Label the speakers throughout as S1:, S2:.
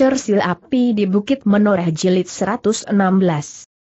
S1: Cersil Api di Bukit Menoreh Jilid 116.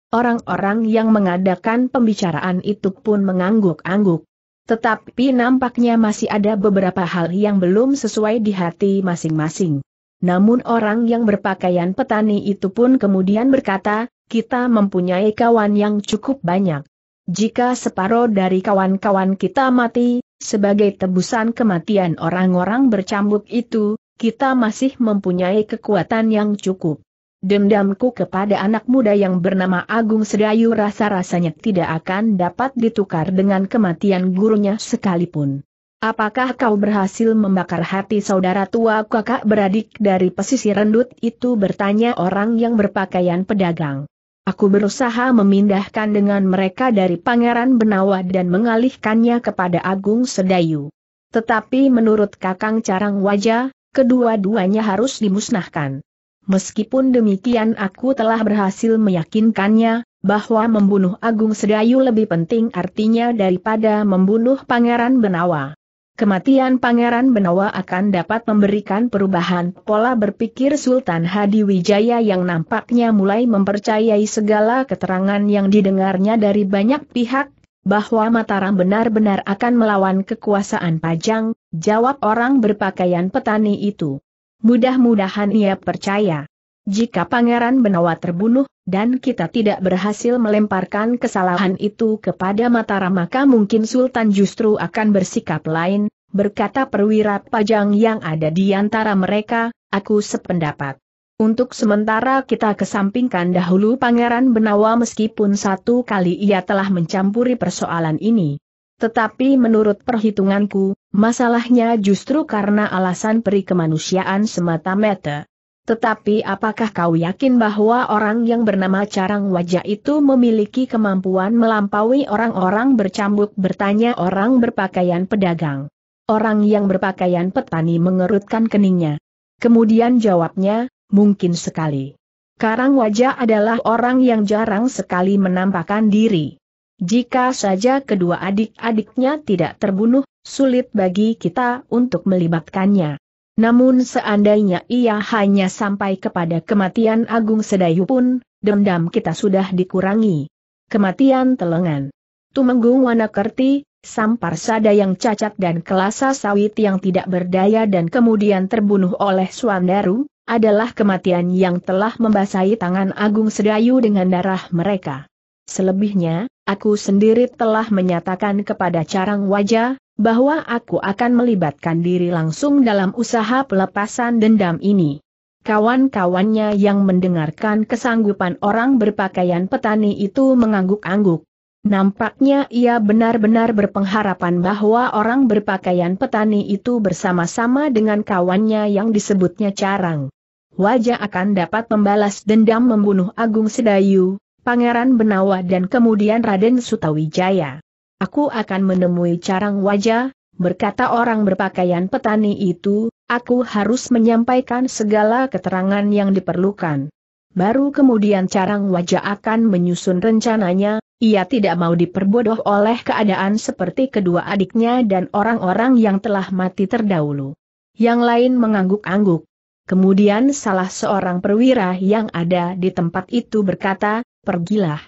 S1: Orang-orang yang mengadakan pembicaraan itu pun mengangguk-angguk. Tetapi nampaknya masih ada beberapa hal yang belum sesuai di hati masing-masing. Namun orang yang berpakaian petani itu pun kemudian berkata, kita mempunyai kawan yang cukup banyak. Jika separuh dari kawan-kawan kita mati, sebagai tebusan kematian orang-orang bercambuk itu, kita masih mempunyai kekuatan yang cukup. Dendamku kepada anak muda yang bernama Agung Sedayu rasa-rasanya tidak akan dapat ditukar dengan kematian gurunya sekalipun. Apakah kau berhasil membakar hati saudara tua kakak beradik dari pesisir rendut itu bertanya orang yang berpakaian pedagang. Aku berusaha memindahkan dengan mereka dari Pangeran Benawa dan mengalihkannya kepada Agung Sedayu. Tetapi menurut Kakang Carang Wajah, kedua-duanya harus dimusnahkan. Meskipun demikian aku telah berhasil meyakinkannya, bahwa membunuh Agung Sedayu lebih penting artinya daripada membunuh Pangeran Benawa. Kematian Pangeran Benawa akan dapat memberikan perubahan pola berpikir Sultan Hadi Wijaya yang nampaknya mulai mempercayai segala keterangan yang didengarnya dari banyak pihak, bahwa Mataram benar-benar akan melawan kekuasaan Pajang, jawab orang berpakaian petani itu. Mudah-mudahan ia percaya. Jika Pangeran Benawa terbunuh, dan kita tidak berhasil melemparkan kesalahan itu kepada Mataram maka mungkin Sultan justru akan bersikap lain, berkata perwira pajang yang ada di antara mereka, aku sependapat. Untuk sementara kita kesampingkan dahulu Pangeran Benawa meskipun satu kali ia telah mencampuri persoalan ini. Tetapi menurut perhitunganku, masalahnya justru karena alasan peri kemanusiaan semata-mata. Tetapi apakah kau yakin bahwa orang yang bernama Carang Wajah itu memiliki kemampuan melampaui orang-orang bercambuk bertanya orang berpakaian pedagang? Orang yang berpakaian petani mengerutkan keningnya. Kemudian jawabnya, mungkin sekali. Karang wajah adalah orang yang jarang sekali menampakkan diri. Jika saja kedua adik-adiknya tidak terbunuh, sulit bagi kita untuk melibatkannya. Namun seandainya ia hanya sampai kepada kematian Agung Sedayu pun, dendam kita sudah dikurangi. Kematian telengan. Tumenggung Wanakerti, Sampar Sada yang cacat dan Kelasa Sawit yang tidak berdaya dan kemudian terbunuh oleh Swandaru, adalah kematian yang telah membasahi tangan Agung Sedayu dengan darah mereka. Selebihnya, aku sendiri telah menyatakan kepada Carang Wajah, bahwa aku akan melibatkan diri langsung dalam usaha pelepasan dendam ini. Kawan-kawannya yang mendengarkan kesanggupan orang berpakaian petani itu mengangguk-angguk. Nampaknya ia benar-benar berpengharapan bahwa orang berpakaian petani itu bersama-sama dengan kawannya yang disebutnya Carang wajah akan dapat membalas dendam membunuh Agung Sedayu, Pangeran Benawa dan kemudian Raden Sutawijaya. Aku akan menemui carang wajah, berkata orang berpakaian petani itu, aku harus menyampaikan segala keterangan yang diperlukan. Baru kemudian carang wajah akan menyusun rencananya, ia tidak mau diperbodoh oleh keadaan seperti kedua adiknya dan orang-orang yang telah mati terdahulu. Yang lain mengangguk-angguk, Kemudian salah seorang perwira yang ada di tempat itu berkata, pergilah.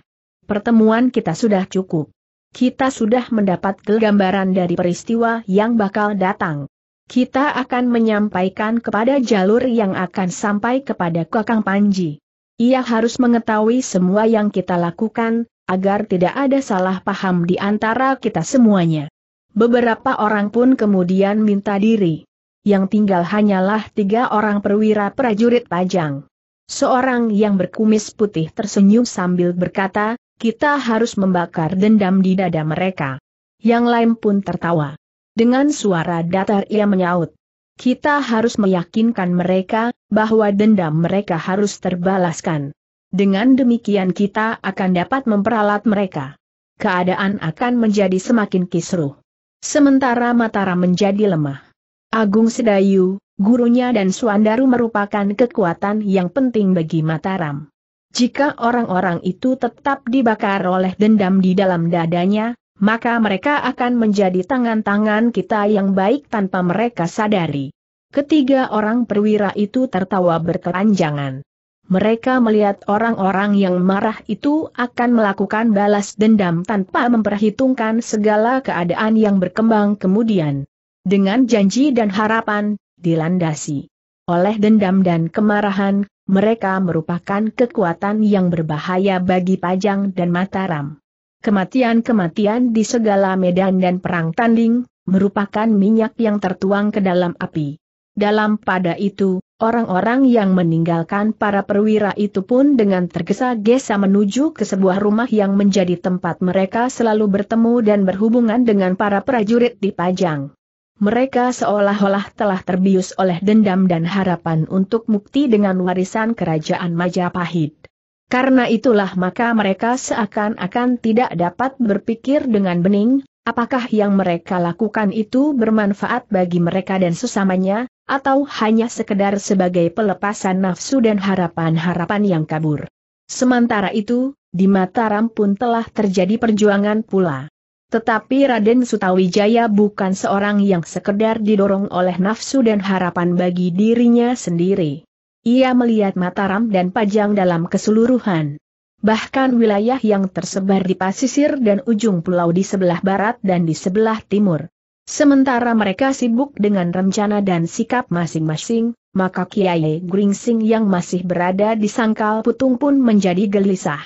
S1: Pertemuan kita sudah cukup. Kita sudah mendapat gambaran dari peristiwa yang bakal datang. Kita akan menyampaikan kepada jalur yang akan sampai kepada Kakang Panji. Ia harus mengetahui semua yang kita lakukan, agar tidak ada salah paham di antara kita semuanya. Beberapa orang pun kemudian minta diri yang tinggal hanyalah tiga orang perwira prajurit pajang. Seorang yang berkumis putih tersenyum sambil berkata, kita harus membakar dendam di dada mereka. Yang lain pun tertawa. Dengan suara datar ia menyaut. Kita harus meyakinkan mereka, bahwa dendam mereka harus terbalaskan. Dengan demikian kita akan dapat memperalat mereka. Keadaan akan menjadi semakin kisruh. Sementara Mataram menjadi lemah. Agung Sedayu, gurunya dan Suandaru merupakan kekuatan yang penting bagi Mataram. Jika orang-orang itu tetap dibakar oleh dendam di dalam dadanya, maka mereka akan menjadi tangan-tangan kita yang baik tanpa mereka sadari. Ketiga orang perwira itu tertawa berkeranjangan. Mereka melihat orang-orang yang marah itu akan melakukan balas dendam tanpa memperhitungkan segala keadaan yang berkembang kemudian. Dengan janji dan harapan, dilandasi oleh dendam dan kemarahan, mereka merupakan kekuatan yang berbahaya bagi Pajang dan Mataram. Kematian-kematian di segala medan dan perang tanding, merupakan minyak yang tertuang ke dalam api. Dalam pada itu, orang-orang yang meninggalkan para perwira itu pun dengan tergesa-gesa menuju ke sebuah rumah yang menjadi tempat mereka selalu bertemu dan berhubungan dengan para prajurit di Pajang. Mereka seolah-olah telah terbius oleh dendam dan harapan untuk mukti dengan warisan kerajaan Majapahit. Karena itulah maka mereka seakan-akan tidak dapat berpikir dengan bening, apakah yang mereka lakukan itu bermanfaat bagi mereka dan sesamanya, atau hanya sekedar sebagai pelepasan nafsu dan harapan-harapan yang kabur. Sementara itu, di Mataram pun telah terjadi perjuangan pula. Tetapi Raden Sutawijaya bukan seorang yang sekedar didorong oleh nafsu dan harapan bagi dirinya sendiri. Ia melihat Mataram dan Pajang dalam keseluruhan. Bahkan wilayah yang tersebar di pasisir dan ujung pulau di sebelah barat dan di sebelah timur. Sementara mereka sibuk dengan rencana dan sikap masing-masing, maka Kiai Gringsing yang masih berada di sangkal putung pun menjadi gelisah.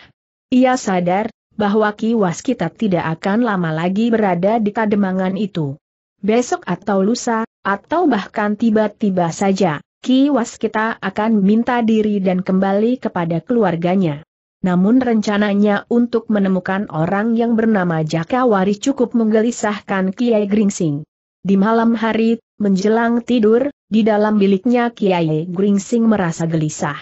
S1: Ia sadar bahwa kiwas kita tidak akan lama lagi berada di kademangan itu. Besok atau lusa, atau bahkan tiba-tiba saja, kiwas kita akan minta diri dan kembali kepada keluarganya. Namun rencananya untuk menemukan orang yang bernama Jakawari cukup menggelisahkan Kiai Gringsing. Di malam hari, menjelang tidur, di dalam biliknya Kiai Gringsing merasa gelisah.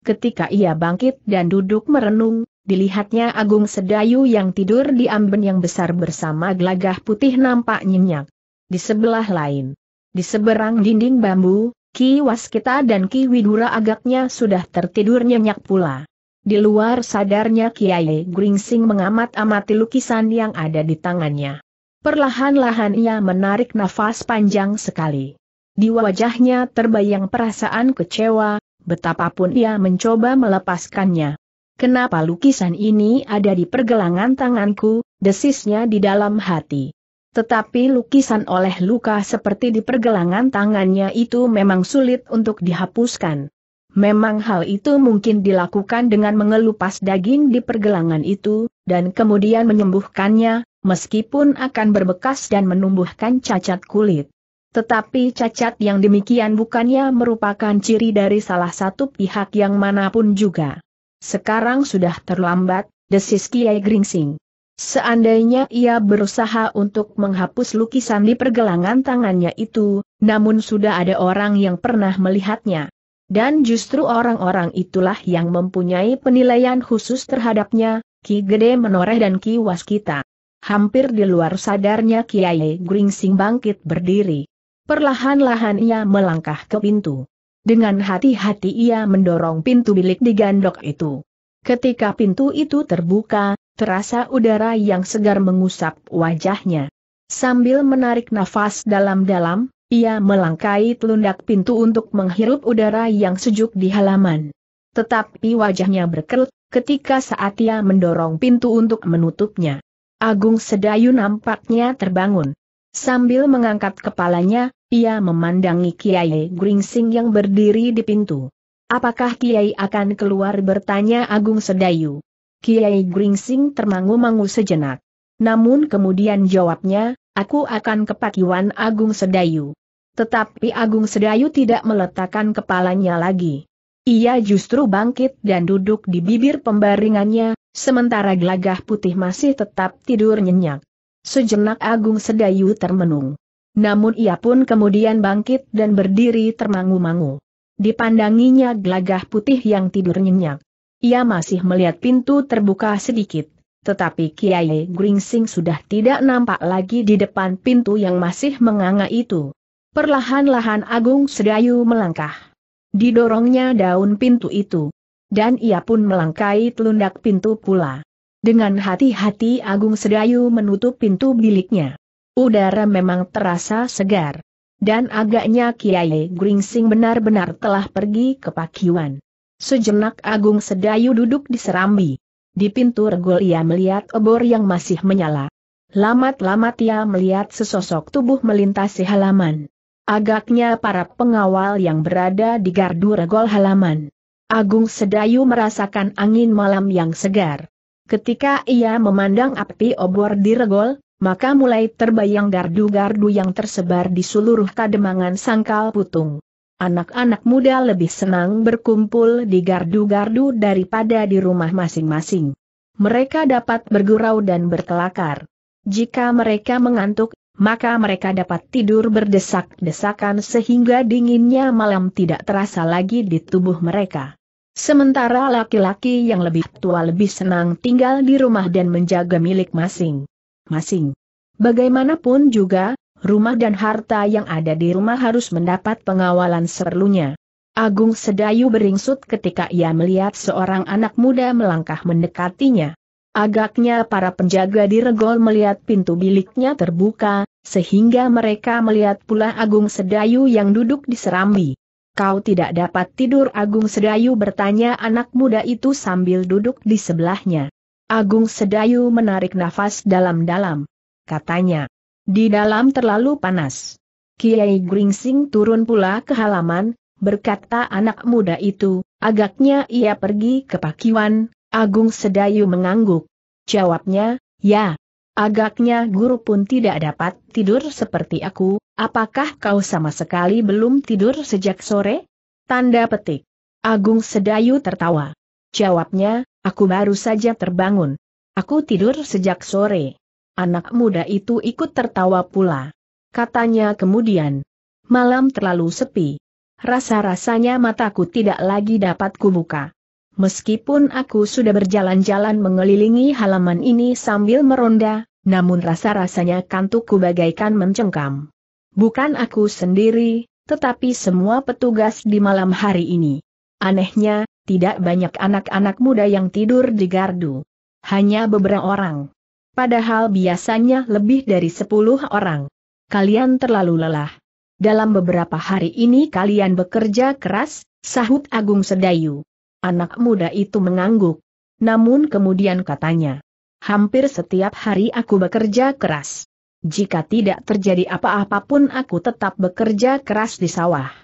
S1: Ketika ia bangkit dan duduk merenung, Dilihatnya Agung Sedayu yang tidur di amben yang besar bersama gelagah putih nampak nyenyak. Di sebelah lain, di seberang dinding bambu, Ki Waskita dan Ki Widura agaknya sudah tertidur nyenyak pula. Di luar sadarnya Kiai Gringsing mengamat-amati lukisan yang ada di tangannya. Perlahan-lahan ia menarik nafas panjang sekali. Di wajahnya terbayang perasaan kecewa, betapapun ia mencoba melepaskannya. Kenapa lukisan ini ada di pergelangan tanganku, desisnya di dalam hati. Tetapi lukisan oleh luka seperti di pergelangan tangannya itu memang sulit untuk dihapuskan. Memang hal itu mungkin dilakukan dengan mengelupas daging di pergelangan itu, dan kemudian menyembuhkannya, meskipun akan berbekas dan menumbuhkan cacat kulit. Tetapi cacat yang demikian bukannya merupakan ciri dari salah satu pihak yang manapun juga. Sekarang sudah terlambat, desis Kiai Gringsing. Seandainya ia berusaha untuk menghapus lukisan di pergelangan tangannya itu, namun sudah ada orang yang pernah melihatnya. Dan justru orang-orang itulah yang mempunyai penilaian khusus terhadapnya, Ki Gede Menoreh dan Ki Waskita. Hampir di luar sadarnya Kiai Gringsing bangkit berdiri. Perlahan-lahan ia melangkah ke pintu. Dengan hati-hati ia mendorong pintu bilik di gandok itu. Ketika pintu itu terbuka, terasa udara yang segar mengusap wajahnya. Sambil menarik nafas dalam-dalam, ia melangkai telundak pintu untuk menghirup udara yang sejuk di halaman. Tetapi wajahnya berkerut ketika saat ia mendorong pintu untuk menutupnya. Agung Sedayu nampaknya terbangun. Sambil mengangkat kepalanya, ia memandangi Kiai Gringsing yang berdiri di pintu. Apakah Kiai akan keluar bertanya Agung Sedayu? Kiai Gringsing termangu-mangu sejenak. Namun kemudian jawabnya, aku akan ke Pakiwan Agung Sedayu. Tetapi Agung Sedayu tidak meletakkan kepalanya lagi. Ia justru bangkit dan duduk di bibir pembaringannya, sementara gelagah putih masih tetap tidur nyenyak. Sejenak Agung Sedayu termenung. Namun ia pun kemudian bangkit dan berdiri termangu-mangu. Dipandanginya gelagah putih yang tidur nyenyak. Ia masih melihat pintu terbuka sedikit, tetapi Kiai Gringsing sudah tidak nampak lagi di depan pintu yang masih menganga itu. Perlahan-lahan Agung Sedayu melangkah. Didorongnya daun pintu itu. Dan ia pun melangkai telundak pintu pula. Dengan hati-hati Agung Sedayu menutup pintu biliknya. Udara memang terasa segar. Dan agaknya Kiai Gringsing benar-benar telah pergi ke Pakiwan. Sejenak Agung Sedayu duduk di serambi. Di pintu regol ia melihat obor yang masih menyala. Lamat-lamat ia melihat sesosok tubuh melintasi halaman. Agaknya para pengawal yang berada di gardu regol halaman. Agung Sedayu merasakan angin malam yang segar. Ketika ia memandang api obor di regol, maka mulai terbayang gardu-gardu yang tersebar di seluruh kademangan sangkal putung. Anak-anak muda lebih senang berkumpul di gardu-gardu daripada di rumah masing-masing. Mereka dapat bergurau dan berkelakar. Jika mereka mengantuk, maka mereka dapat tidur berdesak-desakan sehingga dinginnya malam tidak terasa lagi di tubuh mereka. Sementara laki-laki yang lebih tua lebih senang tinggal di rumah dan menjaga milik masing masing-masing. Bagaimanapun juga, rumah dan harta yang ada di rumah harus mendapat pengawalan seperlunya. Agung Sedayu beringsut ketika ia melihat seorang anak muda melangkah mendekatinya. Agaknya para penjaga di regol melihat pintu biliknya terbuka, sehingga mereka melihat pula Agung Sedayu yang duduk di serambi. Kau tidak dapat tidur Agung Sedayu bertanya anak muda itu sambil duduk di sebelahnya. Agung Sedayu menarik nafas dalam-dalam. Katanya, di dalam terlalu panas. Kiai Gringsing turun pula ke halaman, berkata anak muda itu, agaknya ia pergi ke Pakiwan, Agung Sedayu mengangguk. Jawabnya, ya. Agaknya guru pun tidak dapat tidur seperti aku, apakah kau sama sekali belum tidur sejak sore? Tanda petik. Agung Sedayu tertawa. Jawabnya, Aku baru saja terbangun. Aku tidur sejak sore. Anak muda itu ikut tertawa pula. Katanya kemudian, malam terlalu sepi. Rasa-rasanya mataku tidak lagi dapat kubuka. Meskipun aku sudah berjalan-jalan mengelilingi halaman ini sambil meronda, namun rasa-rasanya kantukku bagaikan mencengkam. Bukan aku sendiri, tetapi semua petugas di malam hari ini. Anehnya, tidak banyak anak-anak muda yang tidur di gardu. Hanya beberapa orang. Padahal biasanya lebih dari sepuluh orang. Kalian terlalu lelah. Dalam beberapa hari ini kalian bekerja keras, sahut Agung Sedayu. Anak muda itu mengangguk. Namun kemudian katanya, hampir setiap hari aku bekerja keras. Jika tidak terjadi apa-apapun aku tetap bekerja keras di sawah.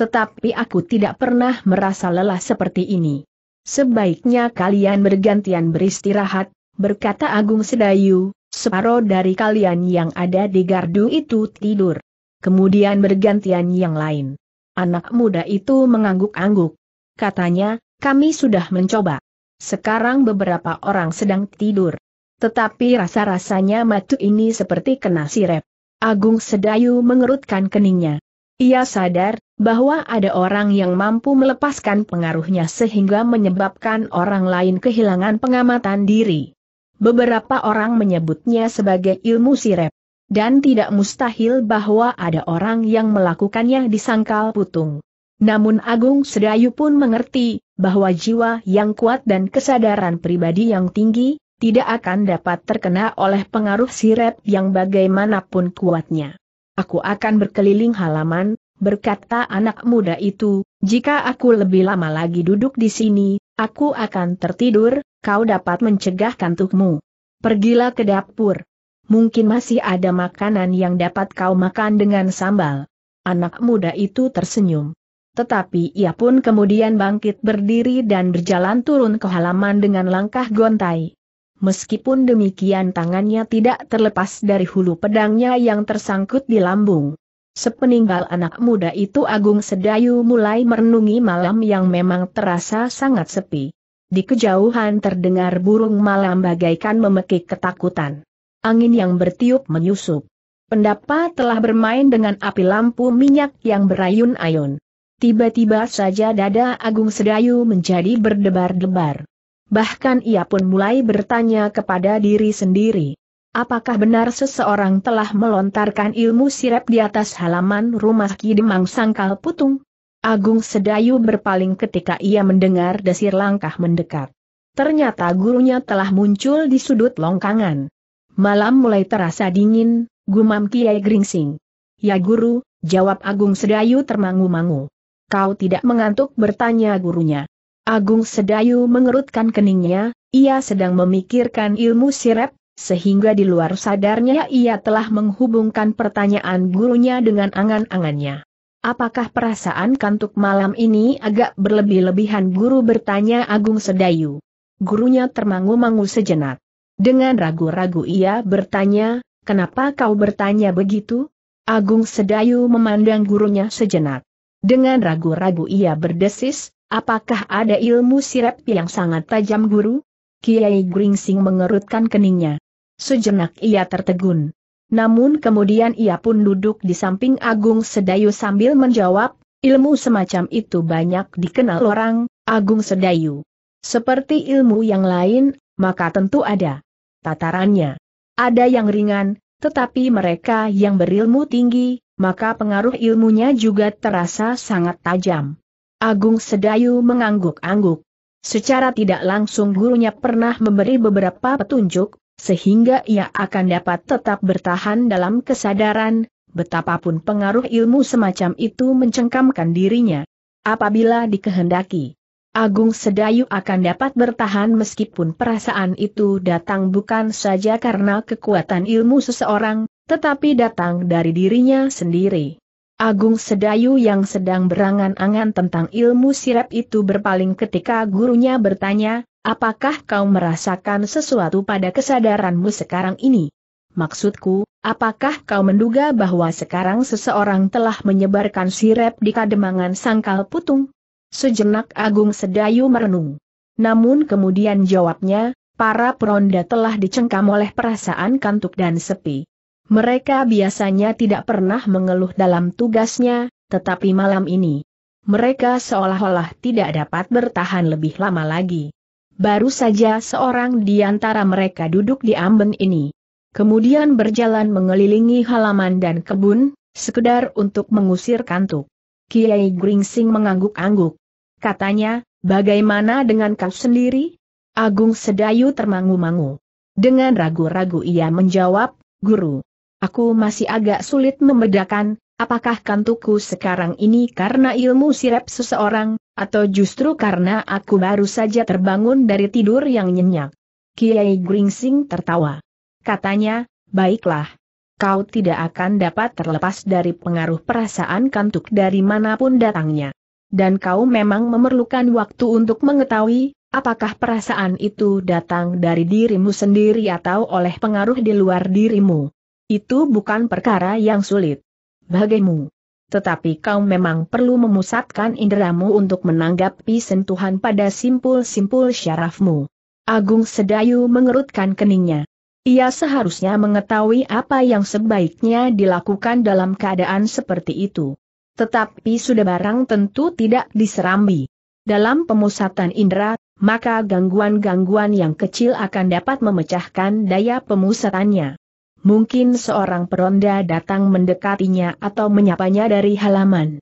S1: Tetapi aku tidak pernah merasa lelah seperti ini. Sebaiknya kalian bergantian beristirahat, berkata Agung Sedayu, separuh dari kalian yang ada di gardu itu tidur. Kemudian bergantian yang lain. Anak muda itu mengangguk-angguk. Katanya, kami sudah mencoba. Sekarang beberapa orang sedang tidur. Tetapi rasa-rasanya matu ini seperti kena sirep. Agung Sedayu mengerutkan keningnya. Ia sadar bahwa ada orang yang mampu melepaskan pengaruhnya sehingga menyebabkan orang lain kehilangan pengamatan diri. Beberapa orang menyebutnya sebagai ilmu sirep. Dan tidak mustahil bahwa ada orang yang melakukannya disangkal putung. Namun Agung Sedayu pun mengerti, bahwa jiwa yang kuat dan kesadaran pribadi yang tinggi, tidak akan dapat terkena oleh pengaruh sirep yang bagaimanapun kuatnya aku akan berkeliling halaman, berkata anak muda itu, jika aku lebih lama lagi duduk di sini, aku akan tertidur, kau dapat mencegah kantukmu. Pergilah ke dapur. Mungkin masih ada makanan yang dapat kau makan dengan sambal. Anak muda itu tersenyum. Tetapi ia pun kemudian bangkit berdiri dan berjalan turun ke halaman dengan langkah gontai. Meskipun demikian tangannya tidak terlepas dari hulu pedangnya yang tersangkut di lambung. Sepeninggal anak muda itu Agung Sedayu mulai merenungi malam yang memang terasa sangat sepi. Di kejauhan terdengar burung malam bagaikan memekik ketakutan. Angin yang bertiup menyusup. Pendapa telah bermain dengan api lampu minyak yang berayun-ayun. Tiba-tiba saja dada Agung Sedayu menjadi berdebar-debar bahkan ia pun mulai bertanya kepada diri sendiri. Apakah benar seseorang telah melontarkan ilmu sirep di atas halaman rumah Kidemang Sangkal Putung? Agung Sedayu berpaling ketika ia mendengar desir langkah mendekat. Ternyata gurunya telah muncul di sudut longkangan. Malam mulai terasa dingin, gumam Kiai Gringsing. Ya guru, jawab Agung Sedayu termangu-mangu. Kau tidak mengantuk bertanya gurunya. Agung Sedayu mengerutkan keningnya, ia sedang memikirkan ilmu sirep, sehingga di luar sadarnya ia telah menghubungkan pertanyaan gurunya dengan angan-angannya. Apakah perasaan kantuk malam ini agak berlebih-lebihan guru bertanya Agung Sedayu. Gurunya termangu-mangu sejenak. Dengan ragu-ragu ia bertanya, kenapa kau bertanya begitu? Agung Sedayu memandang gurunya sejenak. Dengan ragu-ragu ia berdesis, Apakah ada ilmu sirep yang sangat tajam guru? Kiai Gringsing mengerutkan keningnya. Sejenak ia tertegun. Namun kemudian ia pun duduk di samping Agung Sedayu sambil menjawab, ilmu semacam itu banyak dikenal orang, Agung Sedayu. Seperti ilmu yang lain, maka tentu ada tatarannya. Ada yang ringan, tetapi mereka yang berilmu tinggi, maka pengaruh ilmunya juga terasa sangat tajam. Agung Sedayu mengangguk-angguk. Secara tidak langsung gurunya pernah memberi beberapa petunjuk, sehingga ia akan dapat tetap bertahan dalam kesadaran, betapapun pengaruh ilmu semacam itu mencengkamkan dirinya. Apabila dikehendaki, Agung Sedayu akan dapat bertahan meskipun perasaan itu datang bukan saja karena kekuatan ilmu seseorang, tetapi datang dari dirinya sendiri. Agung Sedayu yang sedang berangan-angan tentang ilmu sirap itu berpaling ketika gurunya bertanya, apakah kau merasakan sesuatu pada kesadaranmu sekarang ini? Maksudku, apakah kau menduga bahwa sekarang seseorang telah menyebarkan sirap di kademangan sangkal putung? Sejenak Agung Sedayu merenung. Namun kemudian jawabnya, para peronda telah dicengkam oleh perasaan kantuk dan sepi. Mereka biasanya tidak pernah mengeluh dalam tugasnya, tetapi malam ini. Mereka seolah-olah tidak dapat bertahan lebih lama lagi. Baru saja seorang di antara mereka duduk di amben ini. Kemudian berjalan mengelilingi halaman dan kebun, sekedar untuk mengusir kantuk. Kiai Gringsing mengangguk-angguk. Katanya, bagaimana dengan kau sendiri? Agung Sedayu termangu-mangu. Dengan ragu-ragu ia menjawab, Guru, Aku masih agak sulit membedakan, apakah kantukku sekarang ini karena ilmu sirep seseorang, atau justru karena aku baru saja terbangun dari tidur yang nyenyak. Kiai Gringsing tertawa. Katanya, baiklah. Kau tidak akan dapat terlepas dari pengaruh perasaan kantuk dari manapun datangnya. Dan kau memang memerlukan waktu untuk mengetahui, apakah perasaan itu datang dari dirimu sendiri atau oleh pengaruh di luar dirimu. Itu bukan perkara yang sulit. bagaimu. Tetapi kau memang perlu memusatkan inderamu untuk menanggapi sentuhan pada simpul-simpul syarafmu. Agung Sedayu mengerutkan keningnya. Ia seharusnya mengetahui apa yang sebaiknya dilakukan dalam keadaan seperti itu. Tetapi sudah barang tentu tidak diserambi. Dalam pemusatan indera, maka gangguan-gangguan yang kecil akan dapat memecahkan daya pemusatannya mungkin seorang peronda datang mendekatinya atau menyapanya dari halaman.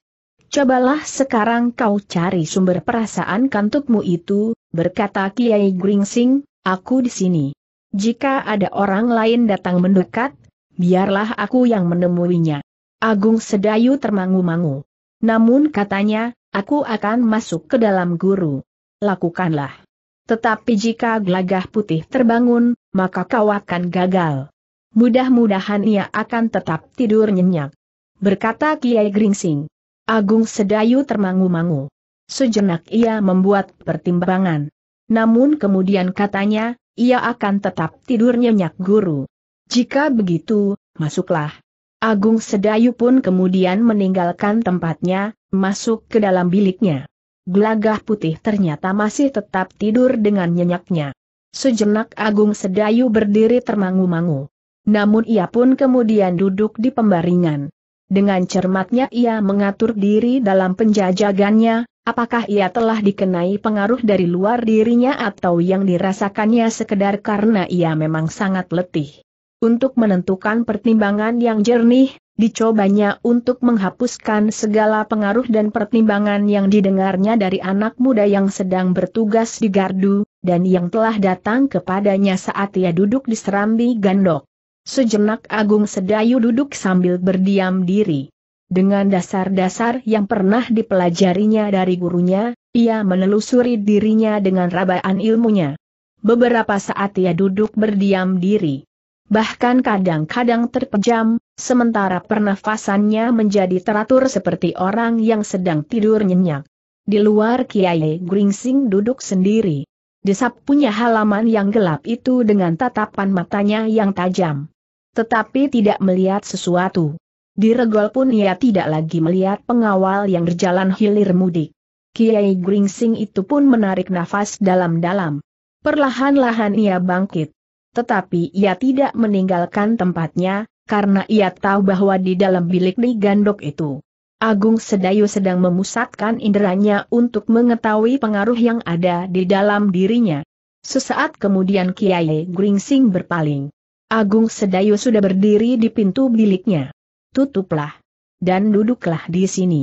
S1: Cobalah sekarang kau cari sumber perasaan kantukmu itu, berkata Kiai Gringsing, aku di sini. Jika ada orang lain datang mendekat, biarlah aku yang menemuinya. Agung Sedayu termangu-mangu. Namun katanya, aku akan masuk ke dalam guru. Lakukanlah. Tetapi jika gelagah putih terbangun, maka kau akan gagal mudah-mudahan ia akan tetap tidur nyenyak. Berkata Kiai Gringsing. Agung Sedayu termangu-mangu. Sejenak ia membuat pertimbangan. Namun kemudian katanya, ia akan tetap tidur nyenyak guru. Jika begitu, masuklah. Agung Sedayu pun kemudian meninggalkan tempatnya, masuk ke dalam biliknya. Gelagah putih ternyata masih tetap tidur dengan nyenyaknya. Sejenak Agung Sedayu berdiri termangu-mangu. Namun ia pun kemudian duduk di pembaringan. Dengan cermatnya ia mengatur diri dalam penjajagannya, apakah ia telah dikenai pengaruh dari luar dirinya atau yang dirasakannya sekedar karena ia memang sangat letih. Untuk menentukan pertimbangan yang jernih, dicobanya untuk menghapuskan segala pengaruh dan pertimbangan yang didengarnya dari anak muda yang sedang bertugas di gardu, dan yang telah datang kepadanya saat ia duduk di serambi gandok. Sejenak Agung Sedayu duduk sambil berdiam diri. Dengan dasar-dasar yang pernah dipelajarinya dari gurunya, ia menelusuri dirinya dengan rabaan ilmunya. Beberapa saat ia duduk berdiam diri. Bahkan kadang-kadang terpejam, sementara pernafasannya menjadi teratur seperti orang yang sedang tidur nyenyak. Di luar Kiai Gringsing duduk sendiri. Desap punya halaman yang gelap itu dengan tatapan matanya yang tajam tetapi tidak melihat sesuatu. Di regol pun ia tidak lagi melihat pengawal yang berjalan hilir mudik. Kiai Gringsing itu pun menarik nafas dalam-dalam. Perlahan-lahan ia bangkit. Tetapi ia tidak meninggalkan tempatnya, karena ia tahu bahwa di dalam bilik di gandok itu. Agung Sedayu sedang memusatkan inderanya untuk mengetahui pengaruh yang ada di dalam dirinya. Sesaat kemudian Kiai Gringsing berpaling. Agung Sedayu sudah berdiri di pintu biliknya. Tutuplah. Dan duduklah di sini.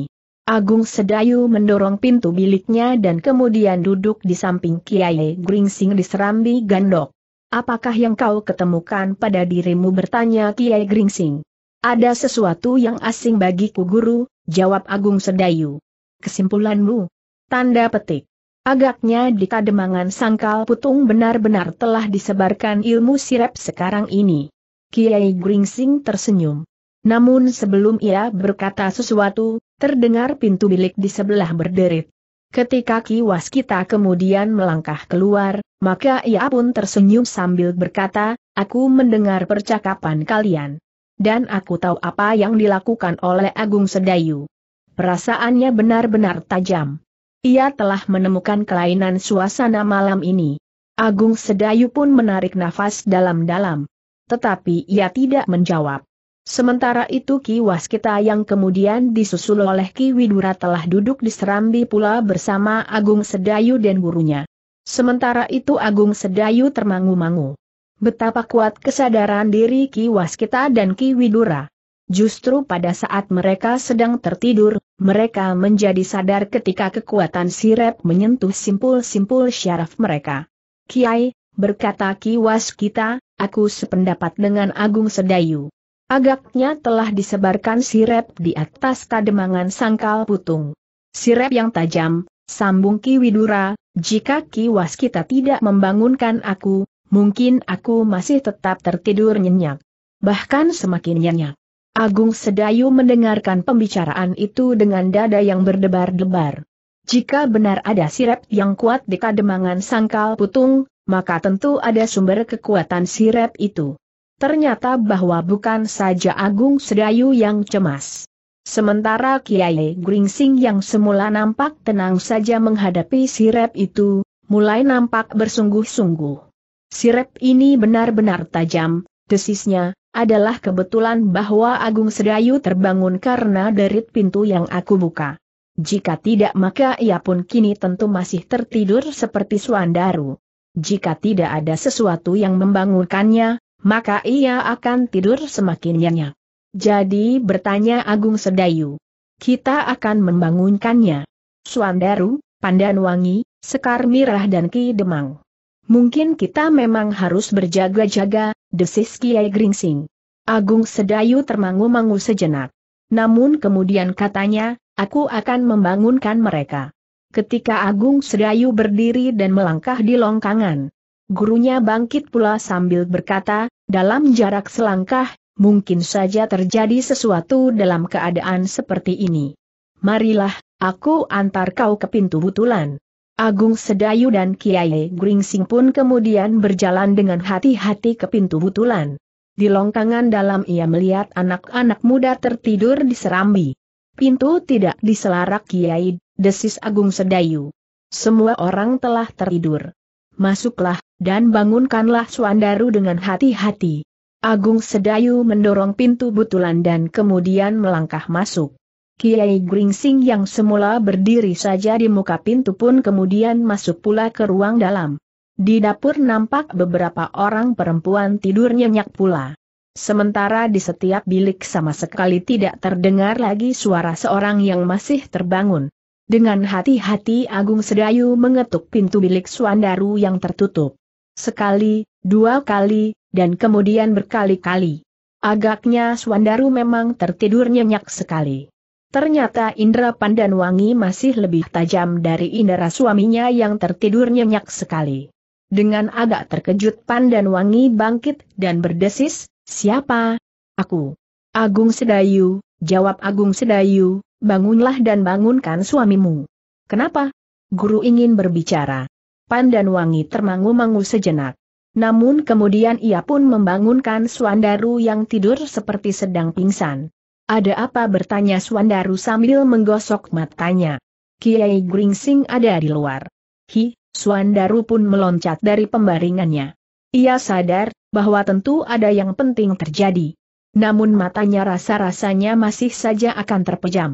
S1: Agung Sedayu mendorong pintu biliknya dan kemudian duduk di samping Kiai Gringsing di Serambi Gandok. Apakah yang kau ketemukan pada dirimu bertanya Kiai Gringsing. Ada sesuatu yang asing bagiku guru, jawab Agung Sedayu. Kesimpulanmu? Tanda petik. Agaknya di kademangan sangkal putung benar-benar telah disebarkan ilmu sirep sekarang ini. Kiai Gringsing tersenyum. Namun sebelum ia berkata sesuatu, terdengar pintu bilik di sebelah berderit. Ketika kiwas kita kemudian melangkah keluar, maka ia pun tersenyum sambil berkata, aku mendengar percakapan kalian. Dan aku tahu apa yang dilakukan oleh Agung Sedayu. Perasaannya benar-benar tajam. Ia telah menemukan kelainan suasana malam ini. Agung Sedayu pun menarik nafas dalam-dalam. Tetapi ia tidak menjawab. Sementara itu Ki Waskita yang kemudian disusul oleh Ki Widura telah duduk di Serambi pula bersama Agung Sedayu dan gurunya. Sementara itu Agung Sedayu termangu-mangu. Betapa kuat kesadaran diri Ki Waskita dan Ki Widura. Justru pada saat mereka sedang tertidur, mereka menjadi sadar ketika kekuatan sirep menyentuh simpul-simpul syaraf mereka. Kiai, berkata kiwas kita, aku sependapat dengan Agung Sedayu. Agaknya telah disebarkan sirep di atas kademangan sangkal putung. Sirep yang tajam, sambung Ki Widura, jika Ki Waskita tidak membangunkan aku, mungkin aku masih tetap tertidur nyenyak. Bahkan semakin nyenyak. Agung Sedayu mendengarkan pembicaraan itu dengan dada yang berdebar-debar. Jika benar ada sirep yang kuat di kademangan sangkal putung, maka tentu ada sumber kekuatan sirep itu. Ternyata bahwa bukan saja Agung Sedayu yang cemas. Sementara Kiai Gringsing yang semula nampak tenang saja menghadapi sirep itu, mulai nampak bersungguh-sungguh. Sirep ini benar-benar tajam, desisnya, adalah kebetulan bahwa Agung Sedayu terbangun karena derit pintu yang aku buka. Jika tidak maka ia pun kini tentu masih tertidur seperti Suandaru. Jika tidak ada sesuatu yang membangunkannya, maka ia akan tidur semakin nyenyak. Jadi bertanya Agung Sedayu. Kita akan membangunkannya. Suandaru, Pandanwangi, Sekar Mirah dan Ki Demang. Mungkin kita memang harus berjaga-jaga, Desis Kiai Gringsing. Agung Sedayu termangu-mangu sejenak. Namun kemudian katanya, aku akan membangunkan mereka. Ketika Agung Sedayu berdiri dan melangkah di longkangan, gurunya bangkit pula sambil berkata, dalam jarak selangkah, mungkin saja terjadi sesuatu dalam keadaan seperti ini. Marilah, aku antar kau ke pintu butulan. Agung Sedayu dan Kiai Gringsing pun kemudian berjalan dengan hati-hati ke pintu butulan. Di longkangan dalam ia melihat anak-anak muda tertidur di serambi. Pintu tidak diselarak Kiai, desis Agung Sedayu. Semua orang telah tertidur. Masuklah, dan bangunkanlah Suandaru dengan hati-hati. Agung Sedayu mendorong pintu butulan dan kemudian melangkah masuk. Kiai Gringsing yang semula berdiri saja di muka pintu pun kemudian masuk pula ke ruang dalam. Di dapur nampak beberapa orang perempuan tidur nyenyak pula. Sementara di setiap bilik sama sekali tidak terdengar lagi suara seorang yang masih terbangun. Dengan hati-hati Agung Sedayu mengetuk pintu bilik Suandaru yang tertutup. Sekali, dua kali, dan kemudian berkali-kali. Agaknya Suandaru memang tertidur nyenyak sekali. Ternyata indera Pandanwangi masih lebih tajam dari indera suaminya yang tertidur nyenyak sekali. Dengan agak terkejut Pandanwangi bangkit dan berdesis, siapa? Aku. Agung Sedayu, jawab Agung Sedayu, bangunlah dan bangunkan suamimu. Kenapa? Guru ingin berbicara. Pandanwangi termangu-mangu sejenak. Namun kemudian ia pun membangunkan Suandaru yang tidur seperti sedang pingsan. Ada apa bertanya Swandaru sambil menggosok matanya. Kiai Gringsing ada di luar. Hi, Swandaru pun meloncat dari pembaringannya. Ia sadar, bahwa tentu ada yang penting terjadi. Namun matanya rasa-rasanya masih saja akan terpejam.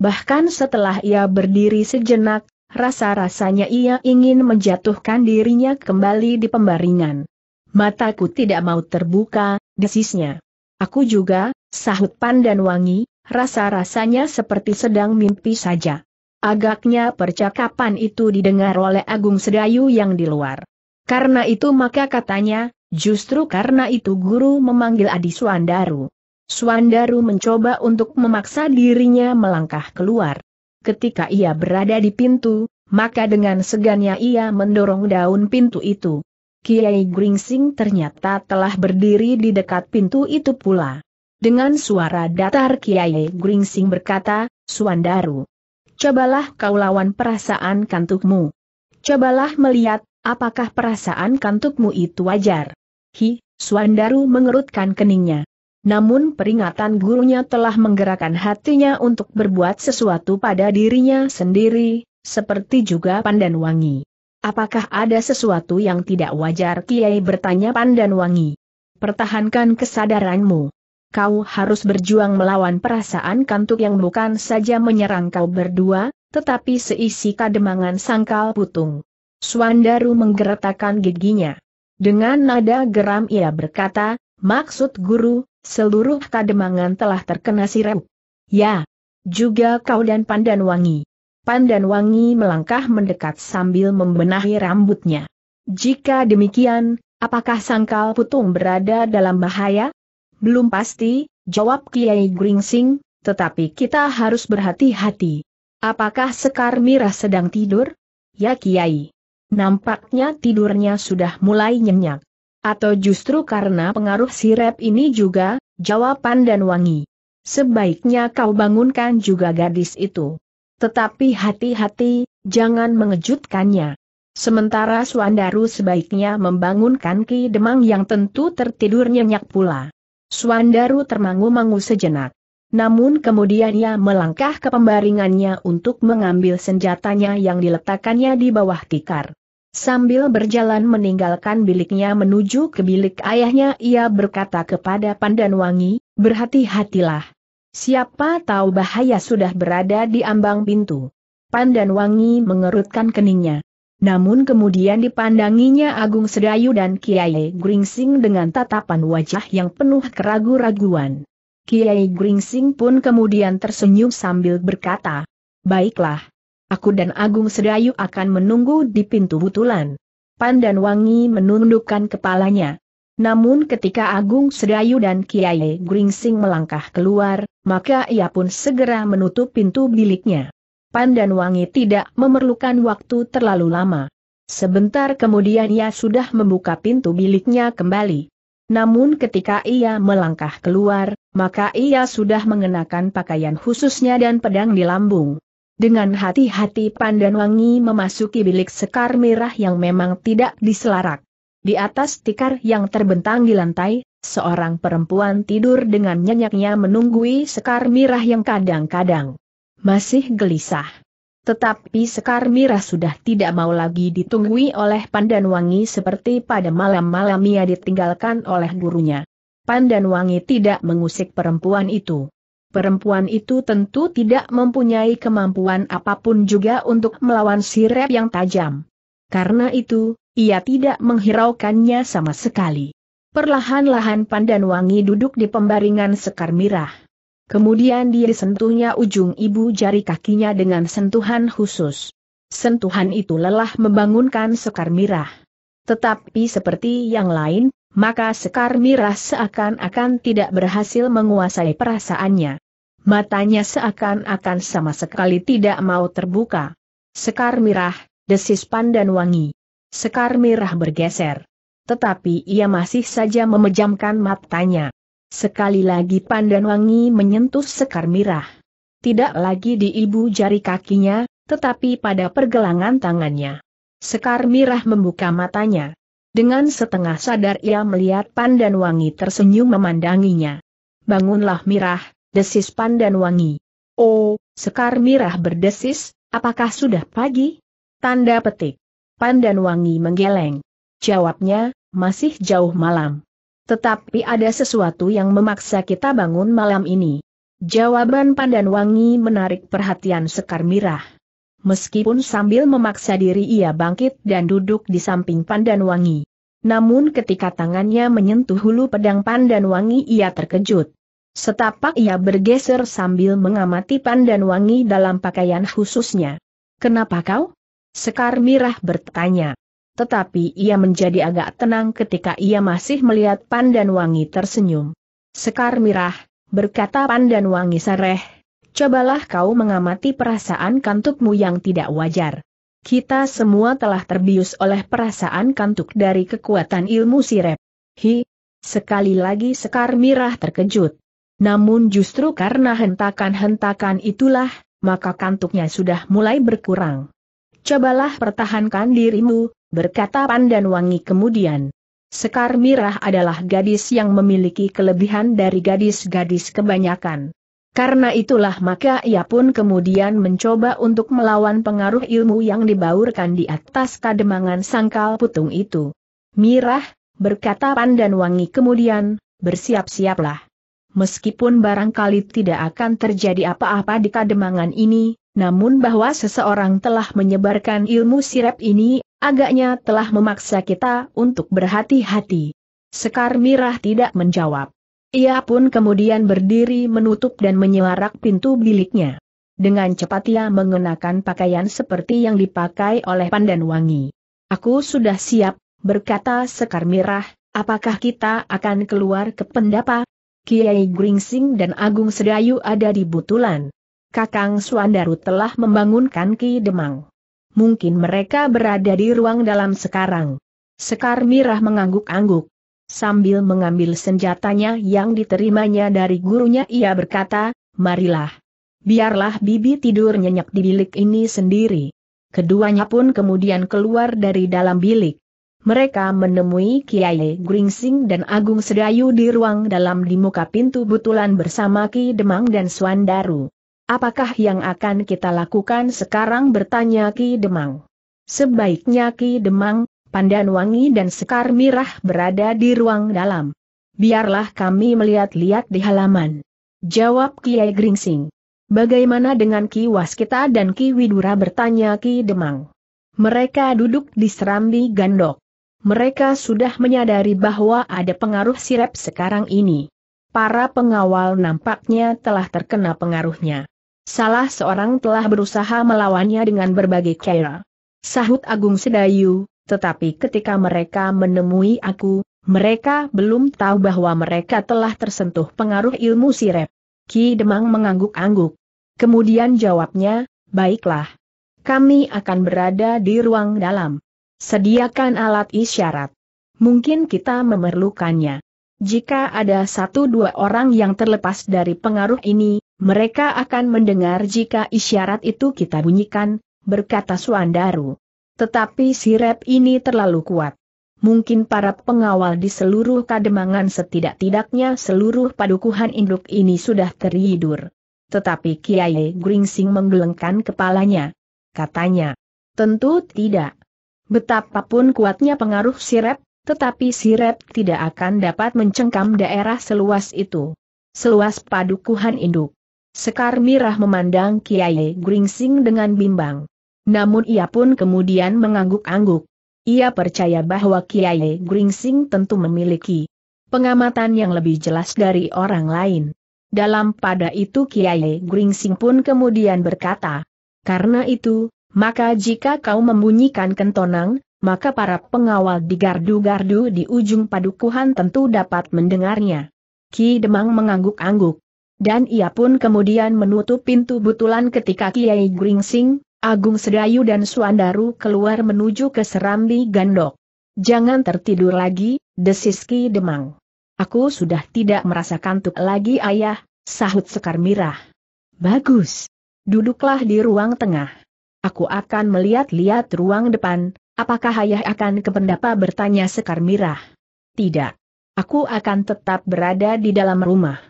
S1: Bahkan setelah ia berdiri sejenak, rasa-rasanya ia ingin menjatuhkan dirinya kembali di pembaringan. Mataku tidak mau terbuka, desisnya. Aku juga, Sahut Pandan Wangi, rasa-rasanya seperti sedang mimpi saja. Agaknya percakapan itu didengar oleh Agung Sedayu yang di luar. Karena itu maka katanya, justru karena itu guru memanggil Adi Suandaru. Suandaru mencoba untuk memaksa dirinya melangkah keluar. Ketika ia berada di pintu, maka dengan segannya ia mendorong daun pintu itu. Kiai Gringsing ternyata telah berdiri di dekat pintu itu pula. Dengan suara datar Kiai Gringsing berkata, Suandaru, cobalah kau lawan perasaan kantukmu. Cobalah melihat, apakah perasaan kantukmu itu wajar. Hi, Suandaru mengerutkan keningnya. Namun peringatan gurunya telah menggerakkan hatinya untuk berbuat sesuatu pada dirinya sendiri, seperti juga Pandan Wangi. Apakah ada sesuatu yang tidak wajar Kiai bertanya Pandan Wangi? Pertahankan kesadaranmu kau harus berjuang melawan perasaan kantuk yang bukan saja menyerang kau berdua, tetapi seisi kademangan sangkal putung. Suandaru menggeretakan giginya. Dengan nada geram ia berkata, maksud guru, seluruh kademangan telah terkena sirep. Ya, juga kau dan Pandan Wangi. Pandan Wangi melangkah mendekat sambil membenahi rambutnya. Jika demikian, apakah sangkal putung berada dalam bahaya? Belum pasti, jawab Kiai Gringsing, tetapi kita harus berhati-hati. Apakah Sekar Mira sedang tidur? Ya Kiai. Nampaknya tidurnya sudah mulai nyenyak. Atau justru karena pengaruh sirep ini juga, jawaban dan wangi. Sebaiknya kau bangunkan juga gadis itu. Tetapi hati-hati, jangan mengejutkannya. Sementara Suandaru sebaiknya membangunkan Ki Demang yang tentu tertidur nyenyak pula. Suandaru termangu-mangu sejenak. Namun kemudian ia melangkah ke pembaringannya untuk mengambil senjatanya yang diletakkannya di bawah tikar. Sambil berjalan meninggalkan biliknya menuju ke bilik ayahnya ia berkata kepada Pandanwangi, berhati-hatilah. Siapa tahu bahaya sudah berada di ambang pintu. Pandanwangi mengerutkan keningnya. Namun kemudian dipandanginya Agung Sedayu dan Kiai Gringsing dengan tatapan wajah yang penuh keragu-raguan. Kiai Gringsing pun kemudian tersenyum sambil berkata, Baiklah, aku dan Agung Sedayu akan menunggu di pintu butulan. Pandan Wangi menundukkan kepalanya. Namun ketika Agung Sedayu dan Kiai Gringsing melangkah keluar, maka ia pun segera menutup pintu biliknya. Pandan Wangi tidak memerlukan waktu terlalu lama. Sebentar kemudian ia sudah membuka pintu biliknya kembali. Namun ketika ia melangkah keluar, maka ia sudah mengenakan pakaian khususnya dan pedang di lambung. Dengan hati-hati Pandan Wangi memasuki bilik sekar merah yang memang tidak diselarak. Di atas tikar yang terbentang di lantai, seorang perempuan tidur dengan nyenyaknya menunggui sekar merah yang kadang-kadang masih gelisah. Tetapi Sekar Mira sudah tidak mau lagi ditunggui oleh Pandanwangi seperti pada malam-malam ia ditinggalkan oleh gurunya. Pandanwangi tidak mengusik perempuan itu. Perempuan itu tentu tidak mempunyai kemampuan apapun juga untuk melawan sirep yang tajam. Karena itu, ia tidak menghiraukannya sama sekali. Perlahan-lahan Pandanwangi duduk di pembaringan Sekar Mirah. Kemudian dia sentuhnya ujung ibu jari kakinya dengan sentuhan khusus. Sentuhan itu lelah membangunkan Sekar Mirah. Tetapi seperti yang lain, maka Sekar Mirah seakan-akan tidak berhasil menguasai perasaannya. Matanya seakan-akan sama sekali tidak mau terbuka. Sekar Mirah, desis pandan wangi. Sekar Mirah bergeser. Tetapi ia masih saja memejamkan matanya. Sekali lagi pandan wangi menyentuh sekar mirah. Tidak lagi di ibu jari kakinya, tetapi pada pergelangan tangannya. Sekar mirah membuka matanya. Dengan setengah sadar ia melihat pandan wangi tersenyum memandanginya. Bangunlah mirah, desis pandan wangi. Oh, sekar mirah berdesis, apakah sudah pagi? Tanda petik. Pandan wangi menggeleng. Jawabnya, masih jauh malam. Tetapi ada sesuatu yang memaksa kita bangun malam ini. Jawaban Pandan Wangi menarik perhatian Sekar Mirah. Meskipun sambil memaksa diri ia bangkit dan duduk di samping Pandan Wangi. Namun ketika tangannya menyentuh hulu pedang Pandan Wangi ia terkejut. Setapak ia bergeser sambil mengamati Pandan Wangi dalam pakaian khususnya. Kenapa kau? Sekar Mirah bertanya tetapi ia menjadi agak tenang ketika ia masih melihat Pandan Wangi tersenyum. Sekar Mirah, berkata Pandan Wangi Sareh, cobalah kau mengamati perasaan kantukmu yang tidak wajar. Kita semua telah terbius oleh perasaan kantuk dari kekuatan ilmu sirep. Hi, sekali lagi Sekar Mirah terkejut. Namun justru karena hentakan-hentakan itulah, maka kantuknya sudah mulai berkurang. Cobalah pertahankan dirimu, berkata Pandan Wangi kemudian. Sekar Mirah adalah gadis yang memiliki kelebihan dari gadis-gadis kebanyakan. Karena itulah maka ia pun kemudian mencoba untuk melawan pengaruh ilmu yang dibaurkan di atas kademangan sangkal putung itu. Mirah, berkata Pandan Wangi kemudian, bersiap-siaplah. Meskipun barangkali tidak akan terjadi apa-apa di kademangan ini, namun bahwa seseorang telah menyebarkan ilmu sirap ini Agaknya telah memaksa kita untuk berhati-hati. Sekar Mirah tidak menjawab. Ia pun kemudian berdiri menutup dan menyelarak pintu biliknya. Dengan cepat ia mengenakan pakaian seperti yang dipakai oleh Pandan Wangi. Aku sudah siap, berkata Sekar Mirah, apakah kita akan keluar ke pendapa? Kiai Gringsing dan Agung Sedayu ada di Butulan. Kakang Suandaru telah membangunkan Ki Demang mungkin mereka berada di ruang dalam sekarang. Sekar Mirah mengangguk-angguk. Sambil mengambil senjatanya yang diterimanya dari gurunya ia berkata, marilah. Biarlah Bibi tidur nyenyak di bilik ini sendiri. Keduanya pun kemudian keluar dari dalam bilik. Mereka menemui Kiai Gringsing dan Agung Sedayu di ruang dalam di muka pintu butulan bersama Ki Demang dan Suandaru. Apakah yang akan kita lakukan sekarang bertanya Ki Demang. Sebaiknya Ki Demang, Pandan Wangi dan Sekar Mirah berada di ruang dalam. Biarlah kami melihat-lihat di halaman. Jawab Kiai Gringsing. Bagaimana dengan Ki Waskita dan Ki Widura bertanya Ki Demang. Mereka duduk di serambi gandok. Mereka sudah menyadari bahwa ada pengaruh sirep sekarang ini. Para pengawal nampaknya telah terkena pengaruhnya. Salah seorang telah berusaha melawannya dengan berbagai cara. Sahut Agung Sedayu, tetapi ketika mereka menemui aku, mereka belum tahu bahwa mereka telah tersentuh pengaruh ilmu sirep. Ki Demang mengangguk-angguk. Kemudian jawabnya, baiklah. Kami akan berada di ruang dalam. Sediakan alat isyarat. Mungkin kita memerlukannya. Jika ada satu dua orang yang terlepas dari pengaruh ini, mereka akan mendengar jika isyarat itu kita bunyikan, berkata Suandaru. Tetapi sirep ini terlalu kuat. Mungkin para pengawal di seluruh kademangan setidak-tidaknya seluruh padukuhan induk ini sudah teridur. Tetapi Kiai Gringsing menggelengkan kepalanya. Katanya, tentu tidak. Betapapun kuatnya pengaruh sirep, tetapi sirep tidak akan dapat mencengkam daerah seluas itu. Seluas padukuhan induk. Sekar Mirah memandang Kiai Gringsing dengan bimbang. Namun ia pun kemudian mengangguk-angguk. Ia percaya bahwa Kiai Gringsing tentu memiliki pengamatan yang lebih jelas dari orang lain. Dalam pada itu Kiai Gringsing pun kemudian berkata, karena itu, maka jika kau membunyikan kentonang, maka para pengawal di gardu-gardu di ujung padukuhan tentu dapat mendengarnya. Ki Demang mengangguk-angguk dan ia pun kemudian menutup pintu butulan ketika Kiai Gringsing, Agung Sedayu dan Suandaru keluar menuju ke Serambi Gandok. Jangan tertidur lagi, desis Demang. Aku sudah tidak merasa kantuk lagi ayah, sahut Sekar Mirah. Bagus. Duduklah di ruang tengah. Aku akan melihat-lihat ruang depan, apakah ayah akan kependapa bertanya Sekar Mirah? Tidak. Aku akan tetap berada di dalam rumah.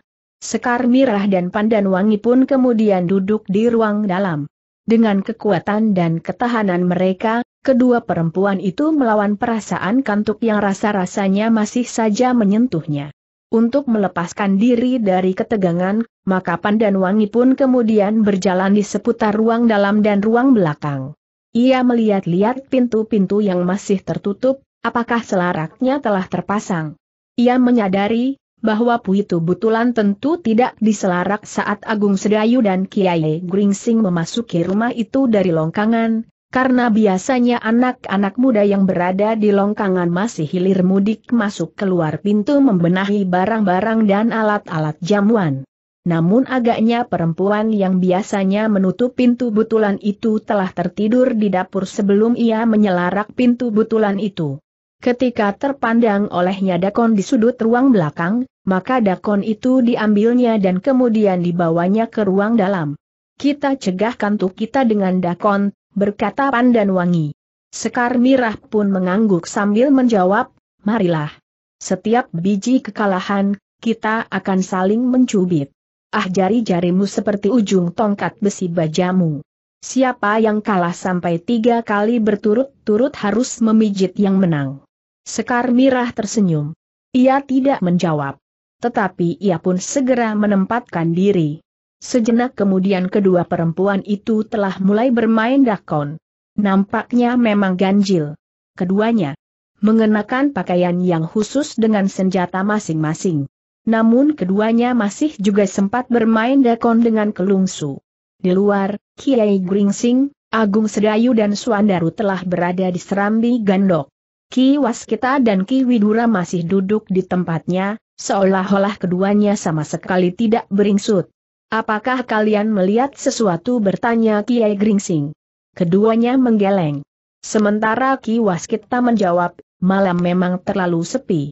S1: Sekar Mirah dan Pandan Wangi pun kemudian duduk di ruang dalam. Dengan kekuatan dan ketahanan mereka, kedua perempuan itu melawan perasaan kantuk yang rasa-rasanya masih saja menyentuhnya. Untuk melepaskan diri dari ketegangan, maka Pandan Wangi pun kemudian berjalan di seputar ruang dalam dan ruang belakang. Ia melihat-lihat pintu-pintu yang masih tertutup, apakah selaraknya telah terpasang. Ia menyadari bahwa Puitu Butulan tentu tidak diselarak saat Agung Sedayu dan Kiai Gringsing memasuki rumah itu dari longkangan, karena biasanya anak-anak muda yang berada di longkangan masih hilir mudik masuk keluar pintu membenahi barang-barang dan alat-alat jamuan. Namun agaknya perempuan yang biasanya menutup pintu butulan itu telah tertidur di dapur sebelum ia menyelarak pintu butulan itu. Ketika terpandang olehnya Dakon di sudut ruang belakang, maka Dakon itu diambilnya dan kemudian dibawanya ke ruang dalam. Kita cegah kantuk kita dengan Dakon, berkata Pandan Wangi. Sekar Mirah pun mengangguk sambil menjawab, marilah. Setiap biji kekalahan, kita akan saling mencubit. Ah jari-jarimu seperti ujung tongkat besi bajamu. Siapa yang kalah sampai tiga kali berturut-turut harus memijit yang menang. Sekar Mirah tersenyum. Ia tidak menjawab. Tetapi ia pun segera menempatkan diri. Sejenak kemudian kedua perempuan itu telah mulai bermain dakon. Nampaknya memang ganjil. Keduanya mengenakan pakaian yang khusus dengan senjata masing-masing. Namun keduanya masih juga sempat bermain dakon dengan kelungsu. Di luar, Kiai Gringsing, Agung Sedayu dan Suandaru telah berada di Serambi Gandok. Ki Waskita dan Ki Widura masih duduk di tempatnya, seolah-olah keduanya sama sekali tidak beringsut. Apakah kalian melihat sesuatu bertanya Kiai Gringsing? Keduanya menggeleng. Sementara Ki Waskita menjawab, malam memang terlalu sepi.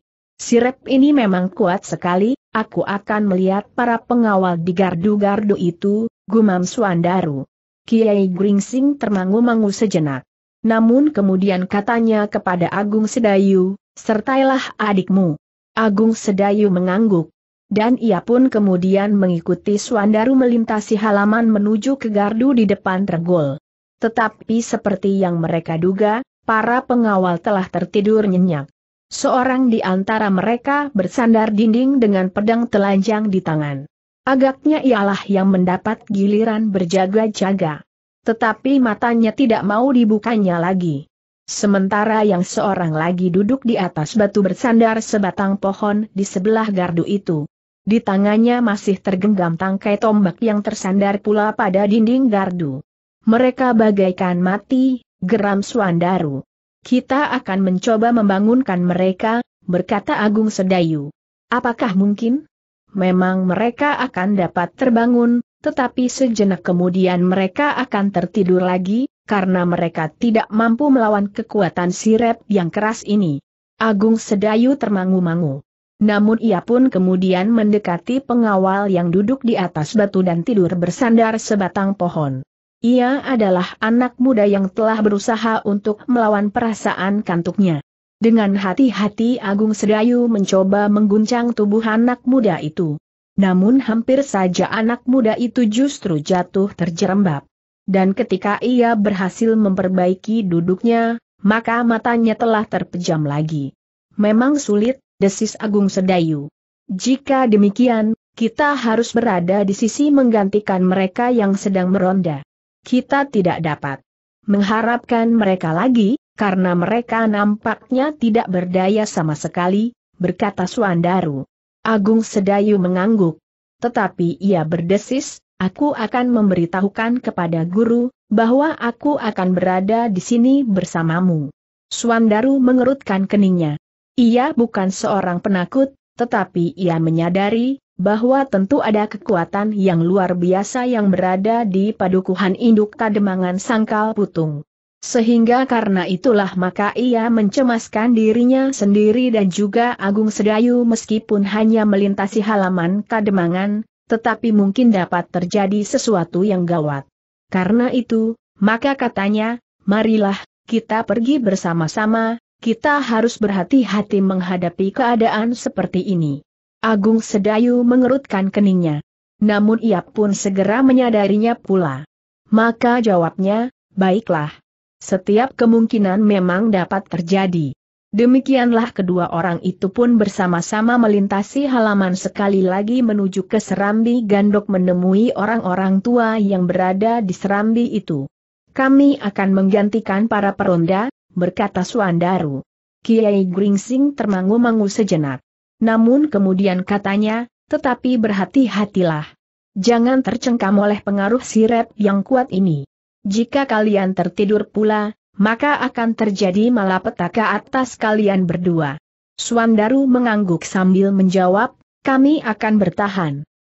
S1: Sirep ini memang kuat sekali, aku akan melihat para pengawal di gardu-gardu itu, gumam Suandaru. Kiai Gringsing termangu-mangu sejenak namun kemudian katanya kepada Agung Sedayu, sertailah adikmu. Agung Sedayu mengangguk. Dan ia pun kemudian mengikuti Suandaru melintasi halaman menuju ke gardu di depan regol. Tetapi seperti yang mereka duga, para pengawal telah tertidur nyenyak. Seorang di antara mereka bersandar dinding dengan pedang telanjang di tangan. Agaknya ialah yang mendapat giliran berjaga-jaga. Tetapi matanya tidak mau dibukanya lagi. Sementara yang seorang lagi duduk di atas batu bersandar sebatang pohon di sebelah gardu itu. Di tangannya masih tergenggam tangkai tombak yang tersandar pula pada dinding gardu. Mereka bagaikan mati, geram Suandaru. Kita akan mencoba membangunkan mereka, berkata Agung Sedayu. Apakah mungkin? Memang mereka akan dapat terbangun, tetapi sejenak kemudian mereka akan tertidur lagi, karena mereka tidak mampu melawan kekuatan sirep yang keras ini. Agung Sedayu termangu-mangu. Namun ia pun kemudian mendekati pengawal yang duduk di atas batu dan tidur bersandar sebatang pohon. Ia adalah anak muda yang telah berusaha untuk melawan perasaan kantuknya. Dengan hati-hati Agung Sedayu mencoba mengguncang tubuh anak muda itu. Namun hampir saja anak muda itu justru jatuh terjerembab. Dan ketika ia berhasil memperbaiki duduknya, maka matanya telah terpejam lagi. Memang sulit, desis Agung Sedayu. Jika demikian, kita harus berada di sisi menggantikan mereka yang sedang meronda. Kita tidak dapat mengharapkan mereka lagi, karena mereka nampaknya tidak berdaya sama sekali, berkata Suandaru. Agung Sedayu mengangguk. Tetapi ia berdesis, aku akan memberitahukan kepada guru, bahwa aku akan berada di sini bersamamu. Suandaru mengerutkan keningnya. Ia bukan seorang penakut, tetapi ia menyadari, bahwa tentu ada kekuatan yang luar biasa yang berada di padukuhan induk kademangan sangkal putung. Sehingga karena itulah maka ia mencemaskan dirinya sendiri dan juga Agung Sedayu meskipun hanya melintasi halaman Kademangan, tetapi mungkin dapat terjadi sesuatu yang gawat. Karena itu, maka katanya, marilah, kita pergi bersama-sama, kita harus berhati-hati menghadapi keadaan seperti ini. Agung Sedayu mengerutkan keningnya. Namun ia pun segera menyadarinya pula. Maka jawabnya, baiklah, setiap kemungkinan memang dapat terjadi. Demikianlah kedua orang itu pun bersama-sama melintasi halaman sekali lagi menuju ke Serambi Gandok menemui orang-orang tua yang berada di Serambi itu. Kami akan menggantikan para peronda, berkata Suandaru. Kiai Gringsing termangu-mangu sejenak. Namun kemudian katanya, tetapi berhati-hatilah. Jangan tercengkam oleh pengaruh sirep yang kuat ini. Jika kalian tertidur pula, maka akan terjadi malapetaka atas kalian berdua. Suandaru mengangguk sambil menjawab, kami akan bertahan.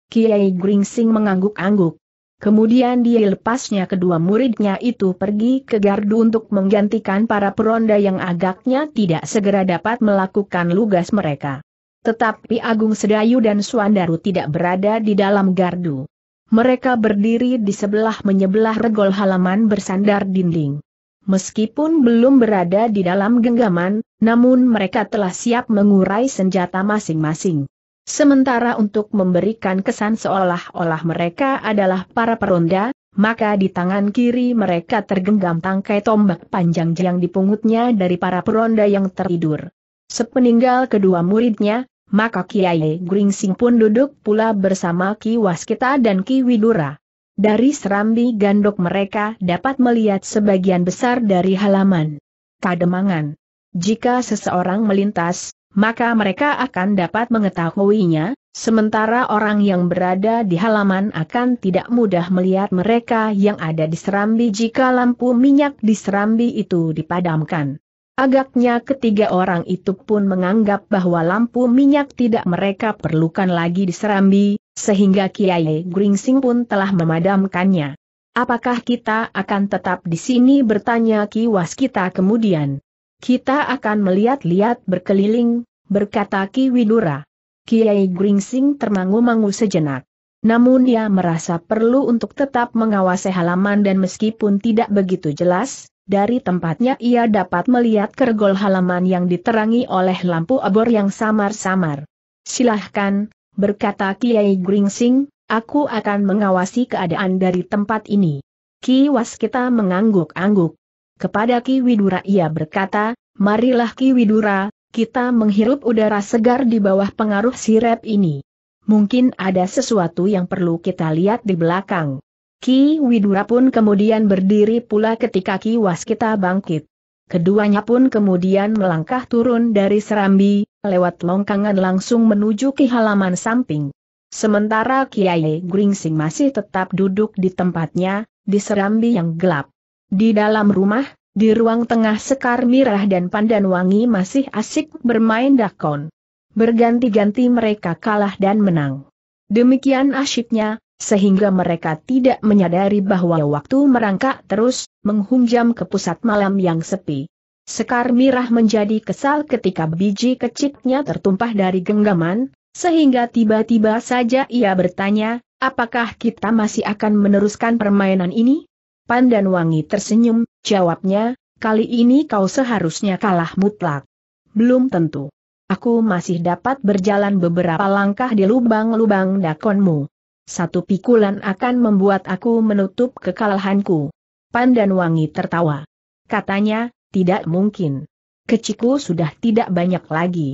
S1: Kiai Gringsing mengangguk-angguk. Kemudian dia lepasnya kedua muridnya itu pergi ke gardu untuk menggantikan para peronda yang agaknya tidak segera dapat melakukan lugas mereka. Tetapi Agung Sedayu dan Suandaru tidak berada di dalam gardu mereka berdiri di sebelah menyebelah regol halaman bersandar dinding. Meskipun belum berada di dalam genggaman, namun mereka telah siap mengurai senjata masing-masing. Sementara untuk memberikan kesan seolah-olah mereka adalah para peronda, maka di tangan kiri mereka tergenggam tangkai tombak panjang yang dipungutnya dari para peronda yang tertidur. Sepeninggal kedua muridnya, maka Kiai Gringsing pun duduk pula bersama Ki Waskita dan Ki Widura. Dari serambi gandok mereka dapat melihat sebagian besar dari halaman. Kademangan. Jika seseorang melintas, maka mereka akan dapat mengetahuinya, sementara orang yang berada di halaman akan tidak mudah melihat mereka yang ada di serambi jika lampu minyak di serambi itu dipadamkan. Agaknya ketiga orang itu pun menganggap bahwa lampu minyak tidak mereka perlukan lagi di Serambi, sehingga Kiai Gringsing pun telah memadamkannya. Apakah kita akan tetap di sini bertanya kiwas kita kemudian? Kita akan melihat-lihat berkeliling, berkata Ki Widura. Kiai Gringsing termangu-mangu sejenak. Namun ia merasa perlu untuk tetap mengawasi halaman dan meskipun tidak begitu jelas, dari tempatnya ia dapat melihat kergol halaman yang diterangi oleh lampu obor yang samar-samar. Silahkan, berkata Kiai Gringsing, aku akan mengawasi keadaan dari tempat ini. Ki Waskita mengangguk-angguk. Kepada Ki Widura ia berkata, marilah Ki Widura, kita menghirup udara segar di bawah pengaruh sirep ini. Mungkin ada sesuatu yang perlu kita lihat di belakang. Ki Widura pun kemudian berdiri pula ketika Ki Waskita bangkit. Keduanya pun kemudian melangkah turun dari serambi, lewat longkangan langsung menuju ke halaman samping. Sementara Kiai Gringsing masih tetap duduk di tempatnya, di serambi yang gelap. Di dalam rumah, di ruang tengah Sekar Mirah dan Pandan Wangi masih asik bermain dakon. Berganti-ganti mereka kalah dan menang. Demikian asyiknya, sehingga mereka tidak menyadari bahwa waktu merangkak terus, menghunjam ke pusat malam yang sepi. Sekar Mirah menjadi kesal ketika biji keciknya tertumpah dari genggaman, sehingga tiba-tiba saja ia bertanya, apakah kita masih akan meneruskan permainan ini? Pandan Wangi tersenyum, jawabnya, kali ini kau seharusnya kalah mutlak. Belum tentu. Aku masih dapat berjalan beberapa langkah di lubang-lubang dakonmu satu pikulan akan membuat aku menutup kekalahanku. Pandan Wangi tertawa. Katanya, tidak mungkin. Keciku sudah tidak banyak lagi.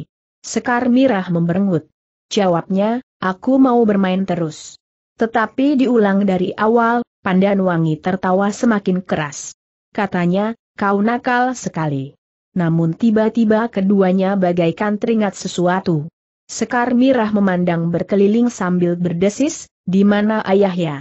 S1: Sekar Mirah memberengut. Jawabnya, aku mau bermain terus. Tetapi diulang dari awal, Pandan Wangi tertawa semakin keras. Katanya, kau nakal sekali. Namun tiba-tiba keduanya bagaikan teringat sesuatu. Sekar Mirah memandang berkeliling sambil berdesis, di mana ayah ya?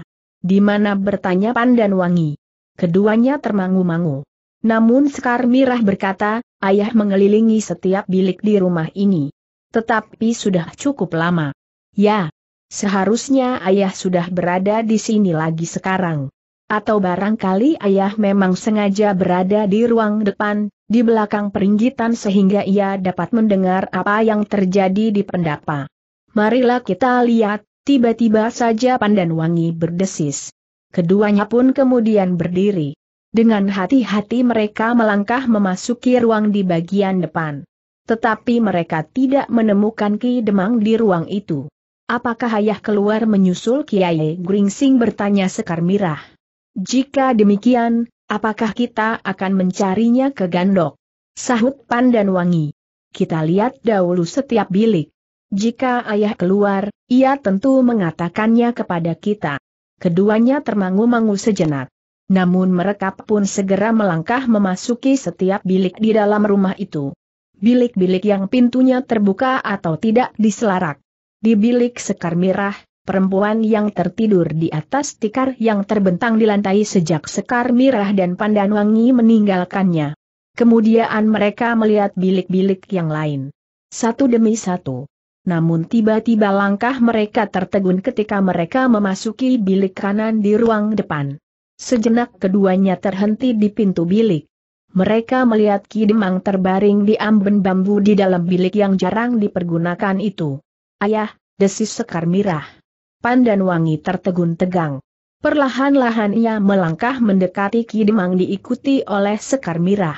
S1: Di mana bertanya Pandan Wangi? Keduanya termangu-mangu. Namun Sekar Mirah berkata, ayah mengelilingi setiap bilik di rumah ini. Tetapi sudah cukup lama. Ya, seharusnya ayah sudah berada di sini lagi sekarang. Atau barangkali ayah memang sengaja berada di ruang depan, di belakang peringgitan sehingga ia dapat mendengar apa yang terjadi di pendapa. Marilah kita lihat, tiba-tiba saja Pandan Wangi berdesis. Keduanya pun kemudian berdiri. Dengan hati-hati mereka melangkah memasuki ruang di bagian depan. Tetapi mereka tidak menemukan Ki Demang di ruang itu. Apakah ayah keluar menyusul Kiai Gringsing bertanya Sekar Mirah. Jika demikian, Apakah kita akan mencarinya ke Gandok? Sahut Pan dan Wangi. Kita lihat dahulu setiap bilik. Jika ayah keluar, ia tentu mengatakannya kepada kita. Keduanya termangu-mangu sejenak. Namun mereka pun segera melangkah memasuki setiap bilik di dalam rumah itu. Bilik-bilik yang pintunya terbuka atau tidak diselarak. Di bilik sekar mirah, perempuan yang tertidur di atas tikar yang terbentang di lantai sejak Sekar Mirah dan Pandanwangi meninggalkannya. Kemudian mereka melihat bilik-bilik yang lain. Satu demi satu. Namun tiba-tiba langkah mereka tertegun ketika mereka memasuki bilik kanan di ruang depan. Sejenak keduanya terhenti di pintu bilik. Mereka melihat Ki Demang terbaring di amben bambu di dalam bilik yang jarang dipergunakan itu. Ayah, desis Sekar Mirah. Pandan Wangi tertegun tegang. Perlahan-lahan ia melangkah mendekati Ki Demang diikuti oleh Sekar Mirah.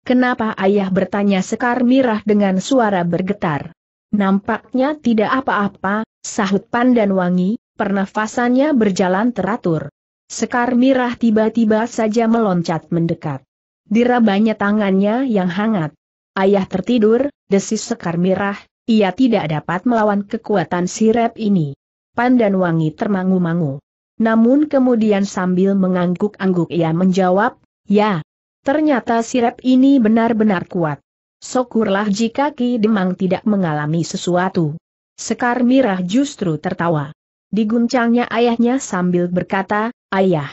S1: Kenapa ayah bertanya Sekar Mirah dengan suara bergetar? Nampaknya tidak apa-apa, sahut Pandan Wangi, pernafasannya berjalan teratur. Sekar Mirah tiba-tiba saja meloncat mendekat. Dirabanya tangannya yang hangat. Ayah tertidur, desis Sekar Mirah, ia tidak dapat melawan kekuatan sirep ini sopan dan wangi termangu-mangu. Namun kemudian sambil mengangguk-angguk ia menjawab, ya, ternyata sirep ini benar-benar kuat. Syukurlah jika Ki Demang tidak mengalami sesuatu. Sekar Mirah justru tertawa. Diguncangnya ayahnya sambil berkata, Ayah,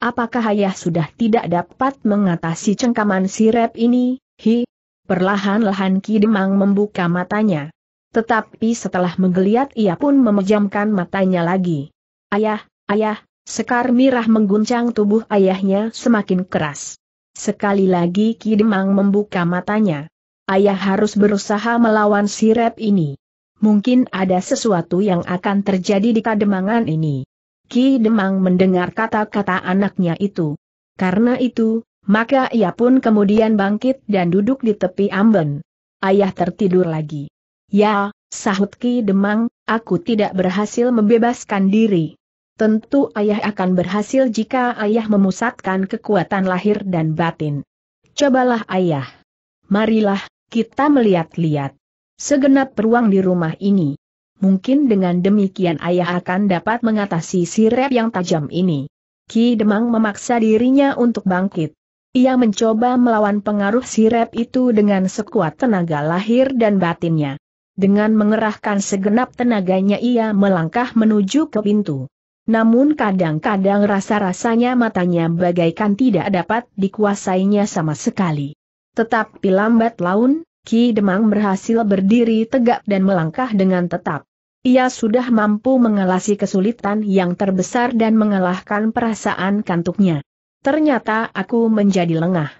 S1: apakah ayah sudah tidak dapat mengatasi cengkaman sirep ini? Hi, perlahan-lahan Ki Demang membuka matanya. Tetapi setelah menggeliat ia pun memejamkan matanya lagi. Ayah, ayah, sekar mirah mengguncang tubuh ayahnya semakin keras. Sekali lagi Ki Demang membuka matanya. Ayah harus berusaha melawan sirep ini. Mungkin ada sesuatu yang akan terjadi di kademangan ini. Ki Demang mendengar kata-kata anaknya itu. Karena itu, maka ia pun kemudian bangkit dan duduk di tepi amben. Ayah tertidur lagi. Ya, sahut Ki Demang, aku tidak berhasil membebaskan diri. Tentu ayah akan berhasil jika ayah memusatkan kekuatan lahir dan batin. Cobalah ayah. Marilah, kita melihat-lihat. Segenap peruang di rumah ini. Mungkin dengan demikian ayah akan dapat mengatasi sirep yang tajam ini. Ki Demang memaksa dirinya untuk bangkit. Ia mencoba melawan pengaruh sirep itu dengan sekuat tenaga lahir dan batinnya. Dengan mengerahkan segenap tenaganya ia melangkah menuju ke pintu. Namun kadang-kadang rasa-rasanya matanya bagaikan tidak dapat dikuasainya sama sekali. Tetapi lambat laun, Ki Demang berhasil berdiri tegak dan melangkah dengan tetap. Ia sudah mampu mengalasi kesulitan yang terbesar dan mengalahkan perasaan kantuknya. Ternyata aku menjadi lengah.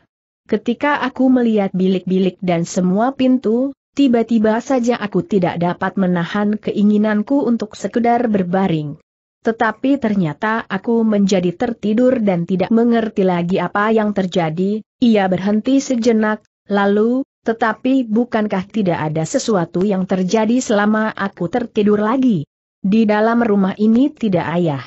S1: Ketika aku melihat bilik-bilik dan semua pintu, Tiba-tiba saja aku tidak dapat menahan keinginanku untuk sekedar berbaring. Tetapi ternyata aku menjadi tertidur dan tidak mengerti lagi apa yang terjadi, ia berhenti sejenak, lalu, tetapi bukankah tidak ada sesuatu yang terjadi selama aku tertidur lagi? Di dalam rumah ini tidak ayah.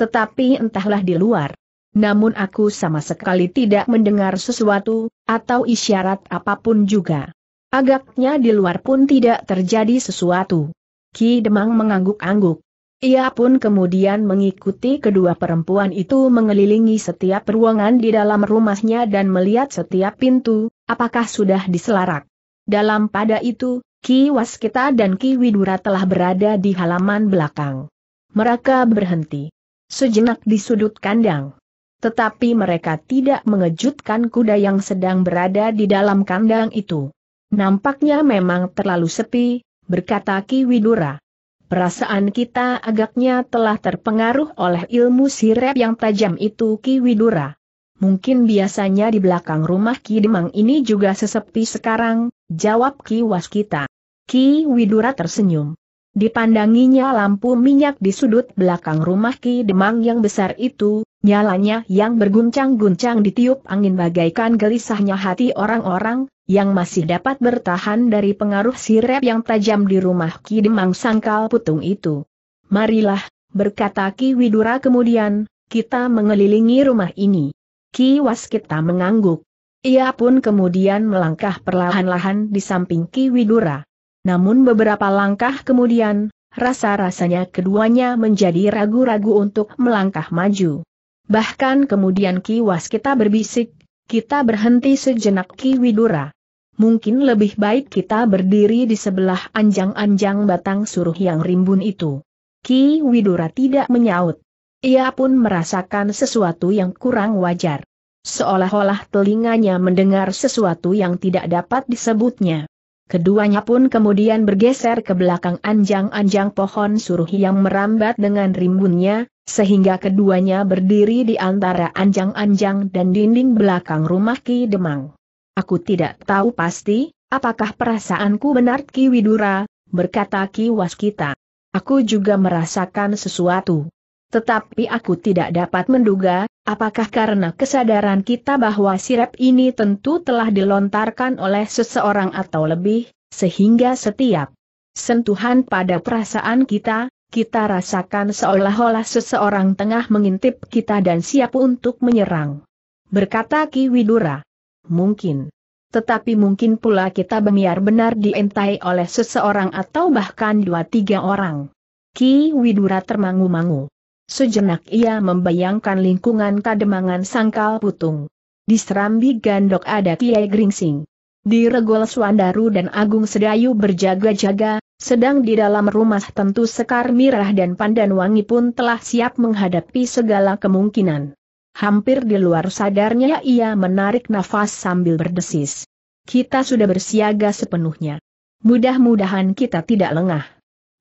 S1: Tetapi entahlah di luar. Namun aku sama sekali tidak mendengar sesuatu, atau isyarat apapun juga. Agaknya di luar pun tidak terjadi sesuatu. Ki Demang mengangguk-angguk. Ia pun kemudian mengikuti kedua perempuan itu mengelilingi setiap ruangan di dalam rumahnya dan melihat setiap pintu, apakah sudah diselarak. Dalam pada itu, Ki Waskita dan Ki Widura telah berada di halaman belakang. Mereka berhenti. Sejenak di sudut kandang. Tetapi mereka tidak mengejutkan kuda yang sedang berada di dalam kandang itu. Nampaknya memang terlalu sepi, berkata Ki Widura. Perasaan kita agaknya telah terpengaruh oleh ilmu sirep yang tajam itu Ki Widura. Mungkin biasanya di belakang rumah Ki Demang ini juga sesepi sekarang, jawab Ki Waskita. Ki Widura tersenyum. Dipandanginya lampu minyak di sudut belakang rumah Ki Demang yang besar itu, nyalanya yang berguncang-guncang ditiup angin bagaikan gelisahnya hati orang-orang, yang masih dapat bertahan dari pengaruh sirep yang tajam di rumah Ki Demang Sangkal Putung itu. Marilah, berkata Ki Widura kemudian, kita mengelilingi rumah ini. Ki Waskita mengangguk. Ia pun kemudian melangkah perlahan-lahan di samping Ki Widura. Namun beberapa langkah kemudian, rasa-rasanya keduanya menjadi ragu-ragu untuk melangkah maju. Bahkan kemudian Ki Waskita berbisik, kita berhenti sejenak Ki Widura mungkin lebih baik kita berdiri di sebelah anjang-anjang batang suruh yang rimbun itu. Ki Widura tidak menyaut. Ia pun merasakan sesuatu yang kurang wajar. Seolah-olah telinganya mendengar sesuatu yang tidak dapat disebutnya. Keduanya pun kemudian bergeser ke belakang anjang-anjang pohon suruh yang merambat dengan rimbunnya, sehingga keduanya berdiri di antara anjang-anjang dan dinding belakang rumah Ki Demang. Aku tidak tahu pasti, apakah perasaanku benar Ki Widura, berkata Ki Waskita. Aku juga merasakan sesuatu. Tetapi aku tidak dapat menduga, apakah karena kesadaran kita bahwa sirap ini tentu telah dilontarkan oleh seseorang atau lebih, sehingga setiap sentuhan pada perasaan kita, kita rasakan seolah-olah seseorang tengah mengintip kita dan siap untuk menyerang. Berkata Ki Widura mungkin. Tetapi mungkin pula kita bemiar benar dientai oleh seseorang atau bahkan dua tiga orang. Ki Widura termangu-mangu. Sejenak ia membayangkan lingkungan kademangan sangkal putung. Di Serambi Gandok ada Kiai Gringsing. Di Regol Swandaru dan Agung Sedayu berjaga-jaga, sedang di dalam rumah tentu Sekar Mirah dan Pandan Wangi pun telah siap menghadapi segala kemungkinan. Hampir di luar sadarnya ia menarik nafas sambil berdesis. Kita sudah bersiaga sepenuhnya. Mudah-mudahan kita tidak lengah.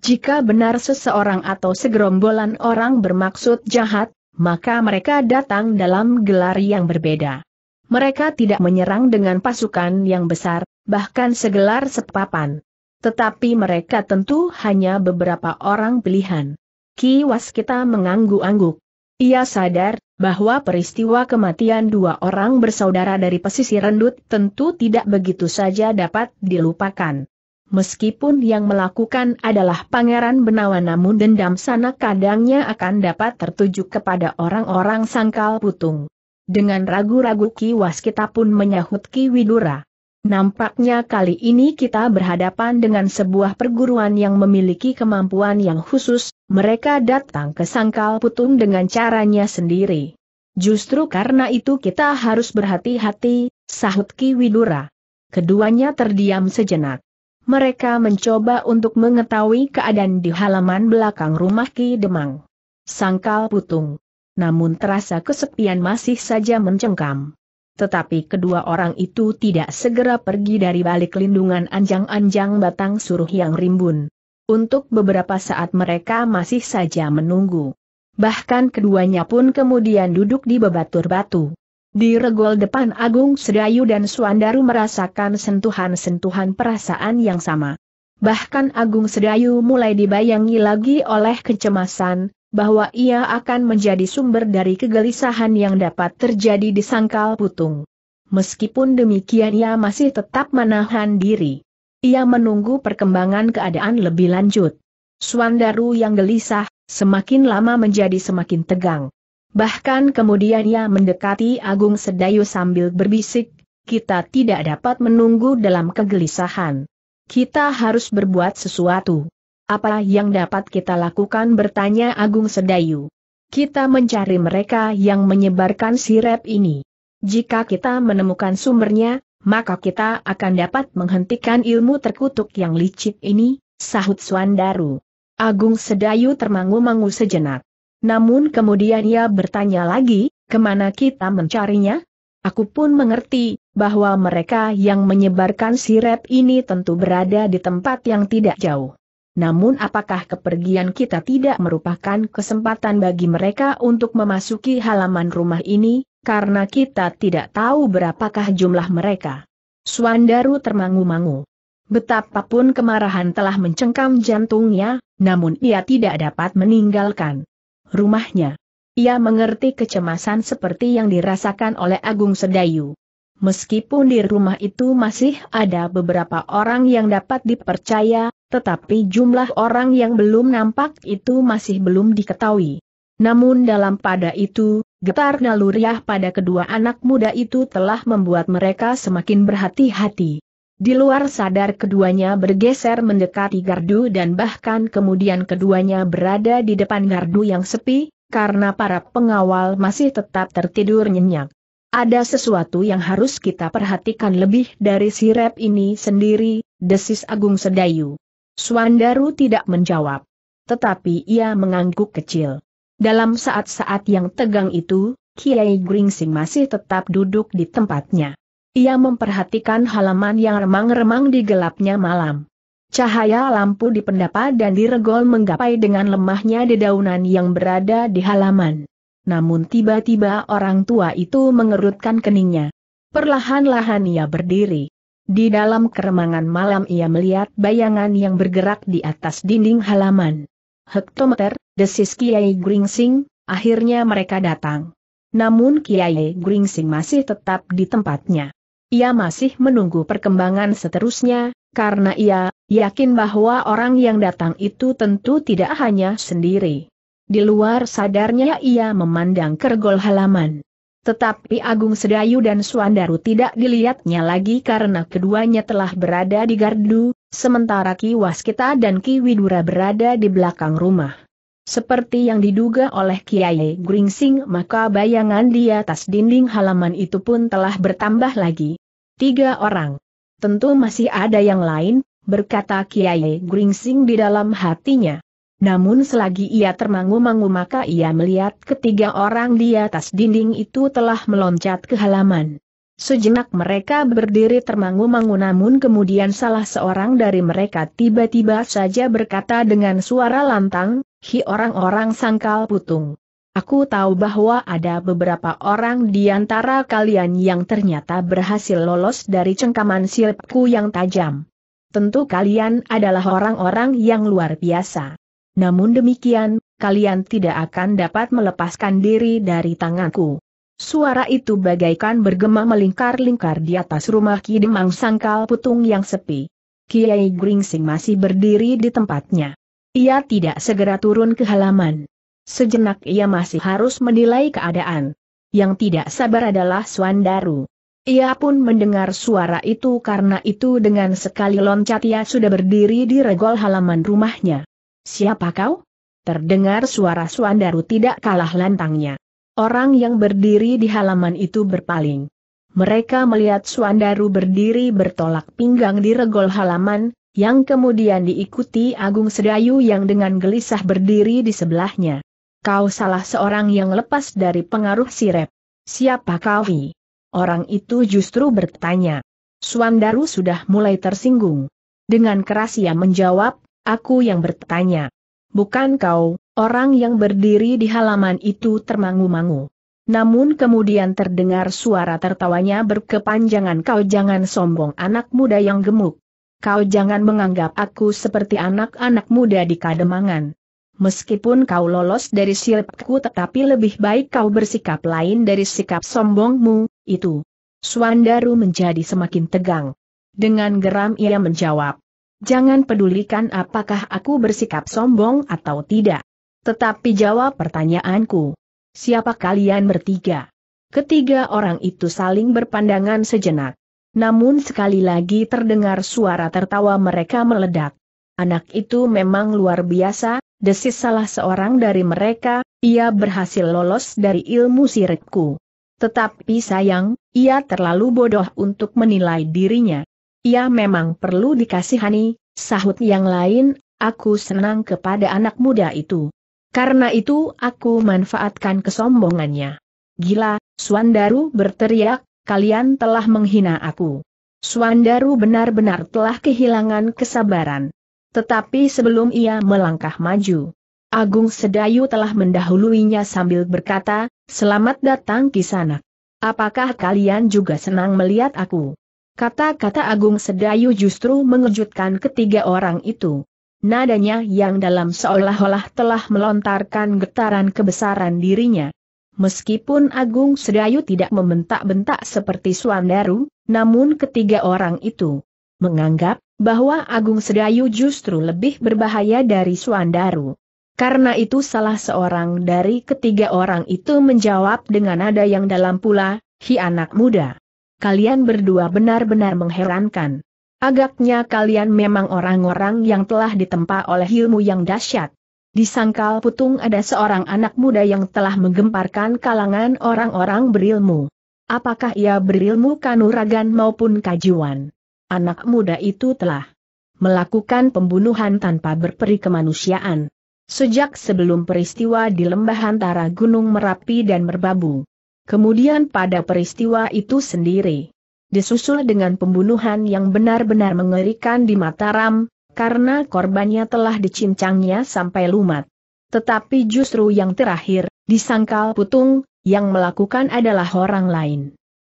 S1: Jika benar seseorang atau segerombolan orang bermaksud jahat, maka mereka datang dalam gelar yang berbeda. Mereka tidak menyerang dengan pasukan yang besar, bahkan segelar sepapan. Tetapi mereka tentu hanya beberapa orang pilihan. Kiwas kita mengangguk-angguk. Ia sadar bahwa peristiwa kematian dua orang bersaudara dari pesisir rendut tentu tidak begitu saja dapat dilupakan. Meskipun yang melakukan adalah Pangeran benawa namun dendam sana kadangnya akan dapat tertuju kepada orang-orang sangkal putung. Dengan ragu-ragu Ki Waskita pun menyahut Ki Widura. Nampaknya kali ini kita berhadapan dengan sebuah perguruan yang memiliki kemampuan yang khusus, mereka datang ke sangkal putung dengan caranya sendiri. Justru karena itu kita harus berhati-hati, sahut Ki Widura. Keduanya terdiam sejenak. Mereka mencoba untuk mengetahui keadaan di halaman belakang rumah Ki Demang. Sangkal putung. Namun terasa kesepian masih saja mencengkam tetapi kedua orang itu tidak segera pergi dari balik lindungan anjang-anjang batang suruh yang rimbun. Untuk beberapa saat mereka masih saja menunggu. Bahkan keduanya pun kemudian duduk di bebatur batu. Di regol depan Agung Sedayu dan Suandaru merasakan sentuhan-sentuhan perasaan yang sama. Bahkan Agung Sedayu mulai dibayangi lagi oleh kecemasan, bahwa ia akan menjadi sumber dari kegelisahan yang dapat terjadi di sangkal putung. Meskipun demikian ia masih tetap menahan diri. Ia menunggu perkembangan keadaan lebih lanjut. Suandaru yang gelisah, semakin lama menjadi semakin tegang. Bahkan kemudian ia mendekati Agung Sedayu sambil berbisik, kita tidak dapat menunggu dalam kegelisahan. Kita harus berbuat sesuatu. Apa yang dapat kita lakukan bertanya Agung Sedayu. Kita mencari mereka yang menyebarkan sirep ini. Jika kita menemukan sumbernya, maka kita akan dapat menghentikan ilmu terkutuk yang licik ini, sahut Swandaru. Agung Sedayu termangu-mangu sejenak. Namun kemudian ia bertanya lagi, kemana kita mencarinya? Aku pun mengerti, bahwa mereka yang menyebarkan sirep ini tentu berada di tempat yang tidak jauh namun apakah kepergian kita tidak merupakan kesempatan bagi mereka untuk memasuki halaman rumah ini, karena kita tidak tahu berapakah jumlah mereka. Suandaru termangu-mangu. Betapapun kemarahan telah mencengkam jantungnya, namun ia tidak dapat meninggalkan rumahnya. Ia mengerti kecemasan seperti yang dirasakan oleh Agung Sedayu. Meskipun di rumah itu masih ada beberapa orang yang dapat dipercaya, tetapi jumlah orang yang belum nampak itu masih belum diketahui. Namun dalam pada itu, getar naluriah pada kedua anak muda itu telah membuat mereka semakin berhati-hati. Di luar sadar keduanya bergeser mendekati gardu dan bahkan kemudian keduanya berada di depan gardu yang sepi, karena para pengawal masih tetap tertidur nyenyak. Ada sesuatu yang harus kita perhatikan lebih dari sirep ini sendiri, desis Agung Sedayu. Suandaru tidak menjawab. Tetapi ia mengangguk kecil. Dalam saat-saat yang tegang itu, Kiai Gringsing masih tetap duduk di tempatnya. Ia memperhatikan halaman yang remang-remang di gelapnya malam. Cahaya lampu di dipendapa dan diregol menggapai dengan lemahnya dedaunan yang berada di halaman. Namun tiba-tiba orang tua itu mengerutkan keningnya. Perlahan-lahan ia berdiri. Di dalam keremangan malam ia melihat bayangan yang bergerak di atas dinding halaman. Hektometer, desis Kiai Gringsing, akhirnya mereka datang. Namun Kiai Gringsing masih tetap di tempatnya. Ia masih menunggu perkembangan seterusnya, karena ia yakin bahwa orang yang datang itu tentu tidak hanya sendiri. Di luar sadarnya ia memandang kergol halaman. Tetapi Agung Sedayu dan Suandaru tidak dilihatnya lagi karena keduanya telah berada di gardu, sementara Ki Waskita dan Ki Widura berada di belakang rumah. Seperti yang diduga oleh Kiai Gringsing maka bayangan di atas dinding halaman itu pun telah bertambah lagi. Tiga orang. Tentu masih ada yang lain, berkata Kiai Gringsing di dalam hatinya. Namun selagi ia termangu-mangu maka ia melihat ketiga orang di atas dinding itu telah meloncat ke halaman. Sejenak mereka berdiri termangu-mangu namun kemudian salah seorang dari mereka tiba-tiba saja berkata dengan suara lantang, Hi orang-orang sangkal putung. Aku tahu bahwa ada beberapa orang di antara kalian yang ternyata berhasil lolos dari cengkaman silpku yang tajam. Tentu kalian adalah orang-orang yang luar biasa. Namun demikian, kalian tidak akan dapat melepaskan diri dari tanganku. Suara itu bagaikan bergema melingkar-lingkar di atas rumah Ki Demang Sangkal Putung yang sepi. Kiai Gringsing masih berdiri di tempatnya. Ia tidak segera turun ke halaman. Sejenak ia masih harus menilai keadaan. Yang tidak sabar adalah Swandaru. Ia pun mendengar suara itu karena itu dengan sekali loncat ia sudah berdiri di regol halaman rumahnya. Siapa kau? Terdengar suara Suandaru tidak kalah lantangnya. Orang yang berdiri di halaman itu berpaling. Mereka melihat Suandaru berdiri bertolak pinggang di regol halaman, yang kemudian diikuti Agung Sedayu yang dengan gelisah berdiri di sebelahnya. Kau salah seorang yang lepas dari pengaruh sirep. Siapa kau? Hi? Orang itu justru bertanya. Suandaru sudah mulai tersinggung. Dengan keras ia menjawab, Aku yang bertanya. Bukan kau, orang yang berdiri di halaman itu termangu-mangu. Namun kemudian terdengar suara tertawanya berkepanjangan kau jangan sombong anak muda yang gemuk. Kau jangan menganggap aku seperti anak-anak muda di kademangan. Meskipun kau lolos dari siripku tetapi lebih baik kau bersikap lain dari sikap sombongmu, itu. Suandaru menjadi semakin tegang. Dengan geram ia menjawab, Jangan pedulikan apakah aku bersikap sombong atau tidak. Tetapi jawab pertanyaanku. Siapa kalian bertiga? Ketiga orang itu saling berpandangan sejenak. Namun sekali lagi terdengar suara tertawa mereka meledak. Anak itu memang luar biasa, desis salah seorang dari mereka, ia berhasil lolos dari ilmu sirikku. Tetapi sayang, ia terlalu bodoh untuk menilai dirinya. Ia memang perlu dikasihani, sahut yang lain, aku senang kepada anak muda itu. Karena itu aku manfaatkan kesombongannya. Gila, Suandaru berteriak, kalian telah menghina aku. Suandaru benar-benar telah kehilangan kesabaran. Tetapi sebelum ia melangkah maju, Agung Sedayu telah mendahuluinya sambil berkata, Selamat datang kisanak. Apakah kalian juga senang melihat aku? Kata-kata Agung Sedayu justru mengejutkan ketiga orang itu. Nadanya yang dalam seolah-olah telah melontarkan getaran kebesaran dirinya. Meskipun Agung Sedayu tidak membentak-bentak seperti Suandaru, namun ketiga orang itu menganggap bahwa Agung Sedayu justru lebih berbahaya dari Suandaru. Karena itu salah seorang dari ketiga orang itu menjawab dengan nada yang dalam pula, Hi anak muda kalian berdua benar-benar mengherankan. Agaknya kalian memang orang-orang yang telah ditempa oleh ilmu yang dahsyat. Di Sangkal Putung ada seorang anak muda yang telah menggemparkan kalangan orang-orang berilmu. Apakah ia berilmu kanuragan maupun kajuan? Anak muda itu telah melakukan pembunuhan tanpa berperi kemanusiaan. Sejak sebelum peristiwa di lembah antara Gunung Merapi dan Merbabu, Kemudian pada peristiwa itu sendiri. Disusul dengan pembunuhan yang benar-benar mengerikan di Mataram, karena korbannya telah dicincangnya sampai lumat. Tetapi justru yang terakhir, disangkal putung, yang melakukan adalah orang lain.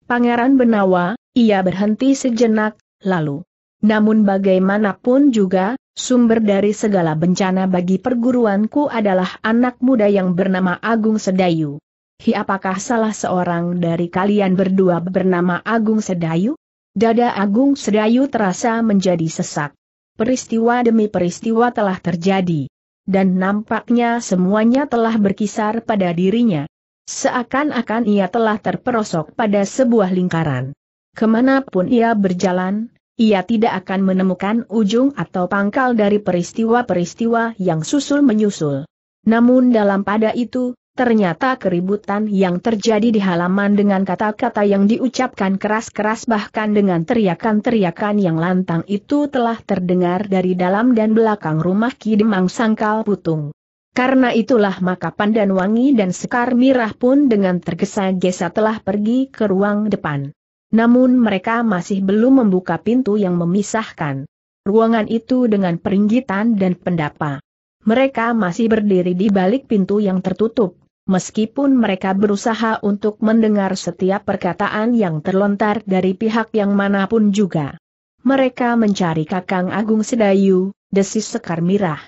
S1: Pangeran Benawa, ia berhenti sejenak, lalu. Namun bagaimanapun juga, sumber dari segala bencana bagi perguruanku adalah anak muda yang bernama Agung Sedayu. Hi apakah salah seorang dari kalian berdua bernama Agung Sedayu? Dada Agung Sedayu terasa menjadi sesak. Peristiwa demi peristiwa telah terjadi. Dan nampaknya semuanya telah berkisar pada dirinya. Seakan-akan ia telah terperosok pada sebuah lingkaran. Kemanapun ia berjalan, ia tidak akan menemukan ujung atau pangkal dari peristiwa-peristiwa yang susul-menyusul. Namun dalam pada itu, Ternyata keributan yang terjadi di halaman dengan kata-kata yang diucapkan keras-keras bahkan dengan teriakan-teriakan yang lantang itu telah terdengar dari dalam dan belakang rumah Ki Demang Sangkal Putung. Karena itulah maka Pandan Wangi dan Sekar Mirah pun dengan tergesa-gesa telah pergi ke ruang depan. Namun mereka masih belum membuka pintu yang memisahkan ruangan itu dengan peringgitan dan pendapa. Mereka masih berdiri di balik pintu yang tertutup. Meskipun mereka berusaha untuk mendengar setiap perkataan yang terlontar dari pihak yang manapun juga. Mereka mencari Kakang Agung Sedayu, desis Sekar Mirah.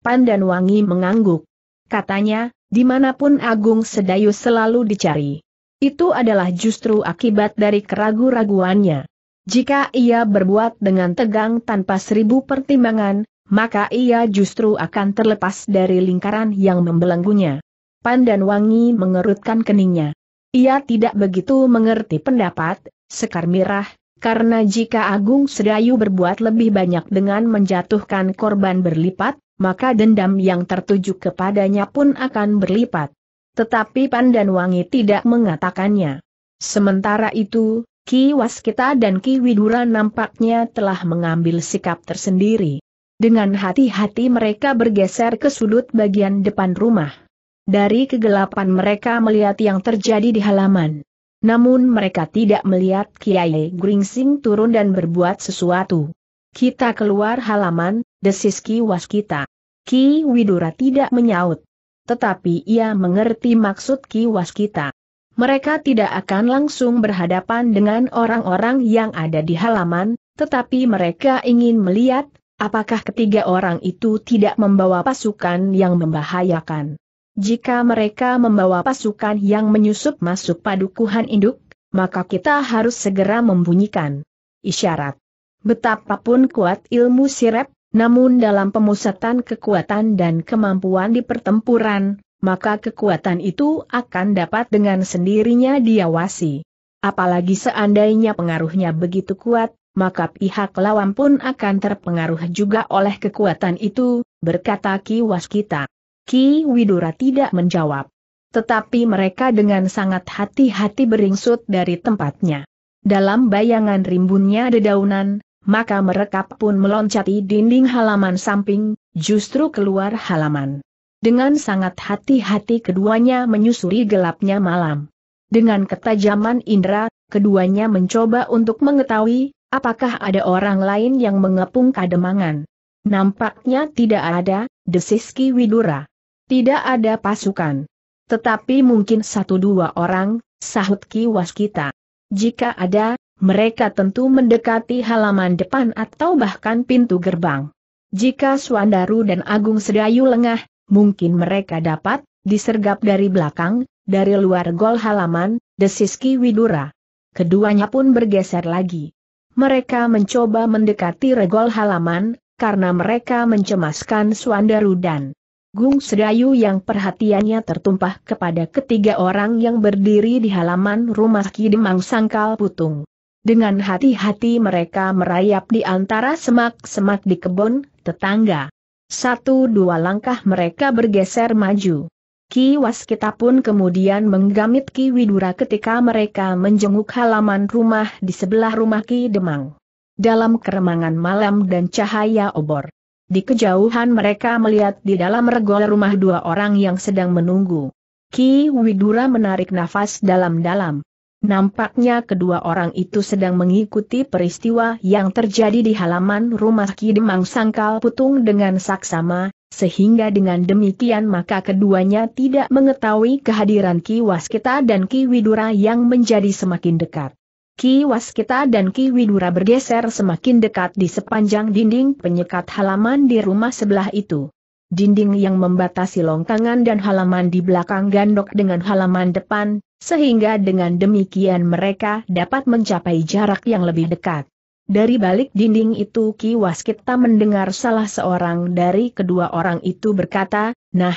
S1: Pandan Wangi mengangguk. Katanya, dimanapun Agung Sedayu selalu dicari. Itu adalah justru akibat dari keragu-raguannya. Jika ia berbuat dengan tegang tanpa seribu pertimbangan, maka ia justru akan terlepas dari lingkaran yang membelenggunya. Pandan Wangi mengerutkan keningnya. Ia tidak begitu mengerti pendapat, Sekar Mirah, karena jika Agung Sedayu berbuat lebih banyak dengan menjatuhkan korban berlipat, maka dendam yang tertuju kepadanya pun akan berlipat. Tetapi Pandan Wangi tidak mengatakannya. Sementara itu, Ki Waskita dan Ki Widura nampaknya telah mengambil sikap tersendiri. Dengan hati-hati mereka bergeser ke sudut bagian depan rumah. Dari kegelapan mereka melihat yang terjadi di halaman. Namun mereka tidak melihat Kiai Gringsing turun dan berbuat sesuatu. Kita keluar halaman, desis Ki Waskita. Ki Widura tidak menyaut. Tetapi ia mengerti maksud Ki Waskita. Mereka tidak akan langsung berhadapan dengan orang-orang yang ada di halaman, tetapi mereka ingin melihat, apakah ketiga orang itu tidak membawa pasukan yang membahayakan. Jika mereka membawa pasukan yang menyusup masuk padukuhan induk, maka kita harus segera membunyikan isyarat. Betapapun kuat ilmu sirep, namun dalam pemusatan kekuatan dan kemampuan di pertempuran, maka kekuatan itu akan dapat dengan sendirinya diawasi. Apalagi seandainya pengaruhnya begitu kuat, maka pihak lawan pun akan terpengaruh juga oleh kekuatan itu, berkata Ki Waskita. Ki Widura tidak menjawab. Tetapi mereka dengan sangat hati-hati beringsut dari tempatnya. Dalam bayangan rimbunnya dedaunan, maka mereka pun meloncati dinding halaman samping, justru keluar halaman. Dengan sangat hati-hati keduanya menyusuri gelapnya malam. Dengan ketajaman indera, keduanya mencoba untuk mengetahui, apakah ada orang lain yang mengepung kademangan. Nampaknya tidak ada, desis Ki Widura. Tidak ada pasukan. Tetapi mungkin satu dua orang, sahut Ki Waskita. Jika ada, mereka tentu mendekati halaman depan atau bahkan pintu gerbang. Jika Suandaru dan Agung Sedayu lengah, mungkin mereka dapat, disergap dari belakang, dari luar gol halaman, desis Ki Widura. Keduanya pun bergeser lagi. Mereka mencoba mendekati regol halaman, karena mereka mencemaskan Suandaru dan Gung Sedayu yang perhatiannya tertumpah kepada ketiga orang yang berdiri di halaman rumah Kidemang Sangkal Putung. Dengan hati-hati mereka merayap di antara semak-semak di kebun tetangga. Satu dua langkah mereka bergeser maju. Ki Waskita pun kemudian menggamit Ki Widura ketika mereka menjenguk halaman rumah di sebelah rumah Ki Demang. Dalam keremangan malam dan cahaya obor, di kejauhan mereka melihat di dalam regol rumah dua orang yang sedang menunggu. Ki Widura menarik nafas dalam-dalam. Nampaknya kedua orang itu sedang mengikuti peristiwa yang terjadi di halaman rumah Ki Demang Sangkal Putung dengan saksama, sehingga dengan demikian maka keduanya tidak mengetahui kehadiran Ki Waskita dan Ki Widura yang menjadi semakin dekat. Ki Waskita dan Ki Widura bergeser semakin dekat di sepanjang dinding penyekat halaman di rumah sebelah itu. Dinding yang membatasi longkangan dan halaman di belakang gandok dengan halaman depan, sehingga dengan demikian mereka dapat mencapai jarak yang lebih dekat. Dari balik dinding itu Ki Waskita mendengar salah seorang dari kedua orang itu berkata, Nah,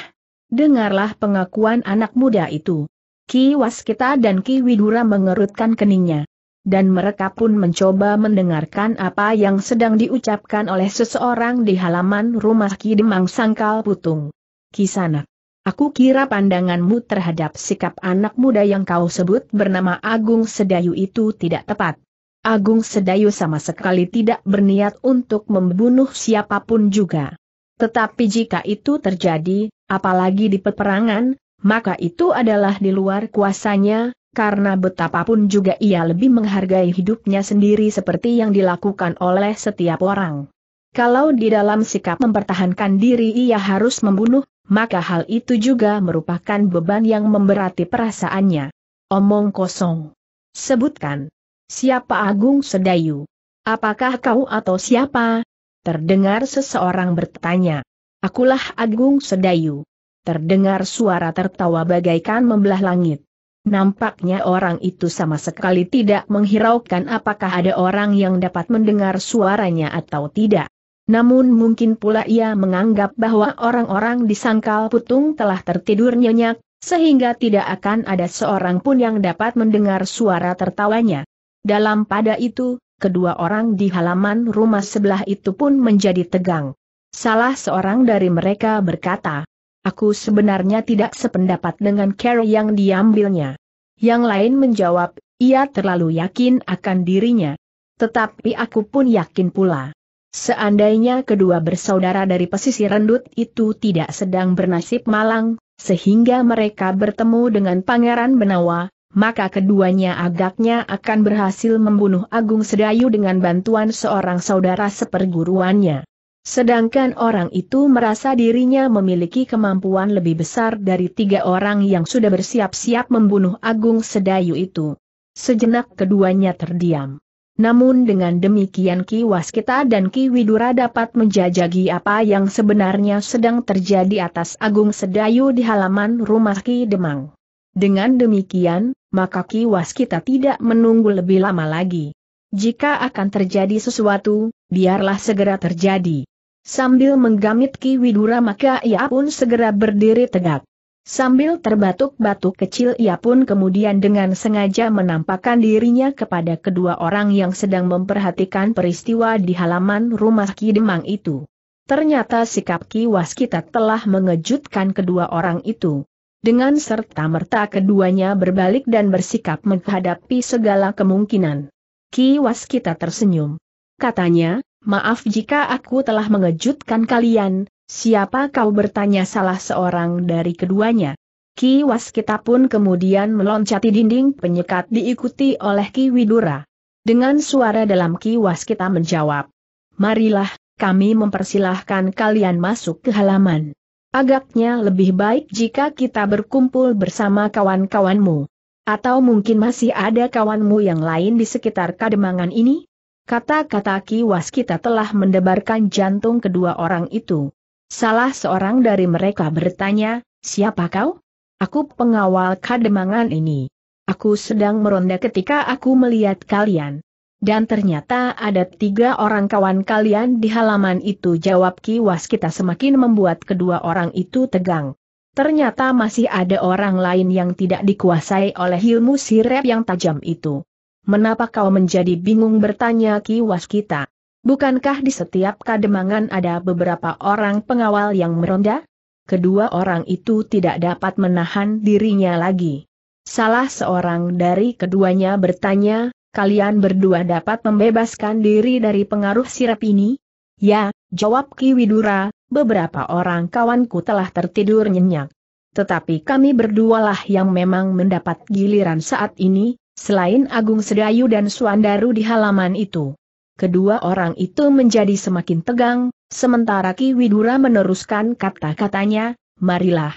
S1: dengarlah pengakuan anak muda itu. Ki Waskita dan Ki Widura mengerutkan keningnya dan mereka pun mencoba mendengarkan apa yang sedang diucapkan oleh seseorang di halaman rumah Ki Demang Sangkal Putung. Kisanak, aku kira pandanganmu terhadap sikap anak muda yang kau sebut bernama Agung Sedayu itu tidak tepat. Agung Sedayu sama sekali tidak berniat untuk membunuh siapapun juga. Tetapi jika itu terjadi, apalagi di peperangan, maka itu adalah di luar kuasanya, karena betapapun juga ia lebih menghargai hidupnya sendiri seperti yang dilakukan oleh setiap orang. Kalau di dalam sikap mempertahankan diri ia harus membunuh, maka hal itu juga merupakan beban yang memberati perasaannya. Omong kosong. Sebutkan. Siapa Agung Sedayu? Apakah kau atau siapa? Terdengar seseorang bertanya. Akulah Agung Sedayu. Terdengar suara tertawa bagaikan membelah langit. Nampaknya orang itu sama sekali tidak menghiraukan apakah ada orang yang dapat mendengar suaranya atau tidak. Namun mungkin pula ia menganggap bahwa orang-orang di sangkal putung telah tertidur nyenyak, sehingga tidak akan ada seorang pun yang dapat mendengar suara tertawanya. Dalam pada itu, kedua orang di halaman rumah sebelah itu pun menjadi tegang. Salah seorang dari mereka berkata, Aku sebenarnya tidak sependapat dengan cara yang diambilnya. Yang lain menjawab, ia terlalu yakin akan dirinya. Tetapi aku pun yakin pula. Seandainya kedua bersaudara dari pesisir rendut itu tidak sedang bernasib malang, sehingga mereka bertemu dengan Pangeran Benawa, maka keduanya agaknya akan berhasil membunuh Agung Sedayu dengan bantuan seorang saudara seperguruannya. Sedangkan orang itu merasa dirinya memiliki kemampuan lebih besar dari tiga orang yang sudah bersiap-siap membunuh Agung Sedayu itu. Sejenak keduanya terdiam. Namun dengan demikian Ki Waskita dan Ki Widura dapat menjajagi apa yang sebenarnya sedang terjadi atas Agung Sedayu di halaman rumah Ki Demang. Dengan demikian, maka Ki Waskita tidak menunggu lebih lama lagi. Jika akan terjadi sesuatu, biarlah segera terjadi. Sambil menggamit Ki Widura maka ia pun segera berdiri tegak. Sambil terbatuk-batuk kecil ia pun kemudian dengan sengaja menampakkan dirinya kepada kedua orang yang sedang memperhatikan peristiwa di halaman rumah Ki Demang itu. Ternyata sikap Ki Waskita telah mengejutkan kedua orang itu. Dengan serta-merta keduanya berbalik dan bersikap menghadapi segala kemungkinan. Ki Waskita tersenyum. Katanya, Maaf jika aku telah mengejutkan kalian, siapa kau bertanya salah seorang dari keduanya. Ki Waskita pun kemudian meloncati dinding penyekat diikuti oleh Ki Widura. Dengan suara dalam Ki Waskita menjawab, Marilah, kami mempersilahkan kalian masuk ke halaman. Agaknya lebih baik jika kita berkumpul bersama kawan-kawanmu. Atau mungkin masih ada kawanmu yang lain di sekitar kademangan ini? Kata-kata kiwas kita telah mendebarkan jantung kedua orang itu. Salah seorang dari mereka bertanya, siapa kau? Aku pengawal kademangan ini. Aku sedang meronda ketika aku melihat kalian. Dan ternyata ada tiga orang kawan kalian di halaman itu jawab kiwas kita semakin membuat kedua orang itu tegang. Ternyata masih ada orang lain yang tidak dikuasai oleh ilmu sirep yang tajam itu. Menapa kau menjadi bingung bertanya Ki Waskita? Bukankah di setiap kademangan ada beberapa orang pengawal yang meronda? Kedua orang itu tidak dapat menahan dirinya lagi. Salah seorang dari keduanya bertanya, kalian berdua dapat membebaskan diri dari pengaruh sirap ini? Ya, jawab Ki Widura, beberapa orang kawanku telah tertidur nyenyak. Tetapi kami berdualah yang memang mendapat giliran saat ini, selain Agung Sedayu dan Suandaru di halaman itu. Kedua orang itu menjadi semakin tegang, sementara Ki Widura meneruskan kata-katanya, marilah.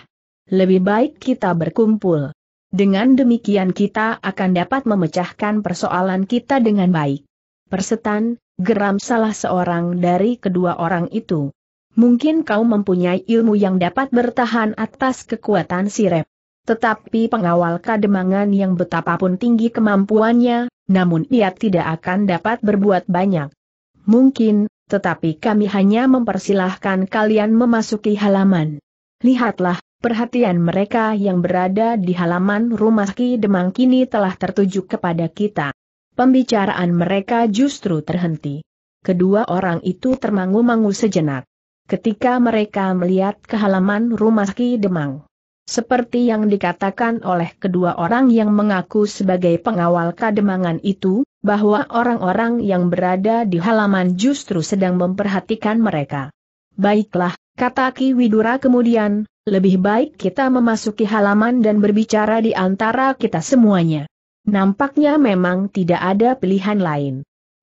S1: Lebih baik kita berkumpul. Dengan demikian kita akan dapat memecahkan persoalan kita dengan baik. Persetan, geram salah seorang dari kedua orang itu. Mungkin kau mempunyai ilmu yang dapat bertahan atas kekuatan sirep. Tetapi pengawal kademangan yang betapapun tinggi kemampuannya, namun ia tidak akan dapat berbuat banyak. Mungkin, tetapi kami hanya mempersilahkan kalian memasuki halaman. Lihatlah, perhatian mereka yang berada di halaman rumah Ki Demang kini telah tertuju kepada kita. Pembicaraan mereka justru terhenti. Kedua orang itu termangu-mangu sejenak. Ketika mereka melihat ke halaman rumah Ki Demang, seperti yang dikatakan oleh kedua orang yang mengaku sebagai pengawal kademangan itu, bahwa orang-orang yang berada di halaman justru sedang memperhatikan mereka. Baiklah, kata Ki Widura kemudian, lebih baik kita memasuki halaman dan berbicara di antara kita semuanya. Nampaknya memang tidak ada pilihan lain.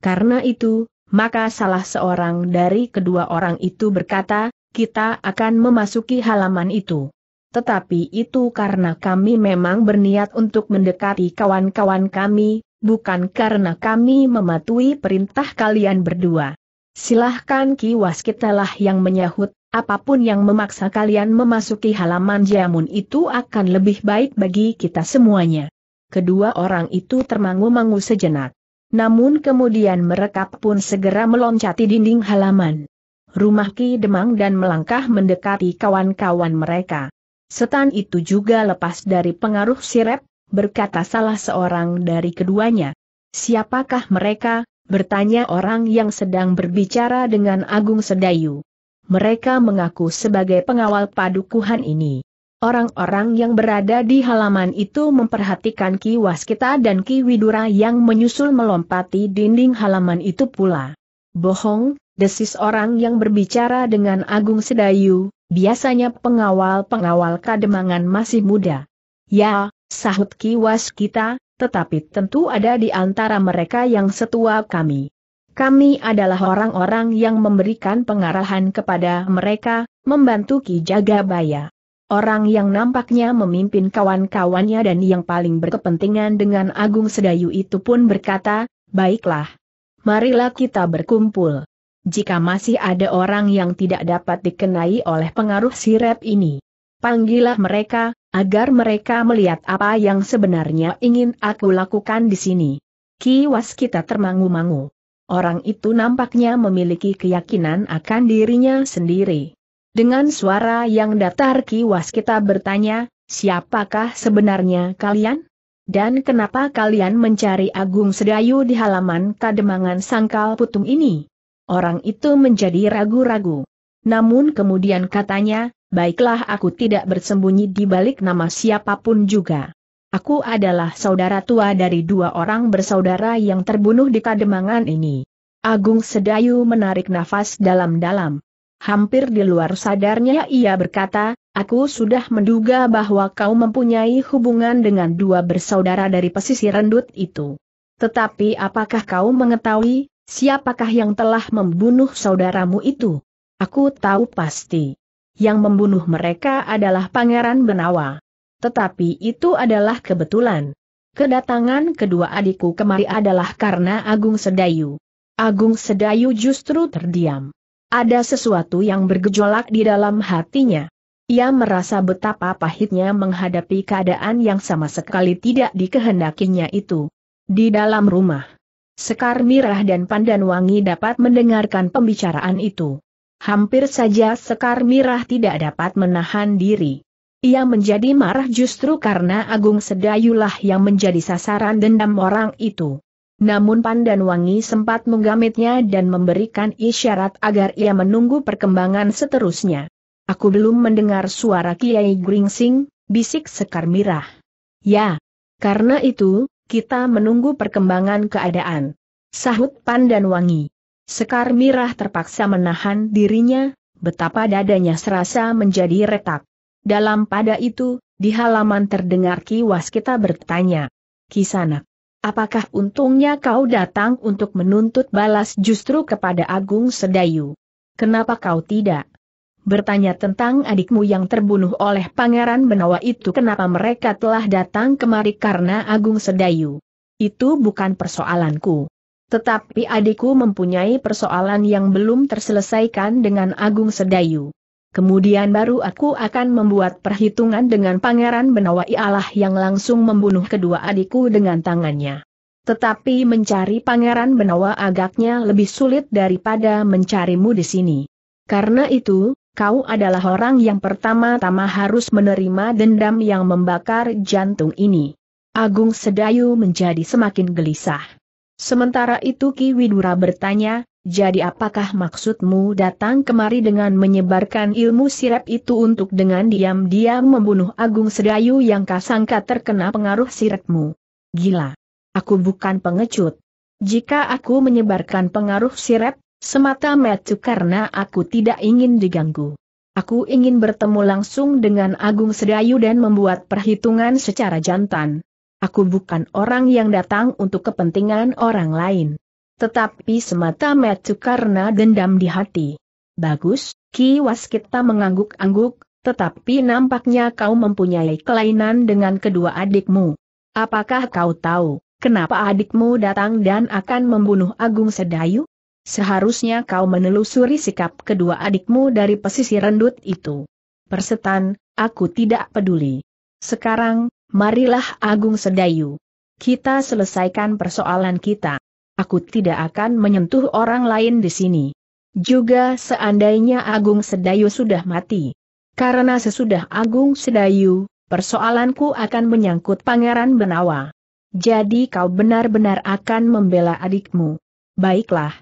S1: Karena itu, maka salah seorang dari kedua orang itu berkata, kita akan memasuki halaman itu tetapi itu karena kami memang berniat untuk mendekati kawan-kawan kami, bukan karena kami mematuhi perintah kalian berdua. Silahkan kiwas kitalah yang menyahut, apapun yang memaksa kalian memasuki halaman jamun itu akan lebih baik bagi kita semuanya. Kedua orang itu termangu-mangu sejenak. Namun kemudian mereka pun segera meloncati dinding halaman. Rumah Ki Demang dan melangkah mendekati kawan-kawan mereka. Setan itu juga lepas dari pengaruh sirep, berkata salah seorang dari keduanya. Siapakah mereka? bertanya orang yang sedang berbicara dengan Agung Sedayu. Mereka mengaku sebagai pengawal padukuhan ini. Orang-orang yang berada di halaman itu memperhatikan Ki Waskita dan Ki Widura yang menyusul melompati dinding halaman itu pula. Bohong, desis orang yang berbicara dengan Agung Sedayu, Biasanya pengawal-pengawal kademangan masih muda. Ya, sahut kiwas kita, tetapi tentu ada di antara mereka yang setua kami. Kami adalah orang-orang yang memberikan pengarahan kepada mereka, membantu Ki Jagabaya. Orang yang nampaknya memimpin kawan-kawannya dan yang paling berkepentingan dengan Agung Sedayu itu pun berkata, baiklah. Marilah kita berkumpul jika masih ada orang yang tidak dapat dikenai oleh pengaruh sirep ini. Panggillah mereka, agar mereka melihat apa yang sebenarnya ingin aku lakukan di sini. Kiwas kita termangu-mangu. Orang itu nampaknya memiliki keyakinan akan dirinya sendiri. Dengan suara yang datar Kiwas kita bertanya, siapakah sebenarnya kalian? Dan kenapa kalian mencari Agung Sedayu di halaman Kademangan Sangkal Putung ini? orang itu menjadi ragu-ragu. Namun kemudian katanya, baiklah aku tidak bersembunyi di balik nama siapapun juga. Aku adalah saudara tua dari dua orang bersaudara yang terbunuh di kademangan ini. Agung Sedayu menarik nafas dalam-dalam. Hampir di luar sadarnya ia berkata, aku sudah menduga bahwa kau mempunyai hubungan dengan dua bersaudara dari pesisir rendut itu. Tetapi apakah kau mengetahui, Siapakah yang telah membunuh saudaramu itu? Aku tahu pasti. Yang membunuh mereka adalah Pangeran Benawa. Tetapi itu adalah kebetulan. Kedatangan kedua adikku kemari adalah karena Agung Sedayu. Agung Sedayu justru terdiam. Ada sesuatu yang bergejolak di dalam hatinya. Ia merasa betapa pahitnya menghadapi keadaan yang sama sekali tidak dikehendakinya itu. Di dalam rumah, Sekar Mirah dan Pandan Wangi dapat mendengarkan pembicaraan itu. Hampir saja Sekar Mirah tidak dapat menahan diri. Ia menjadi marah justru karena Agung Sedayulah yang menjadi sasaran dendam orang itu. Namun Pandan Wangi sempat menggamitnya dan memberikan isyarat agar ia menunggu perkembangan seterusnya. Aku belum mendengar suara Kiai Gringsing, bisik Sekar Mirah. Ya, karena itu, kita menunggu perkembangan keadaan. Sahut Pan dan Wangi. Sekar Mirah terpaksa menahan dirinya, betapa dadanya serasa menjadi retak. Dalam pada itu, di halaman terdengar kiwas kita bertanya. Kisana, apakah untungnya kau datang untuk menuntut balas justru kepada Agung Sedayu? Kenapa kau tidak? Bertanya tentang adikmu yang terbunuh oleh Pangeran Benawa itu kenapa mereka telah datang kemari karena Agung Sedayu. Itu bukan persoalanku. Tetapi adikku mempunyai persoalan yang belum terselesaikan dengan Agung Sedayu. Kemudian baru aku akan membuat perhitungan dengan Pangeran Benawa Ialah yang langsung membunuh kedua adikku dengan tangannya. Tetapi mencari Pangeran Benawa agaknya lebih sulit daripada mencarimu di sini. Karena itu, kau adalah orang yang pertama-tama harus menerima dendam yang membakar jantung ini. Agung Sedayu menjadi semakin gelisah. Sementara itu Ki Widura bertanya, jadi apakah maksudmu datang kemari dengan menyebarkan ilmu sirap itu untuk dengan diam-diam membunuh Agung Sedayu yang kasangka terkena pengaruh sirapmu? Gila! Aku bukan pengecut. Jika aku menyebarkan pengaruh sirap, Semata-mata karena aku tidak ingin diganggu. Aku ingin bertemu langsung dengan Agung Sedayu dan membuat perhitungan secara jantan. Aku bukan orang yang datang untuk kepentingan orang lain. Tetapi semata-mata karena dendam di hati. Bagus, Ki Waskita mengangguk-angguk, tetapi nampaknya kau mempunyai kelainan dengan kedua adikmu. Apakah kau tahu, kenapa adikmu datang dan akan membunuh Agung Sedayu? Seharusnya kau menelusuri sikap kedua adikmu dari pesisir rendut itu. Persetan, aku tidak peduli. Sekarang, marilah Agung Sedayu. Kita selesaikan persoalan kita. Aku tidak akan menyentuh orang lain di sini. Juga seandainya Agung Sedayu sudah mati. Karena sesudah Agung Sedayu, persoalanku akan menyangkut Pangeran Benawa. Jadi kau benar-benar akan membela adikmu. Baiklah,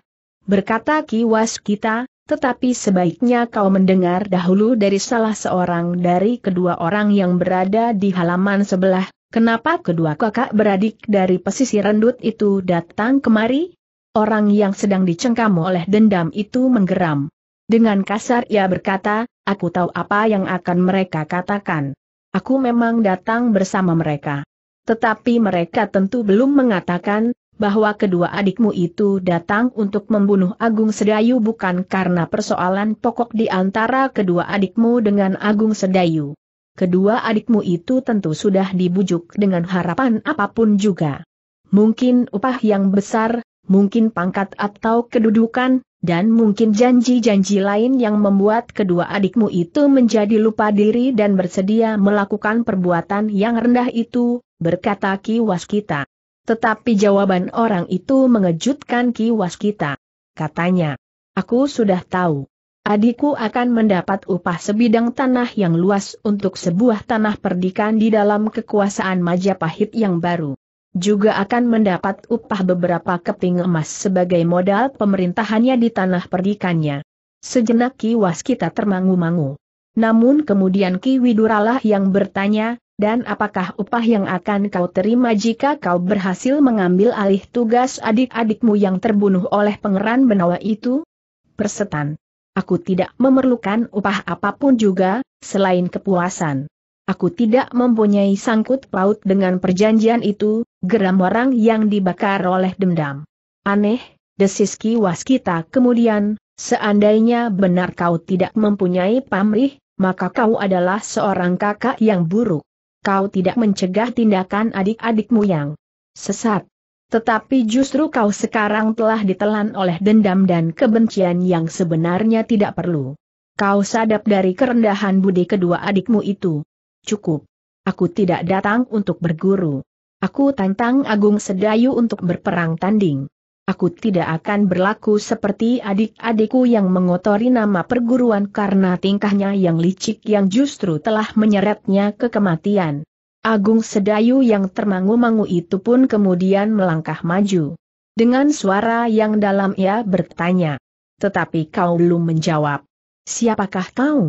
S1: berkata kiwas kita, tetapi sebaiknya kau mendengar dahulu dari salah seorang dari kedua orang yang berada di halaman sebelah, kenapa kedua kakak beradik dari pesisir rendut itu datang kemari? Orang yang sedang dicengkam oleh dendam itu menggeram. Dengan kasar ia berkata, aku tahu apa yang akan mereka katakan. Aku memang datang bersama mereka. Tetapi mereka tentu belum mengatakan, bahwa kedua adikmu itu datang untuk membunuh Agung Sedayu bukan karena persoalan pokok di antara kedua adikmu dengan Agung Sedayu. Kedua adikmu itu tentu sudah dibujuk dengan harapan apapun juga. Mungkin upah yang besar, mungkin pangkat atau kedudukan, dan mungkin janji-janji lain yang membuat kedua adikmu itu menjadi lupa diri dan bersedia melakukan perbuatan yang rendah itu, berkata Ki Waskita. Tetapi jawaban orang itu mengejutkan Ki Waskita. Katanya, aku sudah tahu. Adikku akan mendapat upah sebidang tanah yang luas untuk sebuah tanah perdikan di dalam kekuasaan Majapahit yang baru. Juga akan mendapat upah beberapa keping emas sebagai modal pemerintahannya di tanah perdikannya. Sejenak Ki Waskita termangu-mangu. Namun kemudian Ki Widuralah yang bertanya, dan apakah upah yang akan kau terima jika kau berhasil mengambil alih tugas adik-adikmu yang terbunuh oleh pangeran Benawa itu? Persetan. Aku tidak memerlukan upah apapun juga, selain kepuasan. Aku tidak mempunyai sangkut paut dengan perjanjian itu, geram orang yang dibakar oleh dendam. Aneh, desis kiwas kita kemudian, seandainya benar kau tidak mempunyai pamrih, maka kau adalah seorang kakak yang buruk kau tidak mencegah tindakan adik-adikmu yang sesat. Tetapi justru kau sekarang telah ditelan oleh dendam dan kebencian yang sebenarnya tidak perlu. Kau sadap dari kerendahan budi kedua adikmu itu. Cukup. Aku tidak datang untuk berguru. Aku tantang Agung Sedayu untuk berperang tanding aku tidak akan berlaku seperti adik-adikku yang mengotori nama perguruan karena tingkahnya yang licik yang justru telah menyeretnya ke kematian. Agung Sedayu yang termangu-mangu itu pun kemudian melangkah maju. Dengan suara yang dalam ia bertanya. Tetapi kau belum menjawab. Siapakah kau?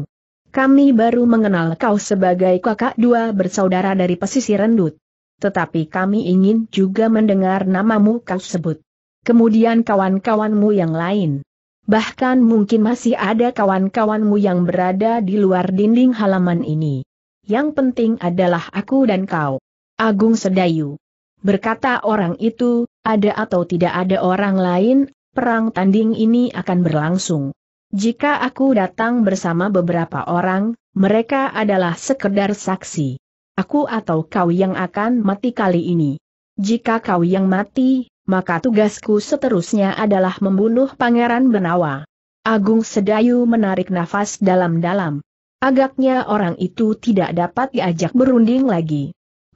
S1: Kami baru mengenal kau sebagai kakak dua bersaudara dari pesisir rendut. Tetapi kami ingin juga mendengar namamu kau sebut kemudian kawan-kawanmu yang lain. Bahkan mungkin masih ada kawan-kawanmu yang berada di luar dinding halaman ini. Yang penting adalah aku dan kau. Agung Sedayu. Berkata orang itu, ada atau tidak ada orang lain, perang tanding ini akan berlangsung. Jika aku datang bersama beberapa orang, mereka adalah sekedar saksi. Aku atau kau yang akan mati kali ini. Jika kau yang mati, maka tugasku seterusnya adalah membunuh Pangeran Benawa. Agung Sedayu menarik nafas dalam-dalam. Agaknya orang itu tidak dapat diajak berunding lagi.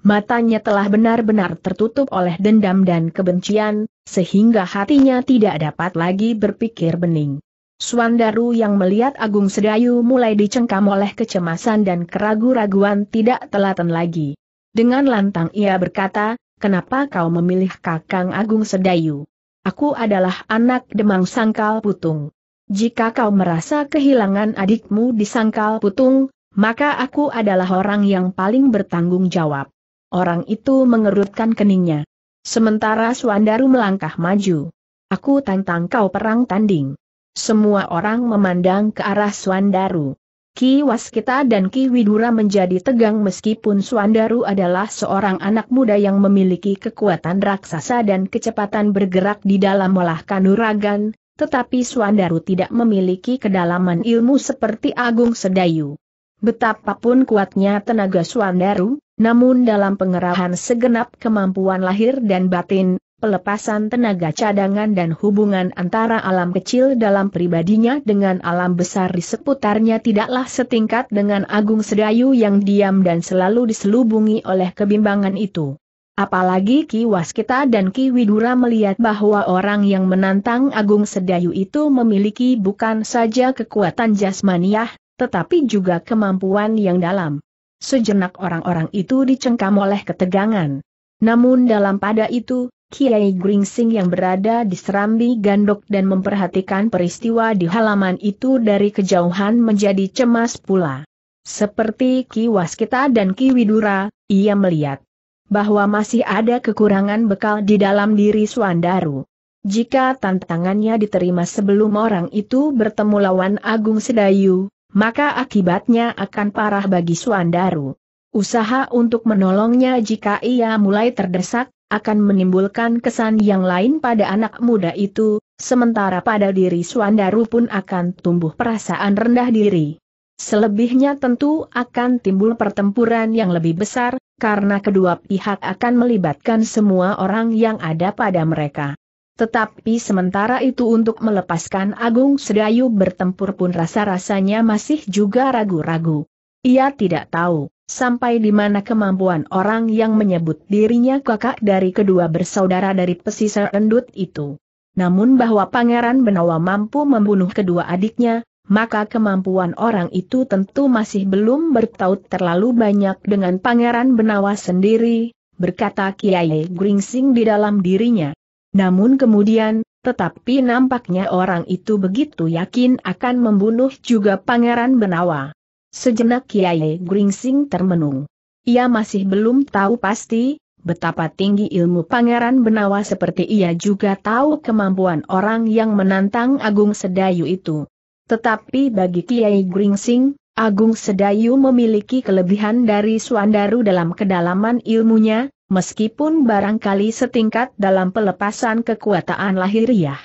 S1: Matanya telah benar-benar tertutup oleh dendam dan kebencian, sehingga hatinya tidak dapat lagi berpikir bening. Suandaru yang melihat Agung Sedayu mulai dicengkam oleh kecemasan dan keragu-raguan tidak telaten lagi. Dengan lantang ia berkata, kenapa kau memilih Kakang Agung Sedayu? Aku adalah anak Demang Sangkal Putung. Jika kau merasa kehilangan adikmu di Sangkal Putung, maka aku adalah orang yang paling bertanggung jawab. Orang itu mengerutkan keningnya. Sementara Suandaru melangkah maju. Aku tantang kau perang tanding. Semua orang memandang ke arah Suandaru. Ki Waskita dan Ki Widura menjadi tegang meskipun Suandaru adalah seorang anak muda yang memiliki kekuatan raksasa dan kecepatan bergerak di dalam olah kanuragan, tetapi Suandaru tidak memiliki kedalaman ilmu seperti Agung Sedayu. Betapapun kuatnya tenaga Suandaru, namun dalam pengerahan segenap kemampuan lahir dan batin, pelepasan tenaga cadangan dan hubungan antara alam kecil dalam pribadinya dengan alam besar di seputarnya tidaklah setingkat dengan Agung Sedayu yang diam dan selalu diselubungi oleh kebimbangan itu. Apalagi Ki Waskita dan Ki Widura melihat bahwa orang yang menantang Agung Sedayu itu memiliki bukan saja kekuatan jasmaniah, tetapi juga kemampuan yang dalam. Sejenak orang-orang itu dicengkam oleh ketegangan. Namun dalam pada itu, Kiai Gringsing yang berada di Serambi Gandok dan memperhatikan peristiwa di halaman itu dari kejauhan menjadi cemas pula. Seperti Ki Waskita dan Ki Widura, ia melihat bahwa masih ada kekurangan bekal di dalam diri Suandaru. Jika tantangannya diterima sebelum orang itu bertemu lawan Agung Sedayu, maka akibatnya akan parah bagi Suandaru. Usaha untuk menolongnya jika ia mulai terdesak akan menimbulkan kesan yang lain pada anak muda itu, sementara pada diri Suandaru pun akan tumbuh perasaan rendah diri. Selebihnya tentu akan timbul pertempuran yang lebih besar, karena kedua pihak akan melibatkan semua orang yang ada pada mereka. Tetapi sementara itu untuk melepaskan Agung Sedayu bertempur pun rasa-rasanya masih juga ragu-ragu. Ia tidak tahu sampai di mana kemampuan orang yang menyebut dirinya kakak dari kedua bersaudara dari pesisir endut itu. Namun bahwa Pangeran Benawa mampu membunuh kedua adiknya, maka kemampuan orang itu tentu masih belum bertaut terlalu banyak dengan Pangeran Benawa sendiri, berkata Kiai Gringsing di dalam dirinya. Namun kemudian, tetapi nampaknya orang itu begitu yakin akan membunuh juga Pangeran Benawa. Sejenak Kiai Gringsing termenung. Ia masih belum tahu pasti, betapa tinggi ilmu Pangeran Benawa seperti ia juga tahu kemampuan orang yang menantang Agung Sedayu itu. Tetapi bagi Kiai Gringsing, Agung Sedayu memiliki kelebihan dari Suandaru dalam kedalaman ilmunya, meskipun barangkali setingkat dalam pelepasan kekuatan lahiriah.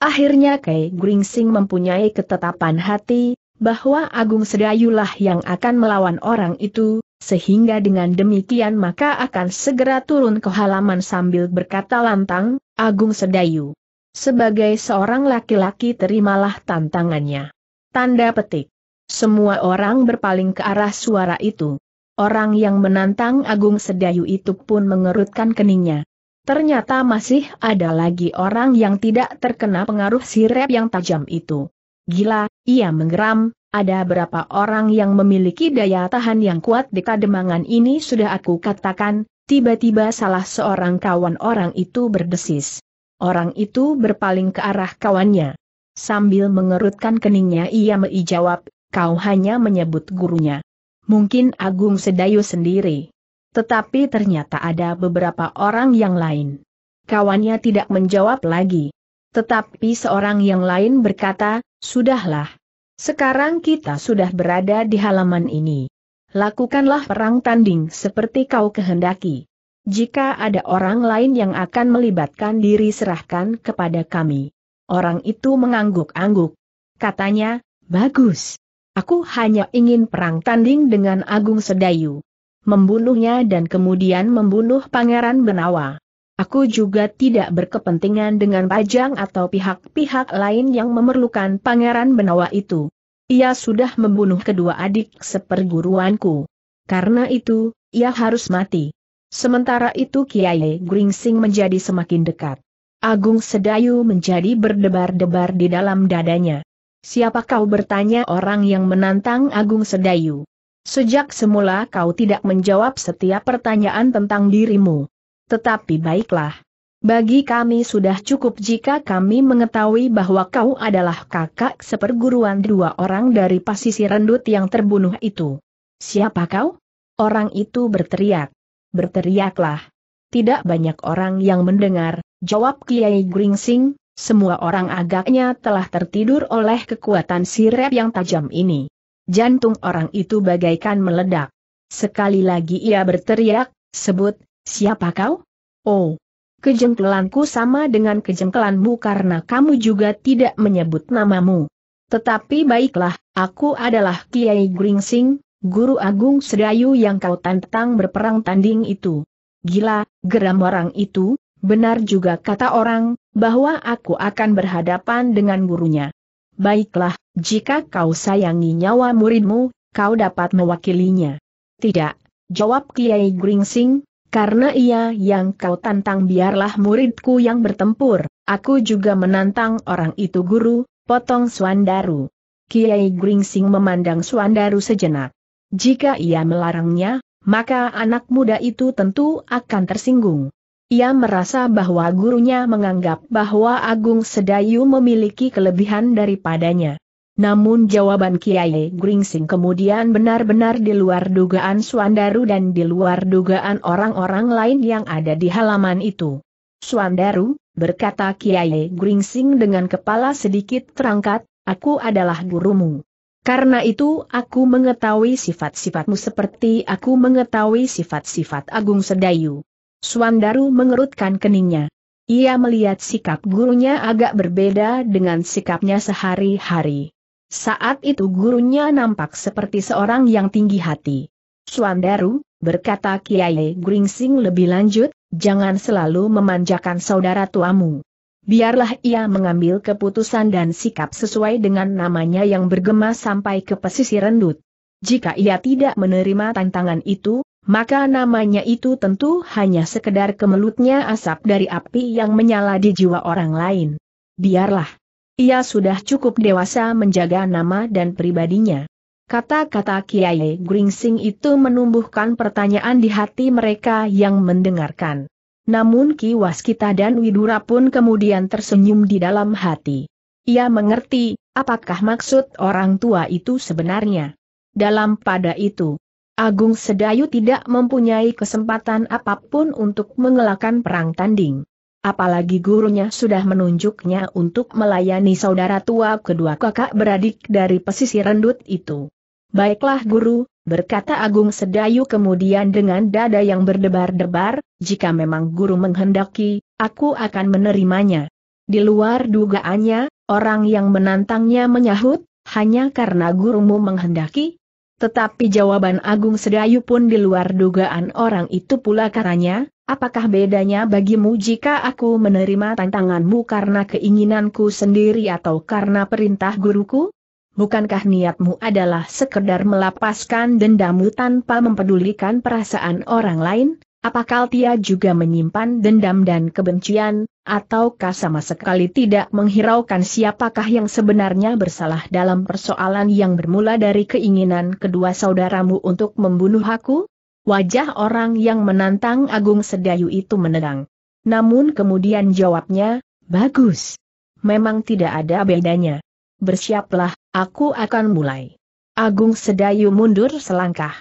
S1: Akhirnya Kiai Gringsing mempunyai ketetapan hati, bahwa Agung Sedayulah yang akan melawan orang itu, sehingga dengan demikian maka akan segera turun ke halaman sambil berkata lantang, Agung Sedayu. Sebagai seorang laki-laki terimalah tantangannya. Tanda petik. Semua orang berpaling ke arah suara itu. Orang yang menantang Agung Sedayu itu pun mengerutkan keningnya. Ternyata masih ada lagi orang yang tidak terkena pengaruh sirep yang tajam itu. Gila, ia menggeram, ada berapa orang yang memiliki daya tahan yang kuat di kademangan ini sudah aku katakan, tiba-tiba salah seorang kawan orang itu berdesis. Orang itu berpaling ke arah kawannya. Sambil mengerutkan keningnya ia menjawab, kau hanya menyebut gurunya. Mungkin Agung Sedayu sendiri. Tetapi ternyata ada beberapa orang yang lain. Kawannya tidak menjawab lagi. Tetapi seorang yang lain berkata, Sudahlah. Sekarang kita sudah berada di halaman ini. Lakukanlah perang tanding seperti kau kehendaki. Jika ada orang lain yang akan melibatkan diri serahkan kepada kami. Orang itu mengangguk-angguk. Katanya, bagus. Aku hanya ingin perang tanding dengan Agung Sedayu. Membunuhnya dan kemudian membunuh Pangeran Benawa. Aku juga tidak berkepentingan dengan Pajang atau pihak-pihak lain yang memerlukan Pangeran Benawa itu. Ia sudah membunuh kedua adik seperguruanku. Karena itu, ia harus mati. Sementara itu Kiai Gringsing menjadi semakin dekat. Agung Sedayu menjadi berdebar-debar di dalam dadanya. Siapa kau bertanya orang yang menantang Agung Sedayu? Sejak semula kau tidak menjawab setiap pertanyaan tentang dirimu. Tetapi baiklah. Bagi kami sudah cukup jika kami mengetahui bahwa kau adalah kakak seperguruan dua orang dari pasisi rendut yang terbunuh itu. Siapa kau? Orang itu berteriak. Berteriaklah. Tidak banyak orang yang mendengar, jawab Kiai Gringsing, semua orang agaknya telah tertidur oleh kekuatan sirep yang tajam ini. Jantung orang itu bagaikan meledak. Sekali lagi ia berteriak, sebut, Siapa kau? Oh, kejengkelanku sama dengan kejengkelanmu karena kamu juga tidak menyebut namamu. Tetapi baiklah, aku adalah Kiai Gringsing, guru agung Sedayu yang kau tantang berperang tanding itu. Gila, geram orang itu, benar juga kata orang, bahwa aku akan berhadapan dengan gurunya. Baiklah, jika kau sayangi nyawa muridmu, kau dapat mewakilinya. Tidak, jawab Kiai Gringsing, karena ia yang kau tantang biarlah muridku yang bertempur, aku juga menantang orang itu guru, potong Suandaru. Kiai Gringsing memandang Suandaru sejenak. Jika ia melarangnya, maka anak muda itu tentu akan tersinggung. Ia merasa bahwa gurunya menganggap bahwa Agung Sedayu memiliki kelebihan daripadanya. Namun jawaban Kiai Gringsing kemudian benar-benar di luar dugaan Suandaru dan di luar dugaan orang-orang lain yang ada di halaman itu. Suandaru, berkata Kiai Gringsing dengan kepala sedikit terangkat, aku adalah gurumu. Karena itu aku mengetahui sifat-sifatmu seperti aku mengetahui sifat-sifat Agung Sedayu. Suandaru mengerutkan keningnya. Ia melihat sikap gurunya agak berbeda dengan sikapnya sehari-hari. Saat itu gurunya nampak seperti seorang yang tinggi hati. Suandaru, berkata Kiai Gringsing lebih lanjut, jangan selalu memanjakan saudara tuamu. Biarlah ia mengambil keputusan dan sikap sesuai dengan namanya yang bergema sampai ke pesisir rendut. Jika ia tidak menerima tantangan itu, maka namanya itu tentu hanya sekedar kemelutnya asap dari api yang menyala di jiwa orang lain. Biarlah. Ia sudah cukup dewasa menjaga nama dan pribadinya. Kata-kata Kiai Gringsing itu menumbuhkan pertanyaan di hati mereka yang mendengarkan. Namun Ki Waskita dan Widura pun kemudian tersenyum di dalam hati. Ia mengerti, apakah maksud orang tua itu sebenarnya. Dalam pada itu, Agung Sedayu tidak mempunyai kesempatan apapun untuk mengelakkan perang tanding. Apalagi gurunya sudah menunjuknya untuk melayani saudara tua kedua kakak beradik dari pesisir rendut itu. Baiklah guru, berkata Agung Sedayu kemudian dengan dada yang berdebar-debar, jika memang guru menghendaki, aku akan menerimanya. Di luar dugaannya, orang yang menantangnya menyahut, hanya karena gurumu menghendaki, tetapi jawaban Agung Sedayu pun di luar dugaan orang itu pula katanya, Apakah bedanya bagimu jika aku menerima tantanganmu karena keinginanku sendiri atau karena perintah guruku? Bukankah niatmu adalah sekedar melapaskan dendammu tanpa mempedulikan perasaan orang lain? Apakah Tia juga menyimpan dendam dan kebencian, ataukah sama sekali tidak menghiraukan siapakah yang sebenarnya bersalah dalam persoalan yang bermula dari keinginan kedua saudaramu untuk membunuh aku? Wajah orang yang menantang Agung Sedayu itu menerang. Namun kemudian jawabnya, bagus. Memang tidak ada bedanya. Bersiaplah, aku akan mulai. Agung Sedayu mundur selangkah.